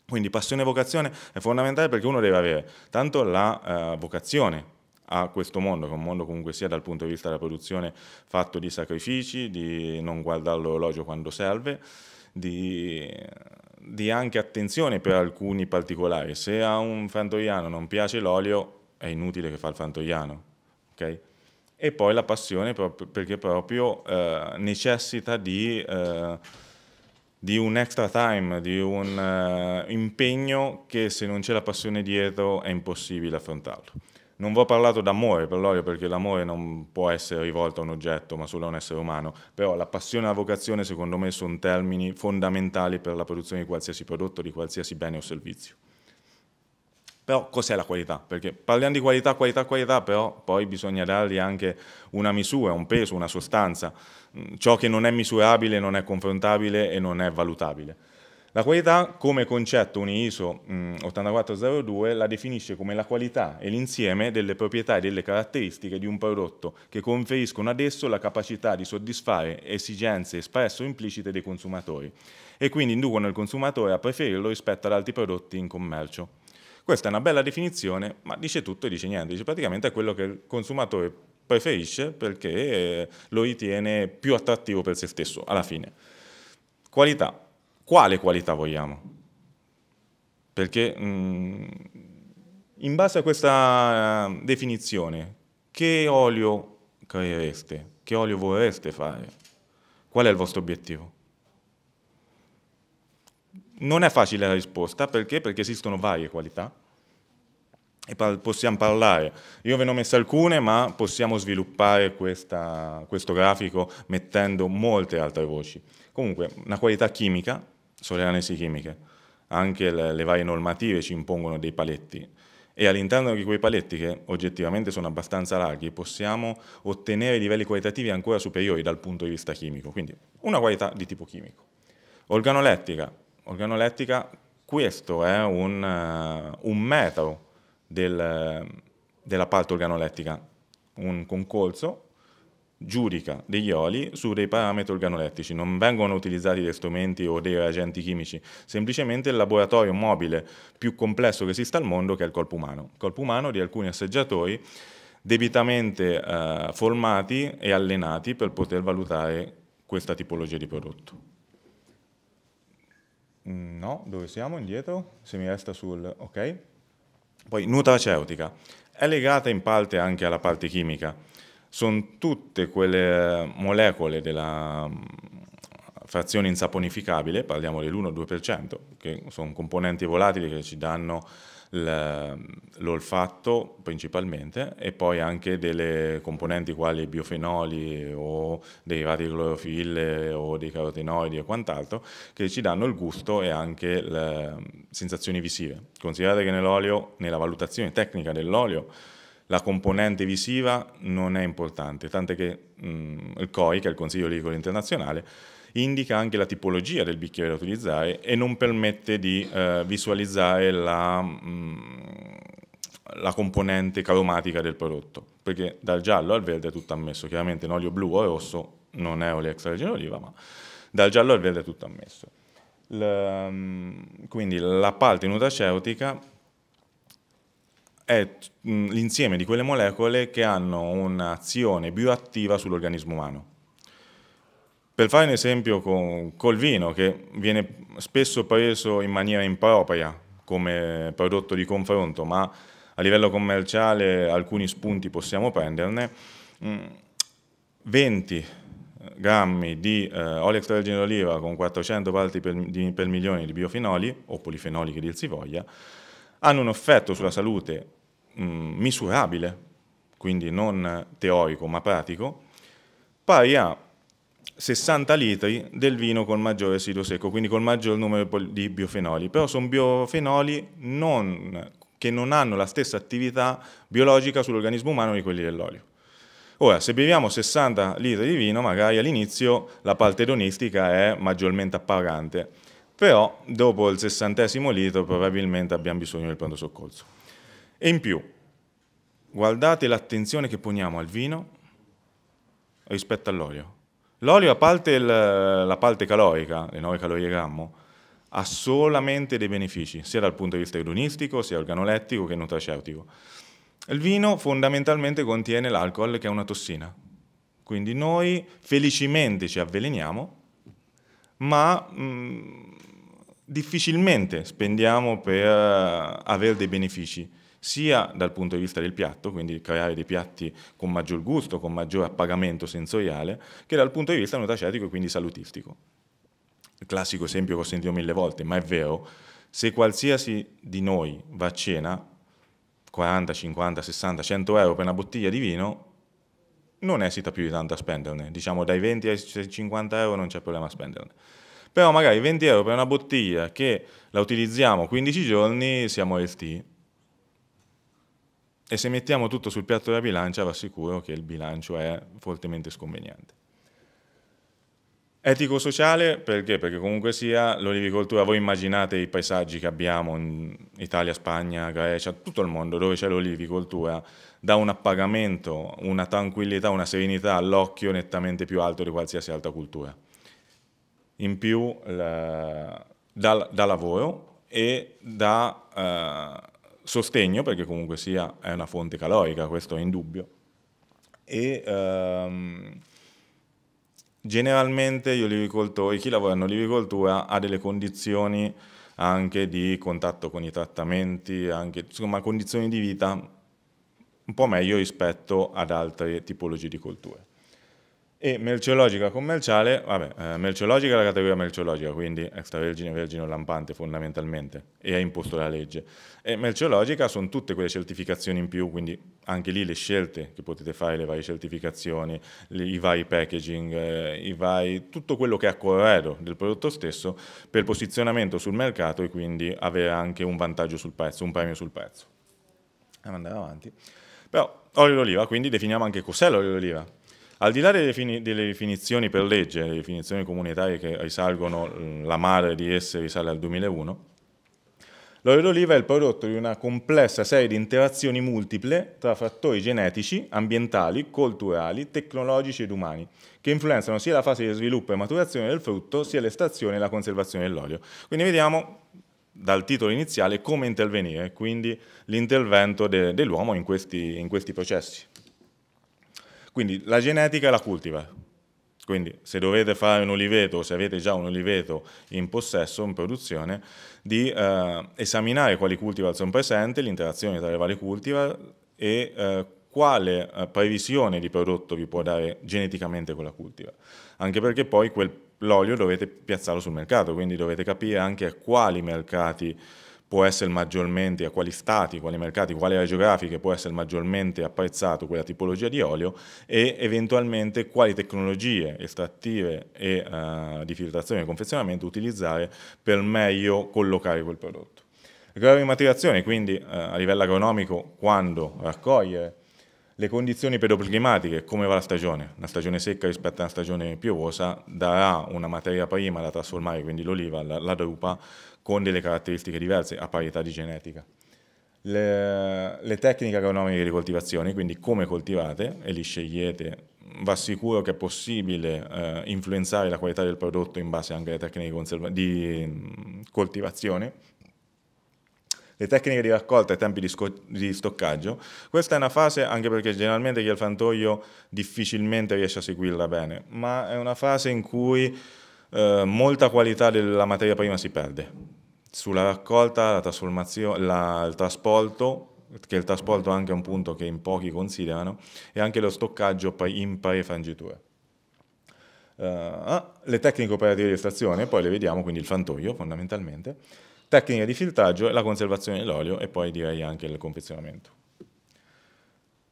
Quindi passione e vocazione è fondamentale perché uno deve avere tanto la eh, vocazione a questo mondo, che è un mondo comunque sia dal punto di vista della produzione fatto di sacrifici, di non guardare l'orologio quando serve, di, di, anche attenzione per alcuni particolari. Se a un fantoiano non piace l'olio, è inutile che fa il fantoiano. Okay? e poi la passione perché proprio eh, necessita di, eh, di, un extra time, di un eh, impegno che se non c'è la passione dietro è impossibile affrontarlo. Non vi ho parlato d'amore per l'olio perché l'amore non può essere rivolto a un oggetto ma solo a un essere umano, però la passione e la vocazione secondo me sono termini fondamentali per la produzione di qualsiasi prodotto, di qualsiasi bene o servizio. Però cos'è la qualità? Perché parliamo di qualità, qualità, qualità, però poi bisogna dargli anche una misura, un peso, una sostanza. Mm, ciò che non è misurabile non è confrontabile e non è valutabile. La qualità come concetto UniISO 8402 mm, la definisce come la qualità e l'insieme delle proprietà e delle caratteristiche di un prodotto che conferiscono ad esso la capacità di soddisfare esigenze espresse o implicite dei consumatori e quindi inducono il consumatore a preferirlo rispetto ad altri prodotti in commercio. Questa è una bella definizione, ma dice tutto e dice niente, dice praticamente è quello che il consumatore preferisce perché eh, lo ritiene più attrattivo per se stesso, alla fine. Qualità. Quale qualità vogliamo? Perché mh, mm, in base a questa eh, definizione, che olio creereste? Che olio vorreste fare? Qual è il vostro obiettivo? Non è facile la risposta, perché? Perché esistono varie qualità e par possiamo parlare. Io ve ne ho messe alcune, ma possiamo sviluppare questa, questo grafico mettendo molte altre voci. Comunque, una qualità chimica, sono le analisi chimiche, anche le, le varie normative ci impongono dei paletti e all'interno di quei paletti, che oggettivamente sono abbastanza larghi, possiamo ottenere livelli qualitativi ancora superiori dal punto di vista chimico, quindi una qualità di tipo chimico. Organolettica, organolettica, questo è un, uh, un metodo del, della parte organolettica. Un concorso giudica degli oli su dei parametri organolettici, non vengono utilizzati dei strumenti o dei reagenti chimici, semplicemente il laboratorio mobile più complesso che esista al mondo che è il corpo umano, il corpo umano di alcuni asseggiatori debitamente eh, formati e allenati per poter valutare questa tipologia di prodotto. Mm, no, dove siamo? Indietro? Se mi resta sul... ok. Poi nutraceutica. È legata in parte anche alla parte chimica. Sono tutte quelle molecole della mm, frazione insaponificabile, parliamo dell'1-2%, che sono componenti volatili che ci danno l'olfatto principalmente e poi anche delle componenti quali biofenoli o derivati di clorofille o dei carotenoidi e quant'altro che ci danno il gusto e anche le sensazioni visive. Considerate che nell'olio, nella valutazione tecnica dell'olio, la componente visiva non è importante, tant'è che mh, mm, il COI, che è il Consiglio Olicolo Internazionale, indica anche la tipologia del bicchiere da utilizzare e non permette di eh, visualizzare la, mh, mm, la, componente caromatica del prodotto, perché dal giallo al verde è tutto ammesso, chiaramente in olio blu o rosso non è olio extravergine oliva, ma dal giallo al verde è tutto ammesso. La, mh, mm, quindi la parte nutraceutica è mm, l'insieme di quelle molecole che hanno un'azione bioattiva sull'organismo umano. Per fare un esempio con, col vino, che viene spesso preso in maniera impropria come prodotto di confronto, ma a livello commerciale alcuni spunti possiamo prenderne, 20 mm, grammi di eh, olio extravergine d'oliva con 400 parti per, di, per milione di biofenoli, o polifenoli che dir si voglia, hanno un effetto sulla salute mh, mm, misurabile, quindi non teorico ma pratico, pari a 60 litri del vino con maggiore residuo secco, quindi con maggior numero di biofenoli. Però sono biofenoli non, che non hanno la stessa attività biologica sull'organismo umano di quelli dell'olio. Ora, se beviamo 60 litri di vino, magari all'inizio la parte edonistica è maggiormente appagante, però dopo il sessantesimo litro probabilmente abbiamo bisogno del pronto soccorso. E in più, guardate l'attenzione che poniamo al vino rispetto all'olio. L'olio, a parte il, la parte calorica, le 9 calorie grammo, ha solamente dei benefici, sia dal punto di vista idonistico, sia organolettico che nutraceutico. Il vino fondamentalmente contiene l'alcol che è una tossina, quindi noi felicemente ci avveleniamo, ma mh, difficilmente spendiamo per eh, avere dei benefici sia dal punto di vista del piatto, quindi creare dei piatti con maggior gusto, con maggior appagamento sensoriale, che dal punto di vista nutacetico e quindi salutistico. Il classico esempio che ho sentito mille volte, ma è vero, se qualsiasi di noi va a cena, 40, 50, 60, 100 euro per una bottiglia di vino, non esita più di tanto a spenderne. Diciamo dai 20 ai 50 euro non c'è problema a spenderne. Però magari 20 euro per una bottiglia che la utilizziamo 15 giorni siamo resti e se mettiamo tutto sul piatto della bilancia, vi assicuro che il bilancio è fortemente sconveniente. Etico-sociale perché? Perché comunque sia l'olivicoltura, voi immaginate i paesaggi che abbiamo in Italia, Spagna, Grecia, tutto il mondo dove c'è l'olivicoltura, dà un appagamento, una tranquillità, una serenità all'occhio nettamente più alto di qualsiasi altra cultura. In più la, dà, dà lavoro e da... Eh, sostegno, perché comunque sia è una fonte calorica, questo è indubbio, e ehm, generalmente gli olivicoltori, chi lavora in olivicoltura ha delle condizioni anche di contatto con i trattamenti, anche, insomma condizioni di vita un po' meglio rispetto ad altre tipologie di colture. E merceologica commerciale, vabbè, eh, merceologica è la categoria merceologica, quindi extravergine, vergine o lampante fondamentalmente, e ha imposto la legge. E merceologica sono tutte quelle certificazioni in più, quindi anche lì le scelte che potete fare, le varie certificazioni, le, i vari packaging, eh, i vari, tutto quello che è a corredo del prodotto stesso per posizionamento sul mercato e quindi avere anche un vantaggio sul prezzo, un premio sul prezzo. Andiamo avanti. Però olio d'oliva, quindi definiamo anche cos'è l'olio d'oliva al di là delle, defini- delle, definizioni per legge, le definizioni comunitarie che risalgono, mm, la madre di esse risale al 2001, l'olio d'oliva è il prodotto di una complessa serie di interazioni multiple tra fattori genetici, ambientali, culturali, tecnologici ed umani, che influenzano sia la fase di sviluppo e maturazione del frutto, sia l'estrazione e la conservazione dell'olio. Quindi vediamo dal titolo iniziale come intervenire, quindi l'intervento de- dell'uomo in questi, in questi processi. Quindi la genetica la cultiva. Quindi se dovete fare un oliveto, se avete già un oliveto in possesso, in produzione, di eh, esaminare quali cultivar sono presenti, l'interazione tra le varie cultivar e eh, quale eh, previsione di prodotto vi può dare geneticamente quella cultivar. Anche perché poi l'olio dovete piazzarlo sul mercato, quindi dovete capire anche a quali mercati può essere maggiormente, a quali stati, quali mercati, quali aree geografiche può essere maggiormente apprezzato quella tipologia di olio e eventualmente quali tecnologie estrattive e uh, di filtrazione e confezionamento utilizzare per meglio collocare quel prodotto. Ricavare in quindi uh, a livello agronomico, quando raccogliere, le condizioni pedoclimatiche, come va la stagione? Una stagione secca rispetto a una stagione piovosa darà una materia prima da trasformare, quindi l'oliva, la, la, drupa, con delle caratteristiche diverse a parità di genetica. Le, le tecniche agronomiche di coltivazione, quindi come coltivate e li scegliete, va sicuro che è possibile eh, influenzare la qualità del prodotto in base anche alle tecniche di coltivazione le tecniche di raccolta e i tempi di, di, stoccaggio, questa è una fase, anche perché generalmente chi ha il fantoio difficilmente riesce a seguirla bene, ma è una fase in cui eh, molta qualità della materia prima si perde. Sulla raccolta, la trasformazione, la, il trasporto, che il trasporto è anche un punto che in pochi considerano, e anche lo stoccaggio in prefrangitura. Uh, le tecniche operative di estrazione, poi le vediamo, quindi il fantoio fondamentalmente tecnica di filtraggio, e la conservazione dell'olio e poi direi anche il confezionamento.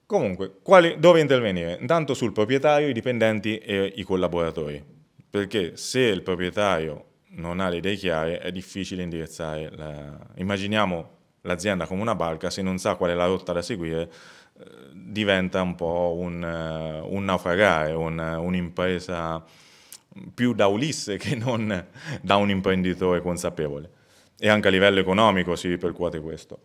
Comunque, quali, dove intervenire? Intanto sul proprietario, i dipendenti e i collaboratori, perché se il proprietario non ha le idee chiare è difficile indirizzare. La... Immaginiamo l'azienda come una barca, se non sa qual è la rotta da seguire eh, diventa un po' un, eh, un naufragare, eh, un'impresa più da Ulisse che non da un imprenditore consapevole e anche a livello economico si ripercuote questo.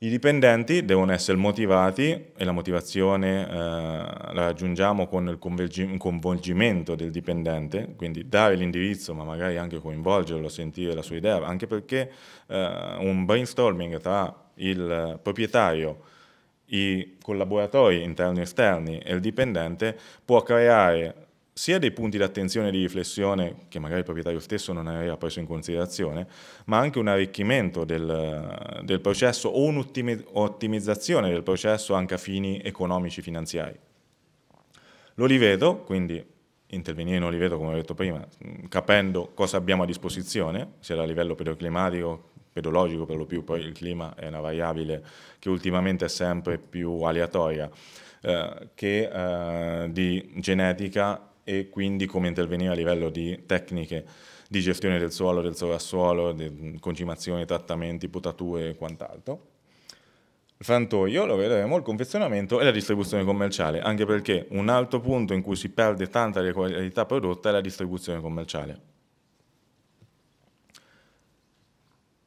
I dipendenti devono essere motivati e la motivazione eh, la raggiungiamo con il coinvolgimento del dipendente, quindi dare l'indirizzo ma magari anche coinvolgerlo, sentire la sua idea, anche perché eh, un brainstorming tra il proprietario, i collaboratori interni e esterni e il dipendente può creare sia dei punti di attenzione e di riflessione che magari il proprietario stesso non aveva preso in considerazione, ma anche un arricchimento del, del processo o un'ottimizzazione del processo anche a fini economici finanziari. L'Oliveto, quindi intervenire in Oliveto, come ho detto prima, capendo cosa abbiamo a disposizione, sia a livello pedoclimatico, pedologico per lo più, poi il clima è una variabile che ultimamente è sempre più aleatoria, eh, che eh, di genetica e quindi come intervenire a livello di tecniche di gestione del suolo, del sovrassuolo, di concimazione, trattamenti, potature e quant'altro. Il frantoio lo vedremo, il confezionamento e la distribuzione commerciale, anche perché un altro punto in cui si perde tanta della qualità prodotta è la distribuzione commerciale.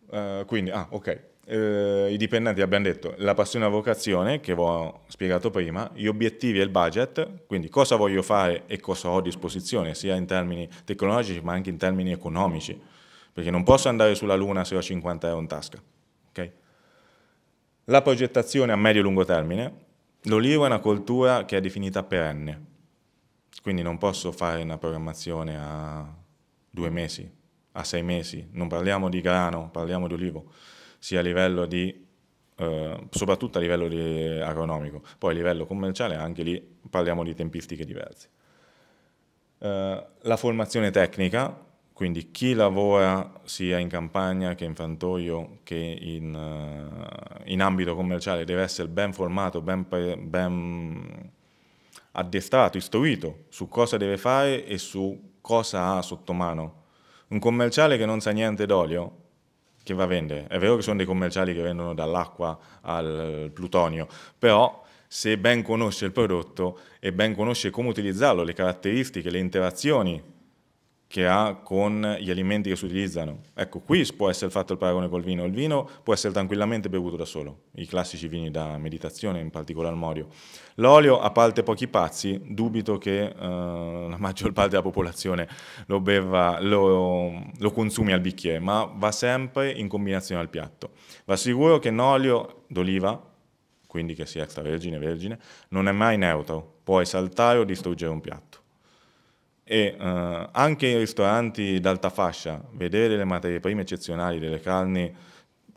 Uh, quindi, ah, ok, eh, i dipendenti abbiamo detto la passione e la vocazione, che vi ho spiegato prima, gli obiettivi e il budget, quindi cosa voglio fare e cosa ho a disposizione, sia in termini tecnologici ma anche in termini economici, perché non posso andare sulla Luna se ho 50 euro in tasca. Okay? La progettazione a medio e lungo termine, l'olivo è una coltura che è definita perenne, quindi non posso fare una programmazione a due mesi, a sei mesi, non parliamo di grano, parliamo di olivo sia a livello di eh, soprattutto a livello agronomico, poi a livello commerciale anche lì parliamo di tempistiche diverse. Eh, la formazione tecnica, quindi chi lavora sia in campagna che in fantoio che in, eh, in ambito commerciale deve essere ben formato, ben, ben addestrato, istruito su cosa deve fare e su cosa ha sotto mano. Un commerciale che non sa niente d'olio che va a vendere. È vero che sono dei commerciali che vendono dall'acqua al plutonio, però se ben conosce il prodotto e ben conosce come utilizzarlo, le caratteristiche, le interazioni che ha con gli alimenti che si utilizzano. Ecco, qui può essere fatto il paragone col vino. Il vino può essere tranquillamente bevuto da solo, i classici vini da meditazione, in particolar modo. L'olio, a parte pochi pazzi, dubito che eh, la maggior parte della popolazione lo, beva, lo, lo consumi al bicchiere, ma va sempre in combinazione al piatto. Va sicuro che l'olio d'oliva, quindi che sia extravergine, vergine, non è mai neutro, puoi saltare o distruggere un piatto e eh, anche in ristoranti d'alta fascia vedere le materie prime eccezionali delle carni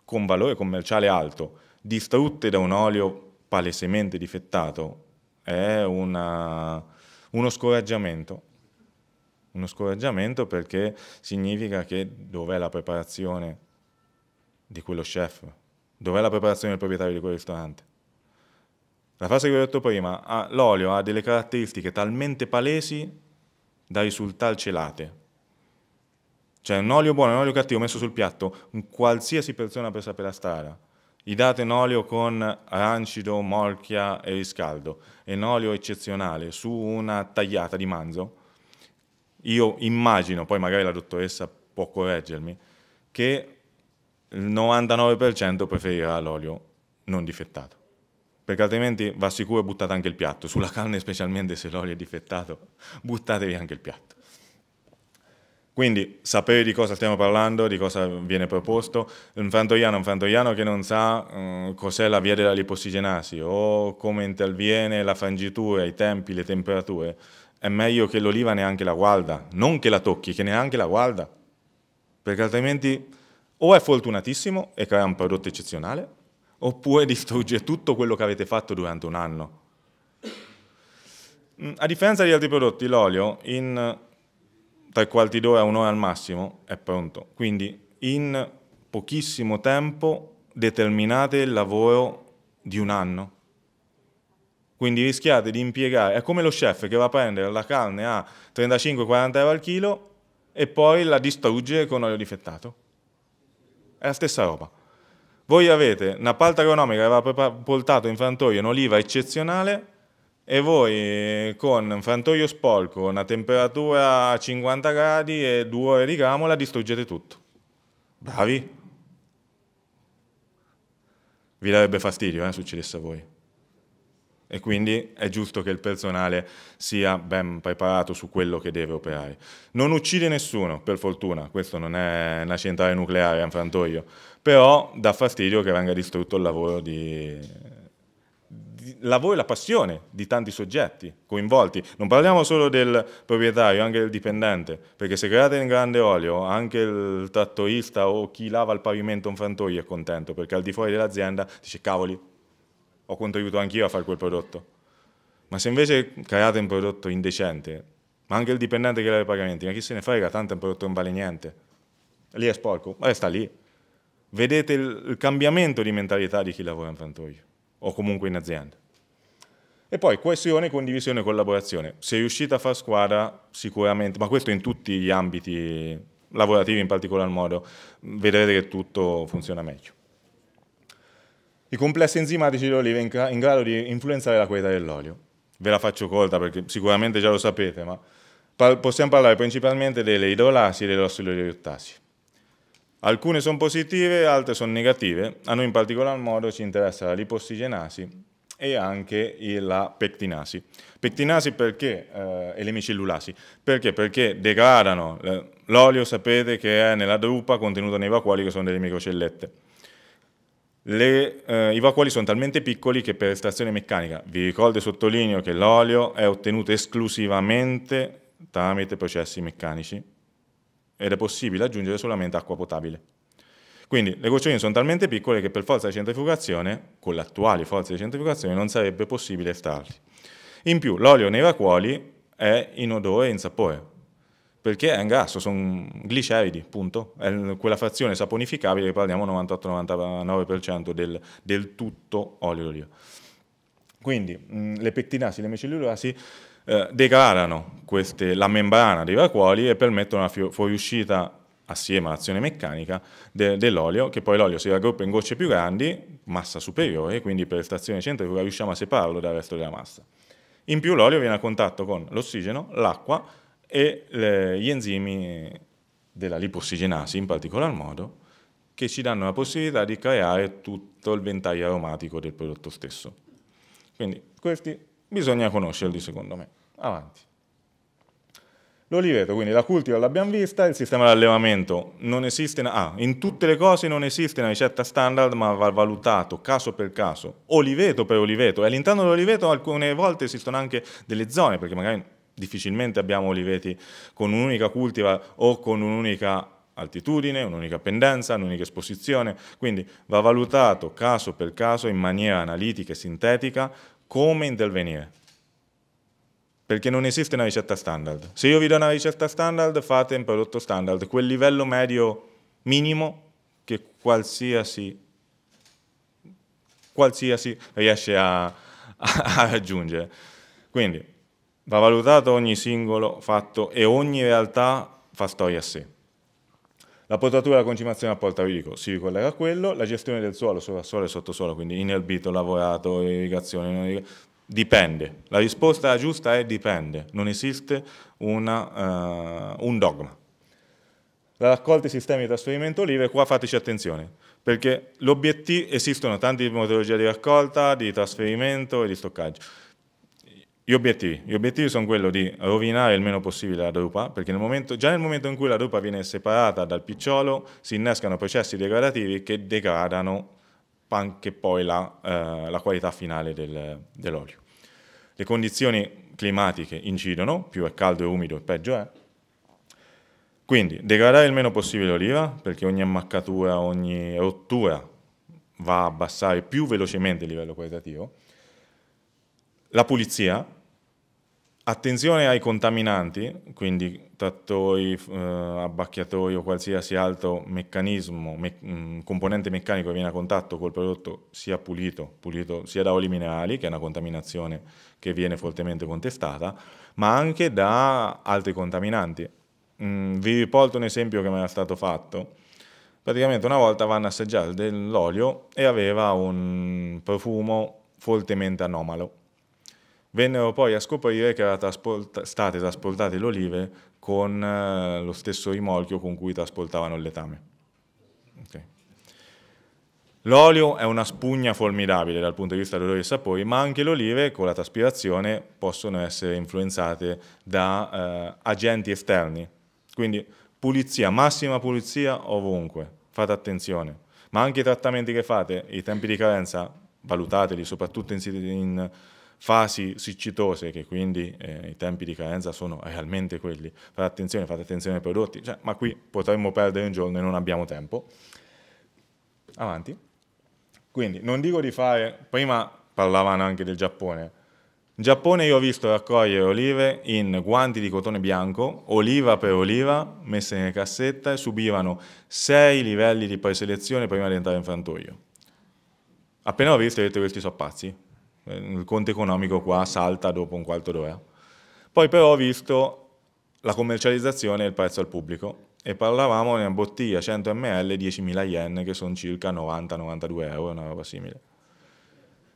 con valore commerciale alto distrutte da un olio palesemente difettato è una, uno scoraggiamento uno scoraggiamento perché significa che dov'è la preparazione di quello chef dov'è la preparazione del proprietario di quel ristorante la frase che vi ho detto prima ah, l'olio ha delle caratteristiche talmente palesi da risultare celate. Cioè un olio buono e un olio cattivo messo sul piatto, qualsiasi persona presa per la strada. Gli date un olio con arancido, morchia e riscaldo, e un olio eccezionale su una tagliata di manzo. Io immagino, poi magari la dottoressa può correggermi, che il 99% preferirà l'olio non difettato perché altrimenti va sicuro buttate anche il piatto, sulla carne specialmente se l'olio è difettato, buttatevi anche il piatto. Quindi sapere di cosa stiamo parlando, di cosa viene proposto, un frantoiano, un frantoiano che non sa um, cos'è la via della lipossigenasi o come interviene la frangitura, i tempi, le temperature, è meglio che l'oliva neanche la guarda, non che la tocchi, che neanche la guarda, perché altrimenti o è fortunatissimo e crea un prodotto eccezionale oppure distrugge tutto quello che avete fatto durante un anno. Mm, a differenza di altri prodotti, l'olio in tre quarti d'ora, un'ora al massimo, è pronto. Quindi in pochissimo tempo determinate il lavoro di un anno. Quindi rischiate di impiegare, è come lo chef che va a prendere la carne a 35-40 euro al chilo e poi la distrugge con olio difettato. È la stessa roba. Voi avete una palta agronomica che aveva portato in frantoio un'oliva eccezionale e voi eh, con un frantoio sporco, una temperatura a 50 gradi e due ore di gramola distruggete tutto. Bravi? Vi darebbe fastidio eh, succedesse a voi e quindi è giusto che il personale sia ben preparato su quello che deve operare. Non uccide nessuno, per fortuna, questo non è una centrale nucleare, è un frantoio, però dà fastidio che venga distrutto il lavoro di, lavoro e la passione di tanti soggetti coinvolti. Non parliamo solo del proprietario, anche del dipendente, perché se create un grande olio anche il trattorista o chi lava il pavimento un frantoio è contento, perché al di fuori dell'azienda dice cavoli, ho contribuito anch'io a fare quel prodotto. Ma se invece create un prodotto indecente, ma anche il dipendente che leva i pagamenti, ma chi se ne frega, tanto è un prodotto che non vale niente. Lì è sporco, ma resta lì. Vedete il, il cambiamento di mentalità di chi lavora in fantoio, o comunque in azienda. E poi questione, condivisione e collaborazione. Se riuscite a far squadra, sicuramente, ma questo in tutti gli ambiti lavorativi in particolar modo, vedrete che tutto funziona meglio. I complessi enzimatici dell'oliva in, in grado di influenzare la qualità dell'olio. Ve la faccio colta perché sicuramente già lo sapete, ma par possiamo parlare principalmente delle idrolasi e delle ossiloliotasi. Alcune sono positive, altre sono negative. A noi in particolar modo ci interessa la lipossigenasi e anche la pectinasi. Pectinasi perché? Eh, e le micellulasi. Perché? Perché degradano eh, l'olio, sapete che è nella drupa contenuta nei vacuoli che sono delle microcellette le, eh, I vacuoli sono talmente piccoli che per estrazione meccanica, vi ricordo e sottolineo che l'olio è ottenuto esclusivamente tramite processi meccanici ed è possibile aggiungere solamente acqua potabile. Quindi le goccioline sono talmente piccole che per forza di centrifugazione, con le attuali forze di centrifugazione, non sarebbe possibile estrarli. In più l'olio nei vacuoli è in odore e in sapore, perché è un grasso, sono gliceridi, punto. È quella frazione saponificabile che parliamo 98-99% del, del, tutto olio d'oliva. Quindi mh, mm, le pettinasi, le micellulasi eh, degradano queste, la membrana dei vacuoli e permettono la fuoriuscita assieme all'azione meccanica de, dell'olio, che poi l'olio si raggruppa in gocce più grandi, massa superiore, quindi per stazione centrifuga riusciamo a separarlo dal resto della massa. In più l'olio viene a contatto con l'ossigeno, l'acqua, e le, gli enzimi della lipossigenasi in particolar modo, che ci danno la possibilità di creare tutto il ventaglio aromatico del prodotto stesso. Quindi questi bisogna conoscerli secondo me. Avanti. L'oliveto, quindi la cultiva l'abbiamo vista, il sistema di allevamento non esiste, ah, in tutte le cose non esiste una ricetta standard, ma va valutato caso per caso, oliveto per oliveto, e all'interno dell'oliveto alcune volte esistono anche delle zone, perché magari difficilmente abbiamo oliveti con un'unica cultiva o con un'unica altitudine, un'unica pendenza, un'unica esposizione, quindi va valutato caso per caso in maniera analitica e sintetica come intervenire. Perché non esiste una ricetta standard. Se io vi do una ricetta standard, fate un prodotto standard, quel livello medio minimo che qualsiasi, qualsiasi riesce a, a raggiungere. Quindi, Va valutato ogni singolo fatto e ogni realtà fa storia a sé. La potatura e la concimazione a porta virico si ricollega a quello, la gestione del suolo, sovrassuolo e sottosuolo, quindi inerbito, lavorato, irrigazione, dipende. La risposta giusta è dipende, non esiste una, uh, un dogma. La raccolta e sistemi di trasferimento olive, qua fateci attenzione, perché esistono tante metodologie di raccolta, di trasferimento e di stoccaggio. Gli obiettivi. Gli obiettivi sono quello di rovinare il meno possibile la drupa, perché nel momento, già nel momento in cui la drupa viene separata dal picciolo si innescano processi degradativi che degradano anche poi la, eh, la qualità finale del, dell'olio. Le condizioni climatiche incidono, più è caldo e umido peggio è. Quindi degradare il meno possibile l'oliva, perché ogni ammaccatura, ogni rottura va a abbassare più velocemente il livello qualitativo la pulizia, attenzione ai contaminanti, quindi trattoi, eh, abbacchiatoi o qualsiasi altro meccanismo, me mm, componente meccanico che viene a contatto col prodotto sia pulito, pulito sia da oli minerali, che è una contaminazione che viene fortemente contestata, ma anche da altri contaminanti. Mm, vi riporto un esempio che mi era stato fatto. Praticamente una volta vanno a assaggiare dell'olio e aveva un profumo fortemente anomalo Vennero poi a scoprire che erano trasporta- state trasportate le olive con eh, lo stesso rimolchio con cui trasportavano il letame. Okay. L'olio è una spugna formidabile dal punto di vista dell'odore e sapori, ma anche le olive con la traspirazione possono essere influenzate da eh, agenti esterni. Quindi pulizia, massima pulizia ovunque, fate attenzione. Ma anche i trattamenti che fate, i tempi di carenza, valutateli, soprattutto in, in fasi siccitose, che quindi eh, i tempi di carenza sono realmente quelli, fate attenzione, fate attenzione ai prodotti, cioè, ma qui potremmo perdere un giorno e non abbiamo tempo. Avanti. Quindi non dico di fare, prima parlavano anche del Giappone, in Giappone io ho visto raccogliere olive in guanti di cotone bianco, oliva per oliva, messe nelle cassette, subivano sei livelli di preselezione prima di entrare in frantoio. Appena ho visto ho detto questi sono pazzi, eh, il conto economico qua salta dopo un quarto d'ora. Poi però ho visto la commercializzazione e il prezzo al pubblico e parlavamo di una bottiglia 100 ml 10.000 yen che sono circa 90-92 euro, una roba simile.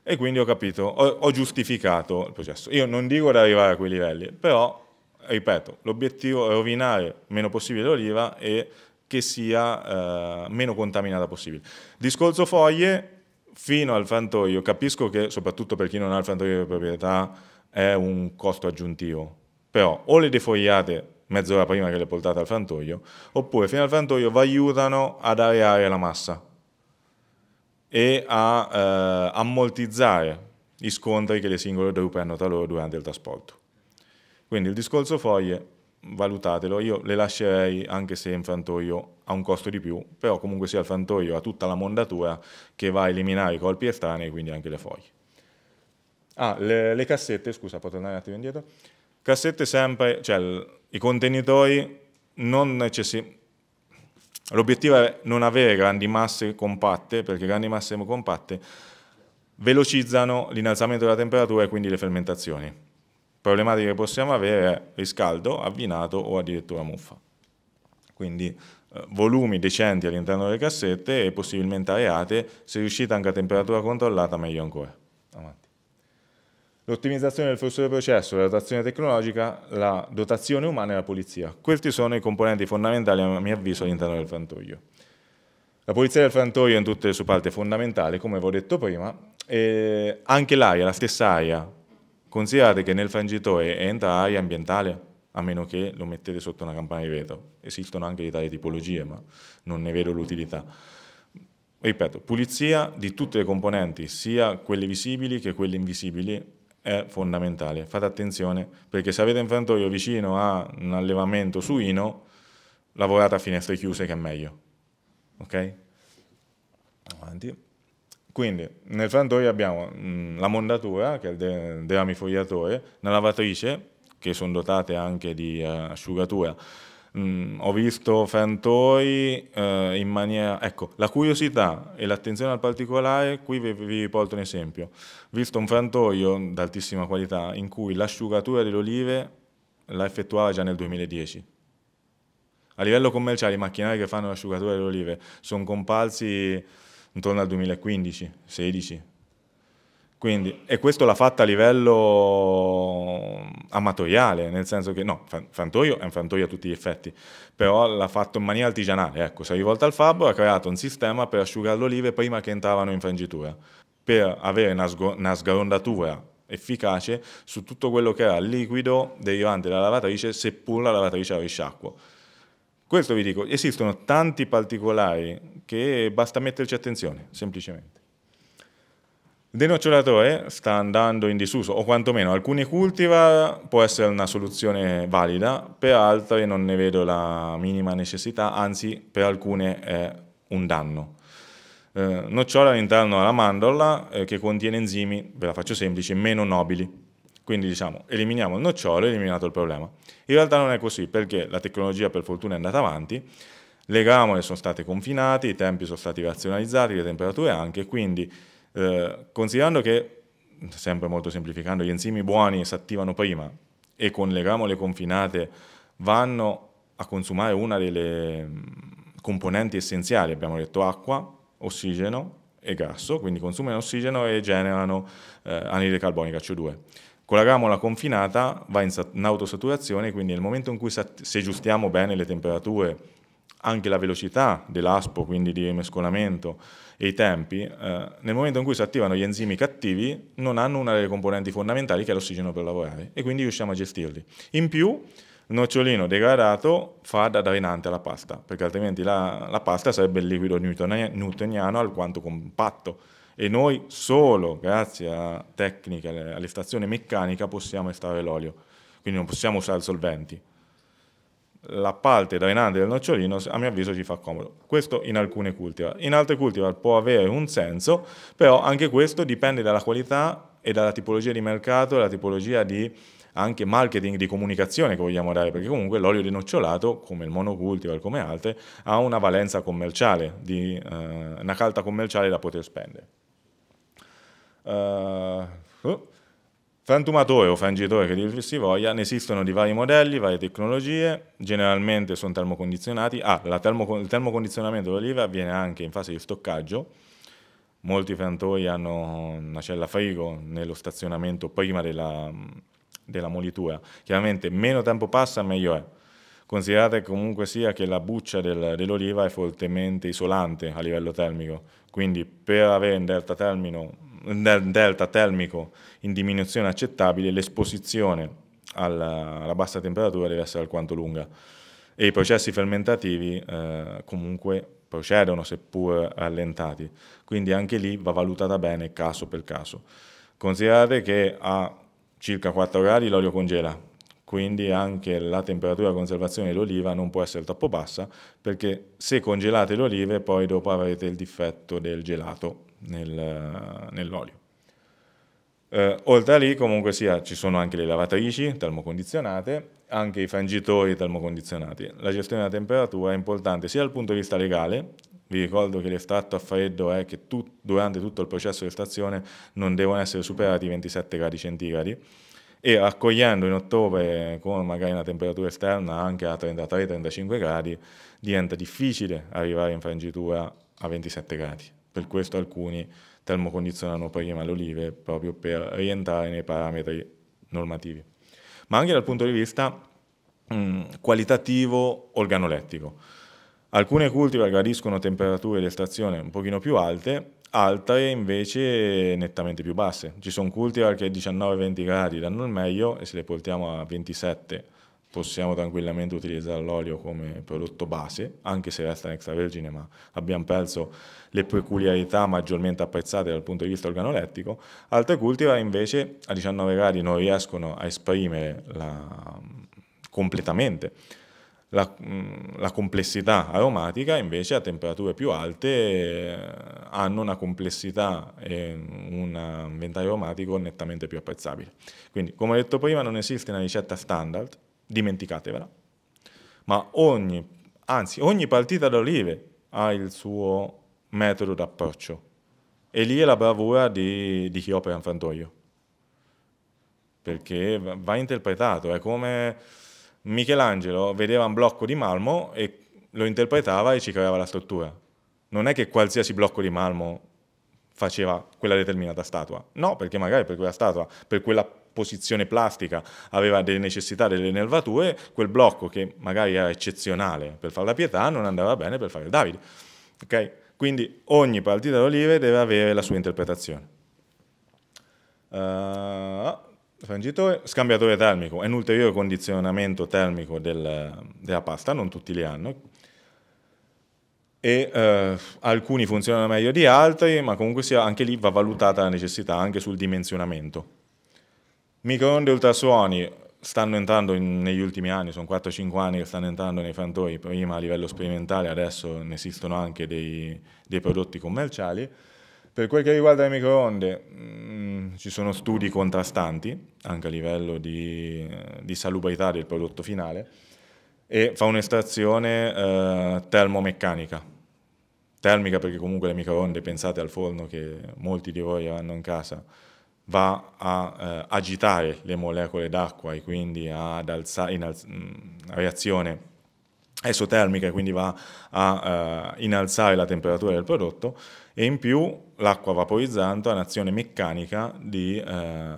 E quindi ho capito, ho, ho giustificato il processo. Io non dico di arrivare a quei livelli, però, ripeto, l'obiettivo è rovinare meno possibile l'oliva e che sia eh, meno contaminata possibile. Discorso foglie, fino al fantoio, capisco che soprattutto per chi non ha il fantoio di proprietà è un costo aggiuntivo, però o le defogliate mezz'ora prima che le portate al fantoio, oppure fino al fantoio vi aiutano ad areare la massa e a eh, ammortizzare gli scontri che le singole drupe hanno tra loro durante il trasporto. Quindi il discorso foglie valutatelo, io le lascerei anche se in frantoio ha un costo di più, però comunque sia il frantoio ha tutta la mondatura che va a eliminare i colpi estranei e quindi anche le foglie. Ah, le, le cassette, scusa, posso andare un attimo indietro? Cassette sempre, cioè i contenitori non necessariamente... L'obiettivo è non avere grandi masse compatte, perché grandi masse compatte velocizzano l'innalzamento della temperatura e quindi le fermentazioni problematiche che possiamo avere è riscaldo, avvinato o addirittura muffa. Quindi eh, volumi decenti all'interno delle cassette e possibilmente areate, se riuscite anche a temperatura controllata meglio ancora. L'ottimizzazione del flusso del processo, la dotazione tecnologica, la dotazione umana e la polizia. Questi sono i componenti fondamentali, a mio avviso, all'interno del frantoio. La polizia del frantoio in tutte le sue parti è fondamentale, come avevo detto prima, e anche l'aria, la stessa aria Consigliate che nel frangitore entra aria ambientale, a meno che lo mettete sotto una campana di vetro. Esistono anche di tali tipologie, ma non ne vedo l'utilità. Ripeto, pulizia di tutte le componenti, sia quelle visibili che quelle invisibili, è fondamentale. Fate attenzione, perché se avete un frantoio vicino a un allevamento suino, lavorate a finestre chiuse che è meglio. Ok? Avanti. Quindi nel frantoio abbiamo mh, la mondatura, che è il deramifogliatore, la lavatrice, che sono dotate anche di uh, asciugatura. Mm, ho visto frantoi eh, in maniera... Ecco, la curiosità e l'attenzione al particolare, qui vi, vi porto un esempio. Ho Visto un frantoio d'altissima qualità in cui l'asciugatura delle olive la effettuava già nel 2010. A livello commerciale i macchinari che fanno l'asciugatura delle olive sono comparsi intorno al 2015-16. Quindi, e questo l'ha fatta a livello mm, amatoriale, nel senso che, no, Frantoio è un Frantoio a tutti gli effetti, però l'ha fatto in maniera artigianale, ecco, si è rivolta al fabbro, ha creato un sistema per asciugare le olive prima che entravano in frangitura, per avere una, una sgrondatura efficace su tutto quello che era il liquido derivante dalla lavatrice, seppur la lavatrice a risciacquo. Questo vi dico, esistono tanti particolari che basta metterci attenzione, semplicemente. Il denocciolatore eh, sta andando in disuso, o quantomeno alcuni cultivar può essere una soluzione valida, per altre non ne vedo la minima necessità, anzi per alcune è un danno. Eh, nocciola all'interno della mandorla eh, che contiene enzimi, ve la faccio semplice, meno nobili. Quindi diciamo, eliminiamo il nocciolo, e eliminato il problema. In realtà non è così, perché la tecnologia per fortuna è andata avanti, le gamole sono state confinate, i tempi sono stati razionalizzati, le temperature anche, quindi eh, considerando che, sempre molto semplificando, gli enzimi buoni si attivano prima e con le gamole confinate vanno a consumare una delle mm, componenti essenziali, abbiamo detto acqua, ossigeno e grasso, quindi consumano ossigeno e generano eh, anidride carbonica CO2. Con la gamola confinata va in, in autosaturazione, quindi nel momento in cui se aggiustiamo bene le temperature anche la velocità dell'aspo, quindi di mescolamento, e i tempi, eh, nel momento in cui si attivano gli enzimi cattivi, non hanno una delle componenti fondamentali che è l'ossigeno per lavorare e quindi riusciamo a gestirli. In più, il nocciolino degradato fa da drenante alla pasta, perché altrimenti la, la pasta sarebbe il liquido newtoniano alquanto compatto e noi solo grazie a tecniche, all'estrazione meccanica possiamo estrarre l'olio, quindi non possiamo usare solventi la parte trainante del nocciolino a mio avviso ci fa comodo. Questo in alcune cultivar. In altre cultivar può avere un senso, però anche questo dipende dalla qualità e dalla tipologia di mercato, dalla tipologia di anche marketing di comunicazione che vogliamo dare, perché comunque l'olio di nocciolato, come il monocultivar, come altre, ha una valenza commerciale, di, eh, una carta commerciale da poter spendere. Uh, uh. Frantumatore o frangitore che dir si voglia, ne esistono di vari modelli, varie tecnologie, generalmente sono termocondizionati. Ah, termo, il termocondizionamento dell'oliva avviene anche in fase di stoccaggio. Molti frantori hanno una cella frigo nello stazionamento prima della, della molitura. Chiaramente meno tempo passa, meglio è. Considerate comunque sia che la buccia del, dell'oliva è fortemente isolante a livello termico, quindi per avere in delta termino nel delta termico in diminuzione accettabile, l'esposizione alla, alla, bassa temperatura deve essere alquanto lunga. E i processi fermentativi eh, comunque procedono, seppur rallentati. Quindi anche lì va valutata bene caso per caso. Considerate che a circa 4 gradi l'olio congela, quindi anche la temperatura di conservazione dell'oliva non può essere troppo bassa, perché se congelate le olive poi dopo avrete il difetto del gelato nel, nell'olio. Eh, oltre a lì comunque sia, ci sono anche le lavatrici termocondizionate, anche i frangitori termocondizionati. La gestione della temperatura è importante sia dal punto di vista legale, vi ricordo che l'estratto a freddo è che tu, durante tutto il processo di estrazione non devono essere superati i 27 gradi centigradi e raccogliendo in ottobre con magari una temperatura esterna anche a 33-35 gradi diventa difficile arrivare in frangitura a 27 gradi per questo alcuni termocondizionano prima le olive proprio per rientrare nei parametri normativi. Ma anche dal punto di vista mh, qualitativo organolettico. Alcune cultivar gradiscono temperature di estrazione un pochino più alte, altre invece nettamente più basse. Ci sono cultivar che a 19-20 gradi danno il meglio e se le portiamo a 27 possiamo tranquillamente utilizzare l'olio come prodotto base, anche se resta un extravergine, ma abbiamo perso le peculiarità maggiormente apprezzate dal punto di vista organolettico. Altre cultivar invece a 19 gradi non riescono a esprimere la, completamente la, mm, la, complessità aromatica, invece a temperature più alte eh, hanno una complessità e un inventario aromatico nettamente più apprezzabile. Quindi, come ho detto prima, non esiste una ricetta standard, dimenticatevela, ma ogni, anzi ogni partita d'olive ha il suo metodo d'approccio e lì è la bravura di, di chi opera in frantoio, perché va interpretato, è come Michelangelo vedeva un blocco di marmo e lo interpretava e ci creava la struttura. Non è che qualsiasi blocco di marmo faceva quella determinata statua. No, perché magari per quella statua, per quella posizione plastica aveva delle necessità, delle nervature, quel blocco che magari era eccezionale per fare la pietà non andava bene per fare il Davide. Okay? Quindi ogni partita d'olive deve avere la sua interpretazione. Uh, frangitore, scambiatore termico, è un ulteriore condizionamento termico del, della pasta, non tutti li hanno. E eh, alcuni funzionano meglio di altri, ma comunque sia, anche lì va valutata la necessità, anche sul dimensionamento. Microonde ultrasuoni stanno entrando in, negli ultimi anni, sono 4-5 anni che stanno entrando nei fantoi, prima a livello sperimentale, adesso ne esistono anche dei, dei prodotti commerciali. Per quel che riguarda le microonde, mh, mm, ci sono studi contrastanti, anche a livello di, di salubrità del prodotto finale, e fa un'estrazione eh, termomeccanica, termica perché comunque le microonde, pensate al forno che molti di voi avranno in casa, va a eh, agitare le molecole d'acqua e quindi ad alzare in alz mm, reazione esotermica e quindi va a eh, innalzare la temperatura del prodotto e in più l'acqua vaporizzante ha un'azione meccanica di, eh,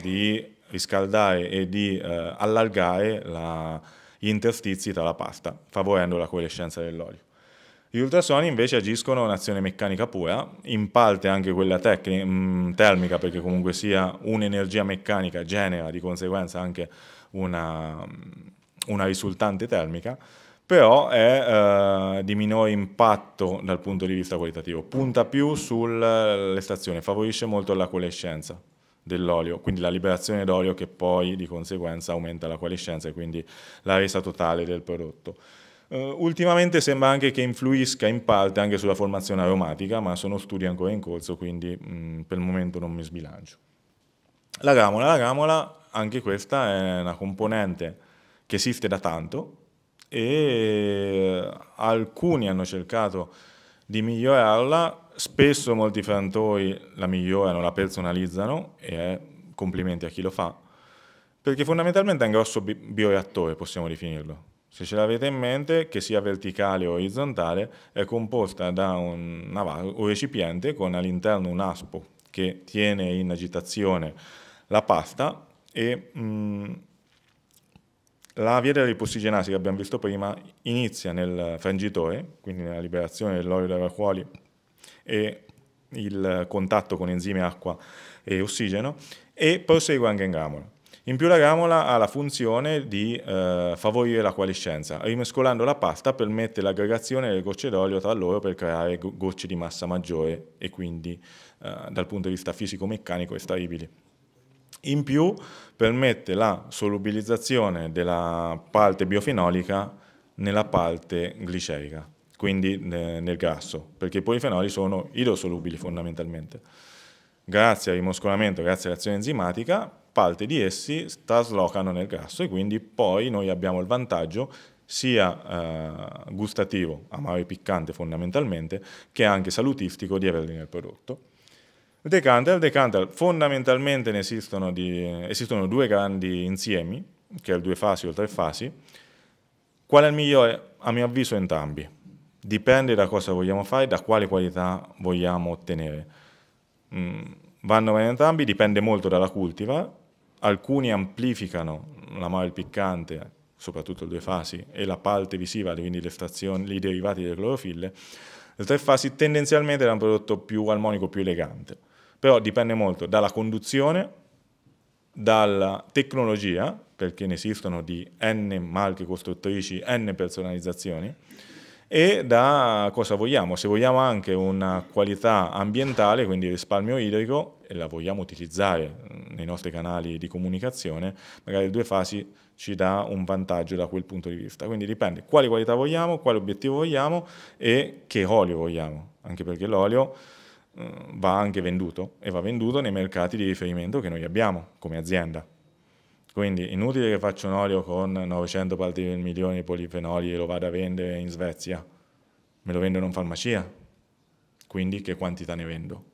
di, riscaldare e di eh, allargare la, gli interstizi tra la pasta, favorendo la coalescenza dell'olio. Gli ultrasuoni invece agiscono un'azione meccanica pura, in parte anche quella mh, mm, termica, perché comunque sia un'energia meccanica genera di conseguenza anche una, mm, una risultante termica, però è eh, di minore impatto dal punto di vista qualitativo, punta più sull'estrazione, favorisce molto la coalescenza dell'olio, quindi la liberazione d'olio che poi di conseguenza aumenta la coalescenza e quindi la resa totale del prodotto. Uh, ultimamente sembra anche che influisca in parte anche sulla formazione aromatica, ma sono studi ancora in corso, quindi mh, mm, per il momento non mi sbilancio. La gamola, la gamola, anche questa è una componente che esiste da tanto e eh, alcuni hanno cercato di migliorarla, spesso molti frantoi la migliorano, la personalizzano e è complimenti a chi lo fa, perché fondamentalmente è un grosso bi- bioreattore, possiamo definirlo se ce l'avete in mente, che sia verticale o orizzontale, è composta da un, un recipiente con all'interno un aspo che tiene in agitazione la pasta e mh, mm, la via dell'ipossigenasi che abbiamo visto prima inizia nel frangitore, quindi nella liberazione dell'olio dai vacuoli e il contatto con enzimi acqua e ossigeno e prosegue anche in gramola. In più la gramola ha la funzione di eh, favorire la qualiscenza. Rimescolando la pasta permette l'aggregazione delle gocce d'olio tra loro per creare go- gocce di massa maggiore e quindi eh, dal punto di vista fisico-meccanico estraibili. In più permette la solubilizzazione della parte biofenolica nella parte glicerica, quindi nel grasso, perché i polifenoli sono idrosolubili fondamentalmente. Grazie al rimoscolamento, grazie all'azione enzimatica, parte di essi traslocano nel grasso e quindi poi noi abbiamo il vantaggio sia eh, gustativo, amaro e piccante fondamentalmente, che anche salutistico di averli nel prodotto. Il decanter, decanter fondamentalmente ne esistono, di, esistono due grandi insiemi, che è il due fasi o il tre fasi. Qual è il migliore? A mio avviso entrambi. Dipende da cosa vogliamo fare, da quale qualità vogliamo ottenere. Mm, vanno bene entrambi, dipende molto dalla cultiva alcuni amplificano la mole del piccante, soprattutto il due fasi, e la parte visiva, quindi le frazioni, i derivati delle clorofille, le tre fasi tendenzialmente era un prodotto più armonico, più elegante. Però dipende molto dalla conduzione, dalla tecnologia, perché ne esistono di n marche costruttrici, n personalizzazioni, e da cosa vogliamo? Se vogliamo anche una qualità ambientale, quindi risparmio idrico, e la vogliamo utilizzare mm, nei nostri canali di comunicazione, magari le due fasi ci dà un vantaggio da quel punto di vista. Quindi dipende quale qualità vogliamo, quale obiettivo vogliamo e che olio vogliamo, anche perché l'olio mm, va anche venduto e va venduto nei mercati di riferimento che noi abbiamo come azienda. Quindi inutile che faccio un olio con 900 parti per milione di polifenoli e lo vado a vendere in Svezia. Me lo vendo in farmacia. Quindi che quantità ne vendo?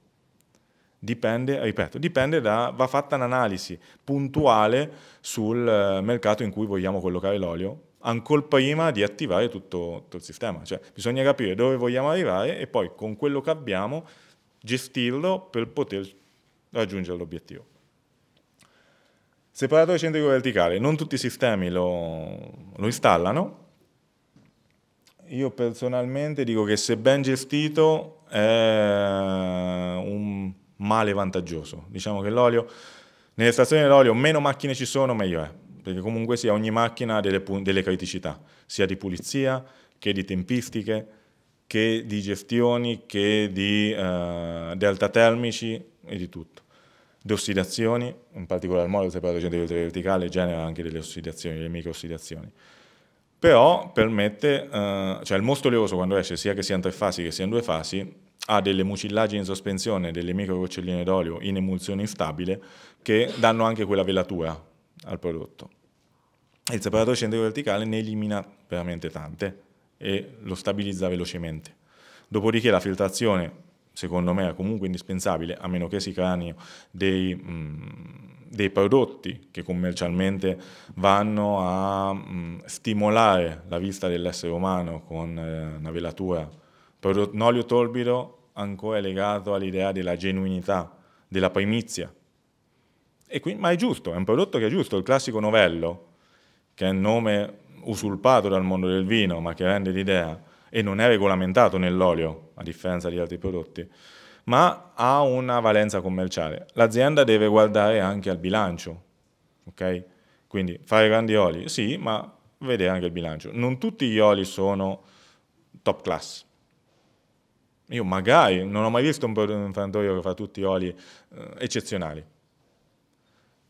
Dipende, ripeto, dipende da, va fatta un'analisi puntuale sul eh, mercato in cui vogliamo collocare l'olio, ancora prima di attivare tutto, tutto il sistema. Cioè, bisogna capire dove vogliamo arrivare e poi con quello che abbiamo gestirlo per poter raggiungere l'obiettivo. Separatore centrico verticale, non tutti i sistemi lo, lo installano. Io personalmente dico che se ben gestito è eh, un male vantaggioso. Diciamo che l'olio, nelle stazioni dell'olio meno macchine ci sono meglio è, perché comunque sia ogni macchina ha delle, delle criticità, sia di pulizia che di tempistiche, che di gestioni, che di eh, delta termici e di tutto di ossidazioni, in particolar modo il patogeno di verticale genera anche delle ossidazioni, delle microossidazioni. Però permette, eh, cioè il mostro oleoso quando esce, sia che sia in tre fasi che sia in due fasi, ha delle mucillagini in sospensione, delle micrococcelline d'olio in emulsione instabile che danno anche quella velatura al prodotto. Il separatore centrico verticale ne elimina veramente tante e lo stabilizza velocemente. Dopodiché la filtrazione secondo me è comunque indispensabile, a meno che si creino dei, mm, dei prodotti che commercialmente vanno a mh, mm, stimolare la vista dell'essere umano con eh, una velatura. un olio torbido ancora è legato all'idea della genuinità, della primizia. Quindi, ma è giusto, è un prodotto che è giusto, il classico novello, che è il nome usurpato dal mondo del vino, ma che rende l'idea, e non è regolamentato nell'olio, a differenza di altri prodotti, ma ha una valenza commerciale. L'azienda deve guardare anche al bilancio, ok? Quindi fare grandi oli, sì, ma vedere anche il bilancio. Non tutti gli oli sono top class. Io magari non ho mai visto un frantoio che fa tutti oli eh, eccezionali.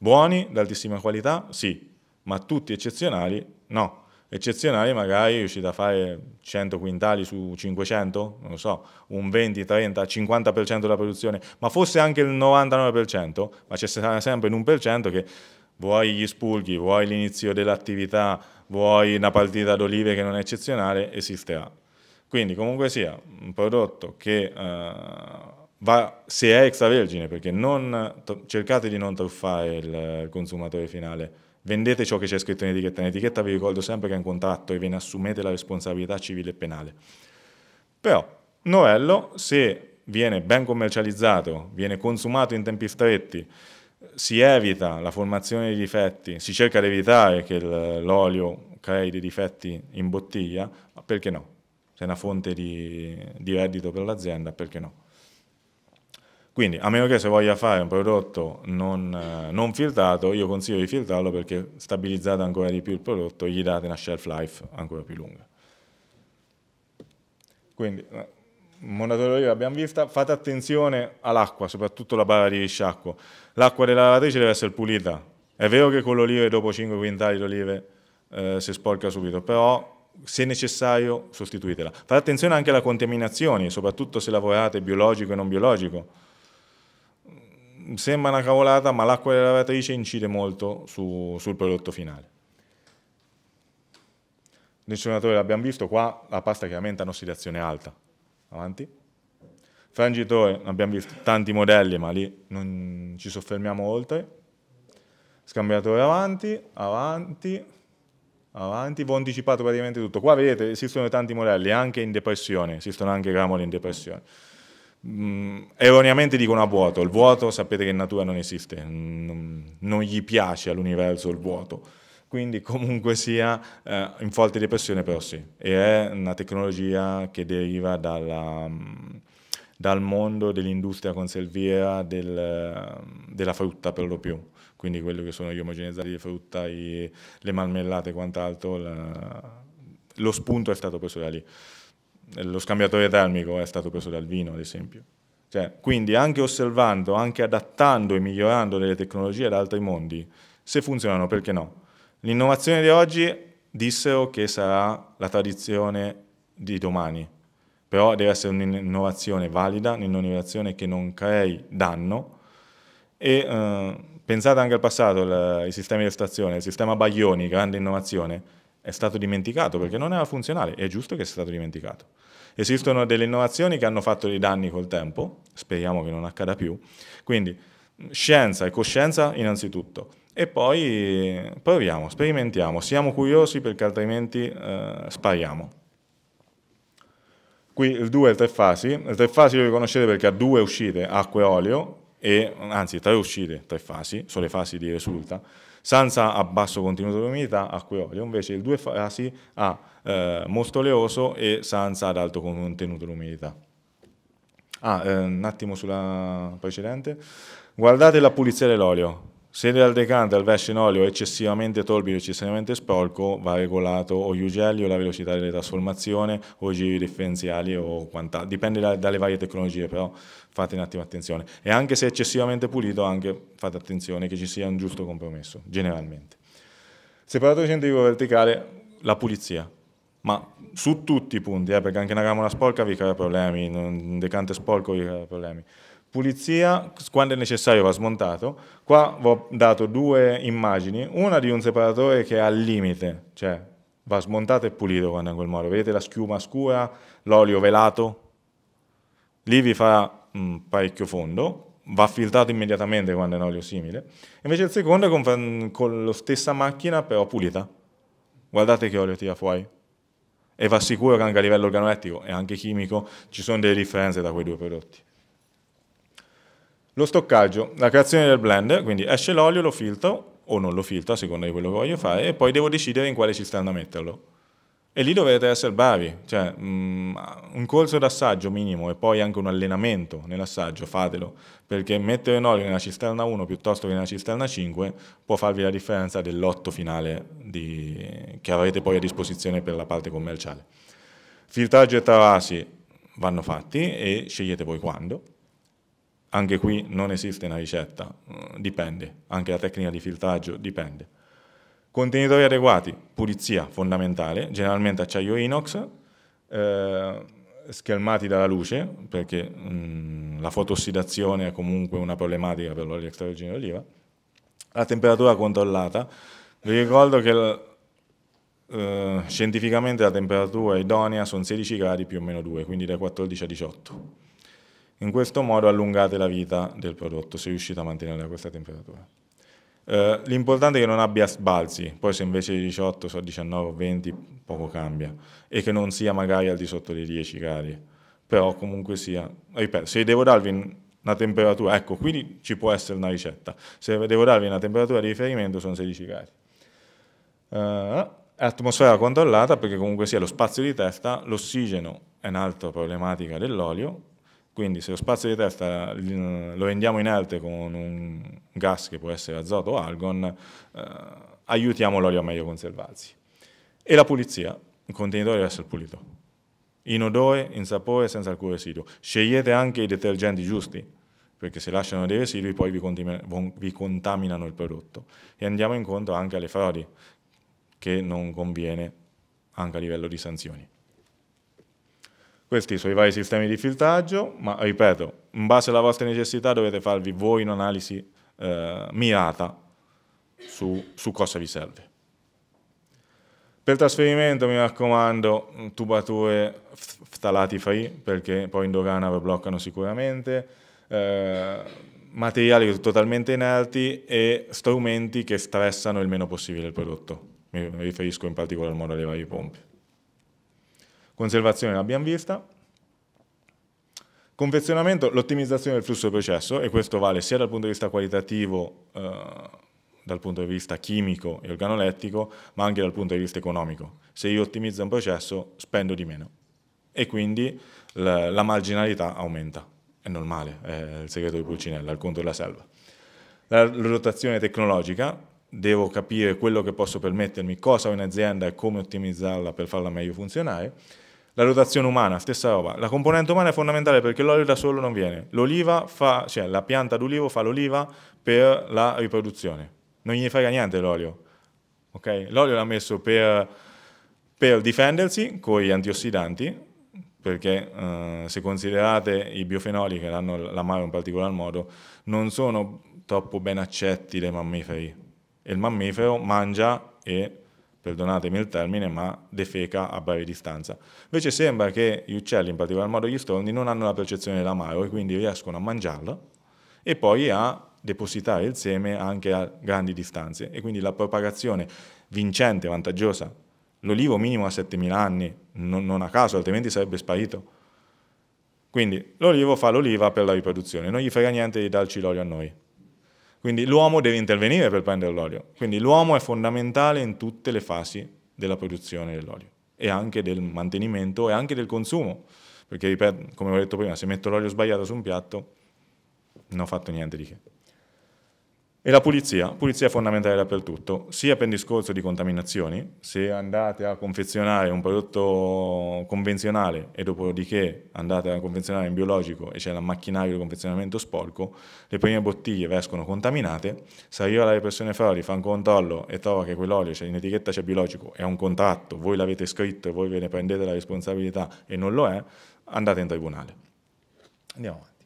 Buoni, d'altissima qualità, sì, ma tutti eccezionali, no eccezionali magari riuscite a fare 100 quintali su 500, non so, un 20, 30, 50% della produzione, ma forse anche il 99%, ma c'è sempre un 1% che vuoi gli spulghi, vuoi l'inizio dell'attività, vuoi una partita d'olive che non è eccezionale, esisterà. Quindi comunque sia un prodotto che eh, va, se è extravergine, perché non, cercate di non truffare il, il consumatore finale, vendete ciò che c'è scritto in etichetta. In etichetta vi ricordo sempre che è un contratto e ve ne assumete la responsabilità civile e penale. Però Novello, se viene ben commercializzato, viene consumato in tempi stretti, si evita la formazione di difetti, si cerca di evitare che l'olio crei dei difetti in bottiglia, perché no? Se è una fonte di, di reddito per l'azienda, perché no? Quindi, a meno che se voglia fare un prodotto non, eh, non, filtrato, io consiglio di filtrarlo perché stabilizzate ancora di più il prodotto, gli date una shelf life ancora più lunga. Quindi, eh, Mondatello io l'abbiamo vista, fate attenzione all'acqua, soprattutto la barra di risciacquo. L'acqua della lavatrice deve essere pulita. È vero che con l'olive, dopo 5 quintali d'olive, eh, si sporca subito, però se necessario sostituitela. Fate attenzione anche alla contaminazione, soprattutto se lavorate biologico e non biologico sembra una cavolata, ma l'acqua della lavatrice incide molto su, sul prodotto finale. Nel l'abbiamo visto, qua la pasta chiaramente ha un'ossidazione alta. Avanti. Frangitore, abbiamo visto tanti modelli, ma lì non ci soffermiamo oltre. Scambiatore avanti, avanti, avanti. Vi ho anticipato praticamente tutto. Qua vedete, esistono tanti modelli, anche in depressione, esistono anche gramoli in depressione mh, mm, erroneamente dicono a vuoto, il vuoto sapete che in natura non esiste, non, non gli piace all'universo il vuoto, quindi comunque sia eh, in forte depressione però sì, e è una tecnologia che deriva dalla, mm, dal mondo dell'industria conserviera del, della frutta per lo più, quindi quello che sono gli omogenizzati di frutta, i, le marmellate e quant'altro, la, lo spunto è stato questo da lì lo scambiatore termico è stato preso dal vino, ad esempio. Cioè, quindi anche osservando, anche adattando e migliorando delle tecnologie ad altri mondi, se funzionano, perché no? L'innovazione di oggi dissero che sarà la tradizione di domani, però deve essere un'innovazione valida, un'innovazione che non crei danno e eh, pensate anche al passato, il, i sistemi di estrazione, il sistema Baglioni, grande innovazione, è stato dimenticato perché non era funzionale, è giusto che sia stato dimenticato. Esistono delle innovazioni che hanno fatto dei danni col tempo, speriamo che non accada più, quindi scienza e coscienza innanzitutto e poi proviamo, sperimentiamo, siamo curiosi perché altrimenti eh, spariamo. Qui il 2 e il 3 fasi, il 3 fasi lo riconoscete perché ha due uscite, acqua e olio, e, anzi tre uscite, tre fasi, sono le fasi di risulta, Sansa ha basso contenuto di umidità, acqua e olio, invece il due fasi ah, ha eh, molto oleoso e Sansa ad alto contenuto di umidità. Ah, eh, un attimo sulla precedente. Guardate la pulizia dell'olio. Se il decanta, il verso in olio è eccessivamente torbido, eccessivamente sporco, va regolato o gli ugelli o la velocità di trasformazione o i giri differenziali o quant'altro. Dipende da, dalle varie tecnologie, però fate un attimo attenzione. E anche se è eccessivamente pulito, anche fate attenzione che ci sia un giusto compromesso, generalmente. Separatore centrifugo verticale, la pulizia ma su tutti i punti, eh, perché anche una gamola sporca vi crea problemi, un decante sporco vi crea problemi. Pulizia, quando è necessario va smontato. Qua vi ho dato due immagini, una di un separatore che è al limite, cioè va smontato e pulito quando è in quel modo. Vedete la schiuma scura, l'olio velato? Lì vi fa mh, mm, parecchio fondo, va filtrato immediatamente quando è un olio simile. Invece il secondo è con, con la stessa macchina però pulita. Guardate che olio tira fuori e va sicuro che anche a livello organolettico e anche chimico ci sono delle differenze da quei due prodotti. Lo stoccaggio, la creazione del blend, quindi esce l'olio, lo filtro o non lo filtro a seconda di quello che voglio fare e poi devo decidere in quale cisterna metterlo. E lì dovete essere bravi, cioè mh, mm, un corso d'assaggio minimo e poi anche un allenamento nell'assaggio, fatelo, perché mettere l'olio nella cisterna 1 piuttosto che nella cisterna 5 può farvi la differenza dell'otto finale di, che avrete poi a disposizione per la parte commerciale. Filtraggio e travasi vanno fatti e scegliete voi quando. Anche qui non esiste una ricetta, eh, dipende, anche la tecnica di filtraggio dipende. Contenitori adeguati, pulizia fondamentale, generalmente acciaio inox, eh, schermati dalla luce, perché mh, mm, la fotossidazione è comunque una problematica per l'olio extravergine d'oliva, la temperatura controllata, vi ricordo che l- eh, scientificamente la temperatura idonea sono 16 gradi più o meno 2, quindi da 14 a 18. In questo modo allungate la vita del prodotto se riuscite a mantenerla a questa temperatura. Eh, l'importante è che non abbia sbalzi, poi se invece di 18 so 19 o 20 poco cambia e che non sia magari al di sotto dei 10 gradi, però comunque sia, ripeto, se devo darvi una temperatura, ecco qui ci può essere una ricetta, se devo darvi una temperatura di riferimento sono 16 gradi. Eh, atmosfera controllata perché comunque sia lo spazio di testa, l'ossigeno è un'altra problematica dell'olio, quindi se lo spazio di testa mm, lo vendiamo in alte con un gas che può essere azoto o argon, eh, aiutiamo l'olio a meglio conservarsi. E la pulizia, il contenitore deve essere pulito, in odore, in sapore, senza alcun residuo. Scegliete anche i detergenti giusti, perché se lasciano dei residui poi vi contaminano il prodotto. E andiamo incontro anche alle frodi, che non conviene anche a livello di sanzioni. Questi sono i vari sistemi di filtraggio, ma ripeto, in base alla vostra necessità dovete farvi voi un'analisi eh, mirata su, su cosa vi serve. Per trasferimento mi raccomando tubature ftalati free perché poi in dogana vi bloccano sicuramente, eh, materiali totalmente inerti e strumenti che stressano il meno possibile il prodotto. Mi riferisco in particolar modo alle varie pompe. Conservazione l'abbiamo vista. Confezionamento, l'ottimizzazione del flusso del processo, e questo vale sia dal punto di vista qualitativo, eh, dal punto di vista chimico e organolettico, ma anche dal punto di vista economico. Se io ottimizzo un processo, spendo di meno e quindi la, la marginalità aumenta. È normale, è il segreto di Pulcinella, il conto della selva. La rotazione tecnologica, devo capire quello che posso permettermi, cosa ho in azienda e come ottimizzarla per farla meglio funzionare. La rotazione umana, stessa roba. La componente umana è fondamentale perché l'olio da solo non viene. L'oliva fa, cioè la pianta d'olivo fa l'oliva per la riproduzione. Non gli frega niente l'olio. Okay? L'olio l'ha messo per, per difendersi con gli antiossidanti, perché eh, se considerate i biofenoli, che l'hanno la mare in particolar modo, non sono troppo ben accetti dai mammiferi. E il mammifero mangia e perdonatemi il termine, ma defeca a breve distanza. Invece sembra che gli uccelli, in particolar modo gli storni, non hanno la percezione dell'amaro e quindi riescono a mangiarlo e poi a depositare il seme anche a grandi distanze e quindi la propagazione vincente, vantaggiosa, l'olivo minimo a 7000 anni, non, non a caso, altrimenti sarebbe sparito. Quindi l'olivo fa l'oliva per la riproduzione, non gli frega niente di darci l'olio a noi. Quindi l'uomo deve intervenire per prendere l'olio. Quindi l'uomo è fondamentale in tutte le fasi della produzione dell'olio e anche del mantenimento e anche del consumo. Perché, ripeto, come ho detto prima, se metto l'olio sbagliato su un piatto non ho fatto niente di che. E la pulizia, pulizia fondamentale dappertutto, sia per il discorso di contaminazioni, se andate a confezionare un prodotto convenzionale e dopodiché andate a confezionare in biologico e c'è la macchinario di confezionamento sporco, le prime bottiglie escono contaminate, se arriva la repressione frodi, fa un controllo e trova che quell'olio cioè in etichetta c'è biologico, è un contratto, voi l'avete scritto e voi ve ne prendete la responsabilità e non lo è, andate in tribunale. Andiamo avanti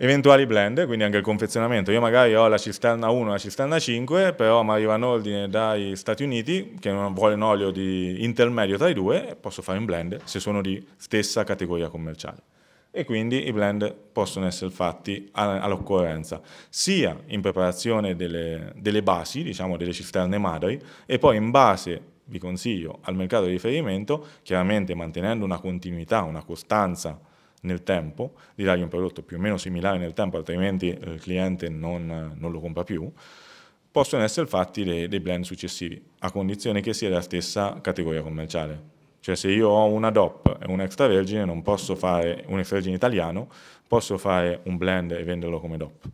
eventuali blend, quindi anche il confezionamento. Io magari ho la cisterna 1 e la cisterna 5, però mi arriva un ordine dai Stati Uniti che vuole un olio di intermedio tra i due, posso fare un blend se sono di stessa categoria commerciale. E quindi i blend possono essere fatti all'occorrenza, sia in preparazione delle, delle basi, diciamo delle cisterne madri, e poi in base vi consiglio al mercato di riferimento, chiaramente mantenendo una continuità, una costanza nel tempo, di dargli un prodotto più o meno similare nel tempo, altrimenti eh, il cliente non, non lo compra più, possono essere fatti dei, dei blend successivi, a condizione che sia della stessa categoria commerciale. Cioè se io ho una DOP e un extravergine, non posso fare un extravergine italiano, posso fare un blend e venderlo come DOP.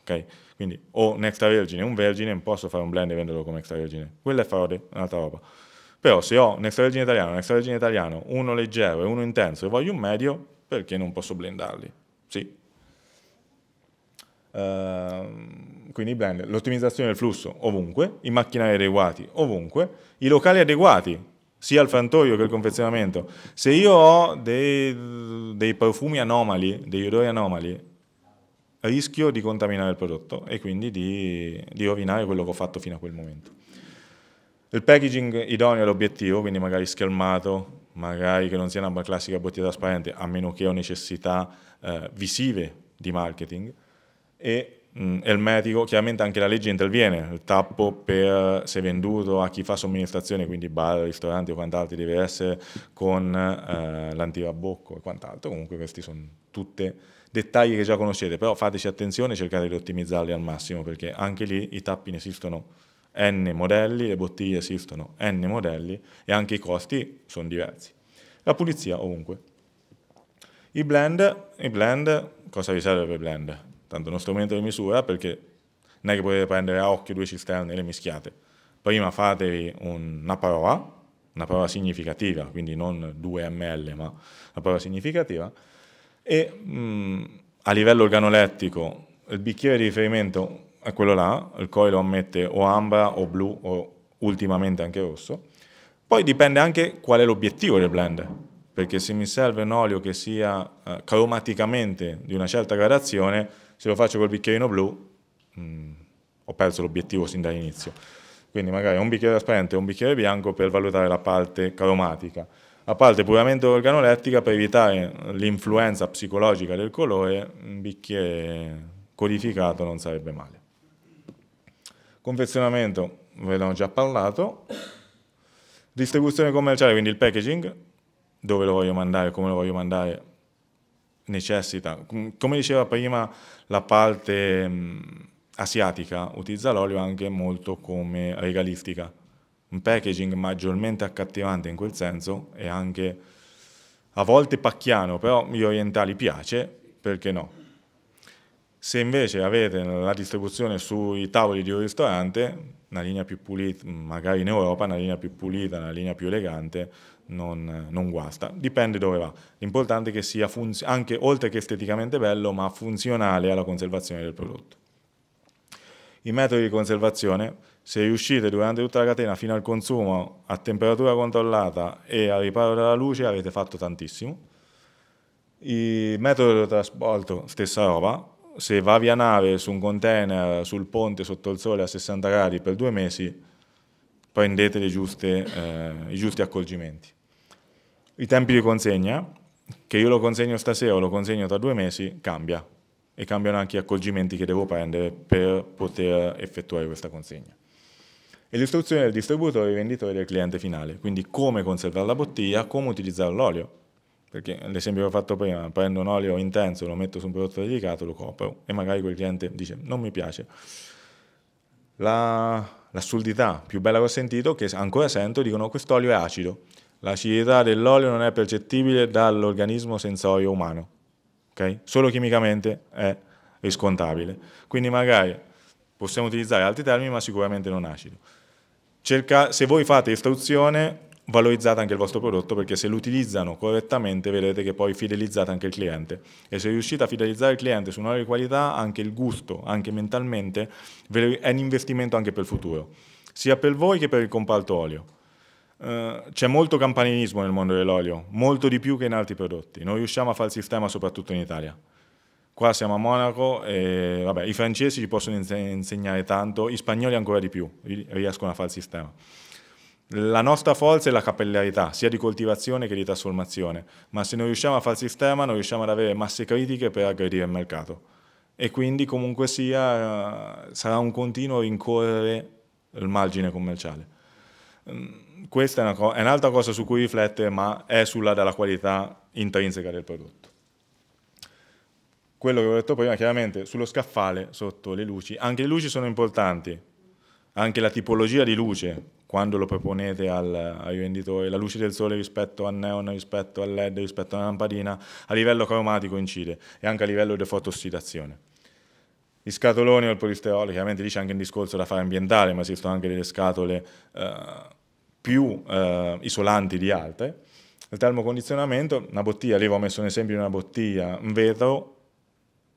Okay? Quindi ho un extravergine e un vergine, non posso fare un blend e venderlo come extravergine. Quella è frode, è un'altra roba. Però se ho un extravergine italiano, un extravergine italiano, uno leggero e uno intenso e voglio un medio, perché non posso blendarli. Sì. Uh, quindi blend, l'ottimizzazione del flusso ovunque, i macchinari adeguati ovunque, i locali adeguati, sia il frantoio che il confezionamento. Se io ho dei, dei profumi anomali, degli odori anomali, rischio di contaminare il prodotto e quindi di, di rovinare quello che ho fatto fino a quel momento. Il packaging idoneo all'obiettivo, quindi magari schermato, magari che non sia una classica bottiglia trasparente, a meno che ho necessità eh, visive di marketing, e mh, mm, il medico, chiaramente anche la legge interviene, il tappo per, se venduto a chi fa somministrazione, quindi bar, ristoranti o quant'altro, deve essere con eh, l'antirabocco e quant'altro, comunque questi sono tutti dettagli che già conoscete, però fateci attenzione e cercate di ottimizzarli al massimo, perché anche lì i tappi ne esistono n modelli, le bottiglie esistono n modelli e anche i costi sono diversi. La pulizia ovunque. I blend, i blend cosa vi serve per blend? Tanto uno strumento di misura perché non è che potete prendere a occhio due cisterne e le mischiate. Prima fatevi una prova, una prova significativa, quindi non 2 ml, ma una prova significativa, e mh, mm, a livello organolettico il bicchiere di riferimento è quello là, il coil lo ammette o ambra o blu o ultimamente anche rosso. Poi dipende anche qual è l'obiettivo del blender, perché se mi serve un olio che sia eh, cromaticamente di una certa gradazione, se lo faccio col bicchierino blu mh, mm, ho perso l'obiettivo sin dall'inizio. Quindi magari un bicchiere trasparente e un bicchiere bianco per valutare la parte cromatica. La parte puramente organolettica per evitare l'influenza psicologica del colore, un bicchiere codificato non sarebbe male. Confezionamento, ve l'ho già parlato. Distribuzione commerciale, quindi il packaging, dove lo voglio mandare, come lo voglio mandare, necessita. Come diceva prima, la parte mh, mm, asiatica utilizza l'olio anche molto come regalistica. Un packaging maggiormente accattivante in quel senso e anche a volte pacchiano, però gli orientali piace, perché no? Se invece avete la distribuzione sui tavoli di un ristorante, una linea più pulita, magari in Europa, una linea più pulita, una linea più elegante, non, non guasta. Dipende dove va. L'importante è che sia anche oltre che esteticamente bello, ma funzionale alla conservazione del prodotto. I metodi di conservazione, se riuscite durante tutta la catena fino al consumo a temperatura controllata e al riparo della luce, avete fatto tantissimo. Il metodo di trasporto, stessa roba, se va via nave su un container, sul ponte, sotto il sole a 60 gradi per due mesi, prendete giuste, eh, i giusti accorgimenti. I tempi di consegna, che io lo consegno stasera o lo consegno tra due mesi, cambia e cambiano anche gli accorgimenti che devo prendere per poter effettuare questa consegna. E l'istruzione del distributore, il venditore e del cliente finale, quindi come conservare la bottiglia, come utilizzare l'olio perché l'esempio che ho fatto prima, prendo un olio intenso, lo metto su un prodotto dedicato, lo copro e magari quel cliente dice non mi piace. La, l'assurdità più bella che ho sentito, che ancora sento, dicono quest'olio è acido, l'acidità dell'olio non è percettibile dall'organismo sensorio umano, okay? solo chimicamente è riscontabile. quindi magari possiamo utilizzare altri termini ma sicuramente non acido. Cerca, se voi fate istruzione valorizzate anche il vostro prodotto perché se lo utilizzano correttamente vedrete che poi fidelizzate anche il cliente e se riuscite a fidelizzare il cliente su un'area di qualità anche il gusto, anche mentalmente, è un investimento anche per il futuro, sia per voi che per il comparto olio. Eh, c'è molto campanilismo nel mondo dell'olio, molto di più che in altri prodotti, non riusciamo a fare il sistema soprattutto in Italia. Qua siamo a Monaco e vabbè, i francesi ci possono insegnare tanto, i spagnoli ancora di più, riescono a fare il sistema. La nostra forza è la capillarità, sia di coltivazione che di trasformazione, ma se non riusciamo a far sistema non riusciamo ad avere masse critiche per aggredire il mercato. E quindi comunque sia sarà un continuo rincorrere il margine commerciale. Mm, questa è, co è un'altra cosa su cui riflettere, ma è sulla della qualità intrinseca del prodotto. Quello che ho detto prima, chiaramente, sullo scaffale, sotto le luci, anche le luci sono importanti, anche la tipologia di luce, quando lo proponete al, ai venditori, la luce del sole rispetto al neon, rispetto al led, rispetto alla lampadina, a livello cromatico incide e anche a livello di fotossidazione. I scatoloni o il polisterolo, chiaramente lì c'è anche un discorso da fare ambientale, ma esistono anche delle scatole eh, più eh, isolanti di altre. Il termocondizionamento, una bottiglia, lì avevo messo un esempio di una bottiglia, in vetro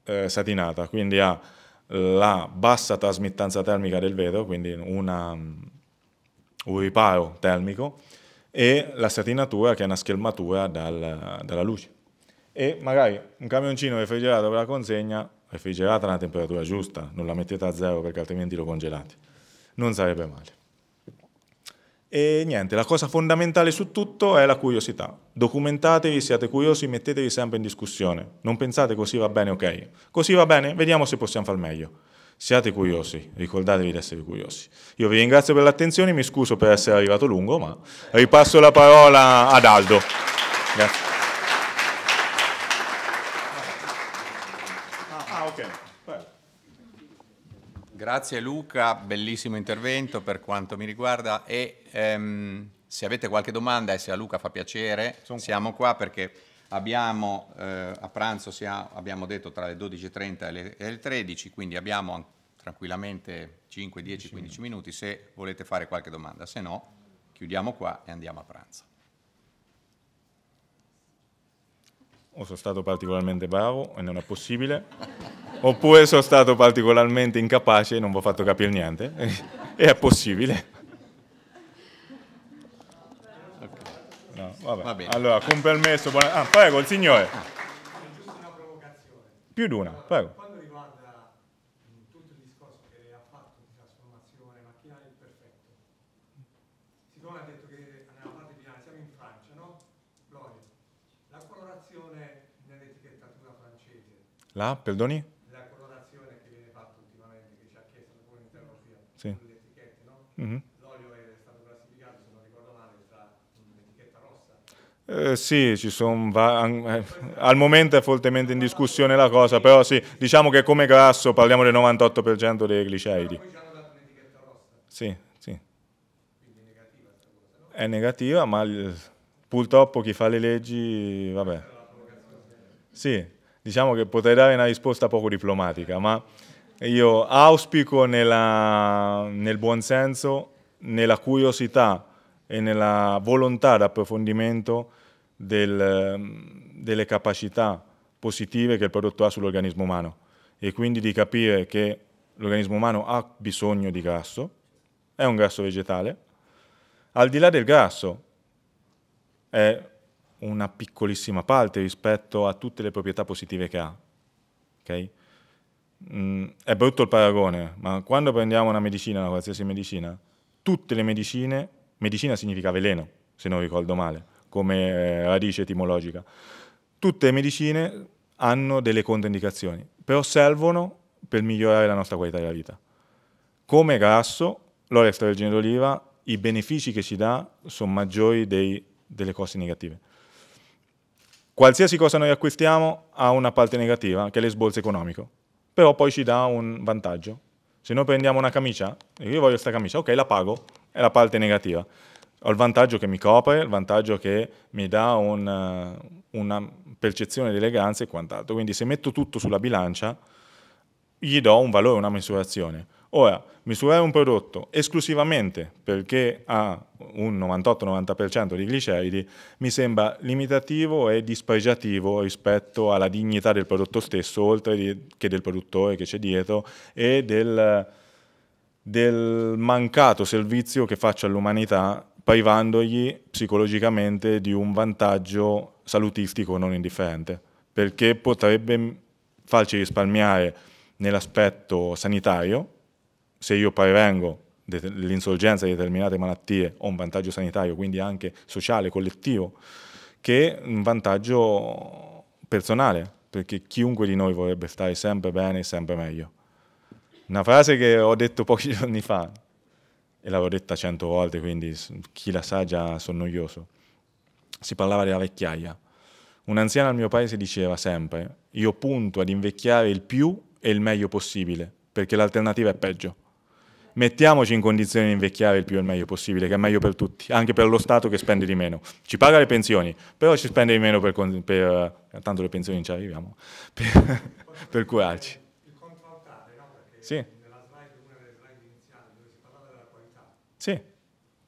eh, satinata, quindi ha la bassa trasmittanza termica del vetro, quindi una un riparo termico e la satinatura che è una schermatura dal, dalla luce. E magari un camioncino refrigerato per la consegna, refrigerata alla temperatura giusta, non la mettete a zero perché altrimenti lo congelate, non sarebbe male. E niente, la cosa fondamentale su tutto è la curiosità. Documentatevi, siate curiosi, mettetevi sempre in discussione. Non pensate così va bene, ok. Così va bene, vediamo se possiamo far meglio. Siate curiosi, ricordatevi di essere curiosi. Io vi ringrazio per l'attenzione, mi scuso per essere arrivato lungo, ma ripasso la parola ad Aldo. Grazie. Ah, Grazie Luca, bellissimo intervento per quanto mi riguarda e ehm, se avete qualche domanda e se a Luca fa piacere, siamo qua perché Abbiamo, eh, a pranzo ha, abbiamo detto tra le 12.30 e le, e le 13, quindi abbiamo tranquillamente 5, 10, 15 minuti se volete fare qualche domanda, se no chiudiamo qua e andiamo a pranzo. O sono stato particolarmente bravo e non è possibile, oppure sono stato particolarmente incapace e non vi ho fatto capire niente e è possibile. Vabbè. Allora, con permesso, buona... ah, prego, il signore. Ah. Più di una, prego. Quando riguarda mm, tutto il discorso che ha fatto di trasformazione macchina del perfetto, siccome ha detto che nella parte finale siamo in Francia, no? Gloria, la colorazione nell'etichettatura francese. La, perdoni? La colorazione che viene fatta ultimamente, che ci ha chiesto la comunità europea, sì. le etichette, no? Mm -hmm. Eh, sì, eh, al momento è fortemente in discussione la cosa, però sì, diciamo che come grasso parliamo del 98% dei gliceridi. Sì, sì. È negativa, ma eh, purtroppo chi fa le leggi, vabbè. Sì, diciamo che potrei dare una risposta poco diplomatica, ma io auspico nella, nel senso, nella curiosità, e nella volontà d'approfondimento del, ehm, delle capacità positive che il prodotto ha sull'organismo umano e quindi di capire che l'organismo umano ha bisogno di grasso, è un grasso vegetale, al di là del grasso è una piccolissima parte rispetto a tutte le proprietà positive che ha. Okay? Mm, è brutto il paragone, ma quando prendiamo una medicina, una qualsiasi medicina, tutte le medicine Medicina significa veleno, se non ricordo male, come eh, radice etimologica. Tutte le medicine hanno delle controindicazioni, però servono per migliorare la nostra qualità della vita. Come grasso, l'olio extravergine d'oliva, i benefici che ci dà sono maggiori dei, delle cose negative. Qualsiasi cosa noi acquistiamo ha una parte negativa, che è l'esborso economico, però poi ci dà un vantaggio. Se noi prendiamo una camicia, io voglio questa camicia, ok, la pago, è la parte negativa. Ho il vantaggio che mi copre, il vantaggio che mi dà un, eh, una percezione di eleganza e quant'altro. Quindi se metto tutto sulla bilancia, gli do un valore, una misurazione. Ora, misurare un prodotto esclusivamente perché ha un 98-90% di gliceridi mi sembra limitativo e dispregiativo rispetto alla dignità del prodotto stesso, oltre che del produttore che c'è dietro e del del mancato servizio che faccia all'umanità privandogli psicologicamente di un vantaggio salutistico non indifferente, perché potrebbe farci risparmiare nell'aspetto sanitario, se io prevengo l'insorgenza di determinate malattie ho un vantaggio sanitario, quindi anche sociale, collettivo, che un vantaggio personale, perché chiunque di noi vorrebbe stare sempre bene e sempre meglio. Una frase che ho detto pochi giorni fa, e l'avevo detta cento volte, quindi chi la sa già sono noioso. Si parlava della vecchiaia. Un anziano al mio paese diceva sempre, io punto ad invecchiare il più e il meglio possibile, perché l'alternativa è peggio. Mettiamoci in condizione di invecchiare il più e il meglio possibile, che è meglio per tutti, anche per lo Stato che spende di meno. Ci paga le pensioni, però ci spende di meno per... per eh, tanto le pensioni non ci arriviamo, per, per curarci sì. nella slide, una delle slide iniziali dove si parlava della qualità, sì.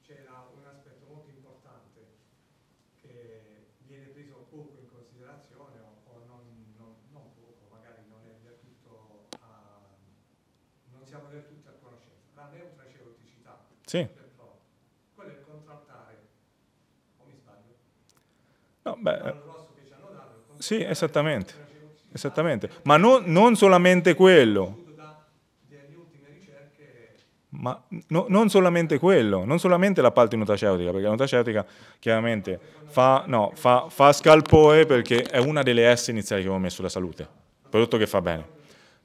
c'era un aspetto molto importante che viene preso poco in considerazione o, o non, non, non, poco, magari non, tutto, uh, non siamo del tutto a conoscenza, la neutraceuticità. Sì. No, beh, eh, sì, esattamente, esattamente. ma non, non solamente quello, ma no, non solamente quello, non solamente la parte nutaceutica, perché la nutaceutica chiaramente fa, no, fa, fa scalpore perché è una delle S iniziali che abbiamo messo la salute, prodotto che fa bene.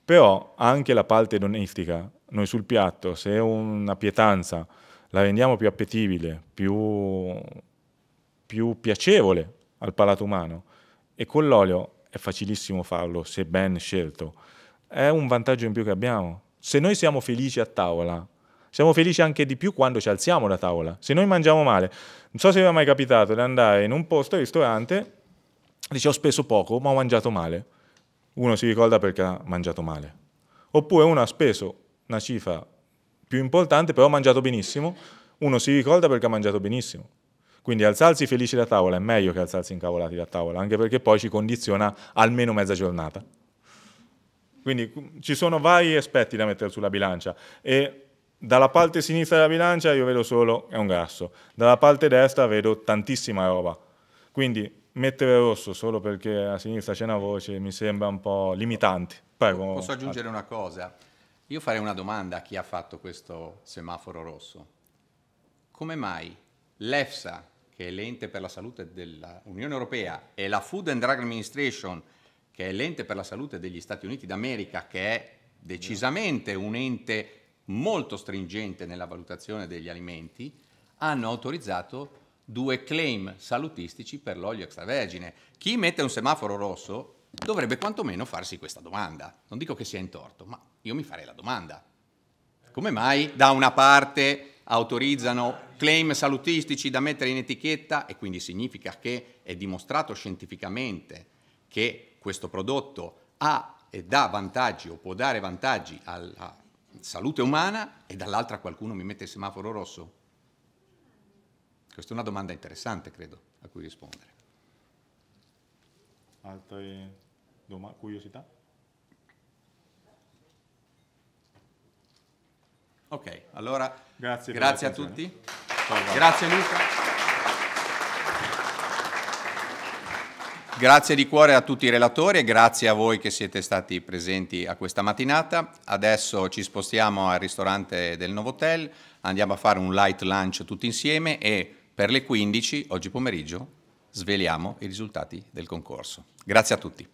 Però anche la parte edonistica, noi sul piatto, se una pietanza la rendiamo più appetibile, più, più piacevole al palato umano, e con l'olio è facilissimo farlo se ben scelto, è un vantaggio in più che abbiamo. Se noi siamo felici a tavola, siamo felici anche di più quando ci alziamo da tavola. Se noi mangiamo male, non so se vi è mai capitato di andare in un posto, un ristorante, dice ho speso poco, ma ho mangiato male. Uno si ricorda perché ha mangiato male. Oppure uno ha speso una cifra più importante, però ha mangiato benissimo, uno si ricorda perché ha mangiato benissimo. Quindi alzarsi felici da tavola è meglio che alzarsi incavolati da tavola, anche perché poi ci condiziona almeno mezza giornata. Quindi ci sono vari aspetti da mettere sulla bilancia e dalla parte sinistra della bilancia io vedo solo è un grasso, dalla parte destra vedo tantissima roba. Quindi mettere rosso solo perché a sinistra c'è una voce mi sembra un po' limitante. Prego. Posso aggiungere una cosa? Io farei una domanda a chi ha fatto questo semaforo rosso. Come mai l'EFSA, che è l'ente per la salute dell'Unione Europea, e la Food and Drug Administration, che è l'ente per la salute degli Stati Uniti d'America, che è decisamente un ente molto stringente nella valutazione degli alimenti, hanno autorizzato due claim salutistici per l'olio extravergine. Chi mette un semaforo rosso dovrebbe quantomeno farsi questa domanda. Non dico che sia in torto, ma io mi farei la domanda. Come mai da una parte autorizzano claim salutistici da mettere in etichetta e quindi significa che è dimostrato scientificamente che questo prodotto ha e dà vantaggi o può dare vantaggi alla salute umana e dall'altra qualcuno mi mette il semaforo rosso? Questa è una domanda interessante, credo, a cui rispondere. Altre domande, curiosità? Ok, allora grazie, grazie a tutti. Grazie Luca. Grazie di cuore a tutti i relatori e grazie a voi che siete stati presenti a questa mattinata. Adesso ci spostiamo al ristorante del Novotel, andiamo a fare un light lunch tutti insieme e per le 15 oggi pomeriggio sveliamo i risultati del concorso. Grazie a tutti.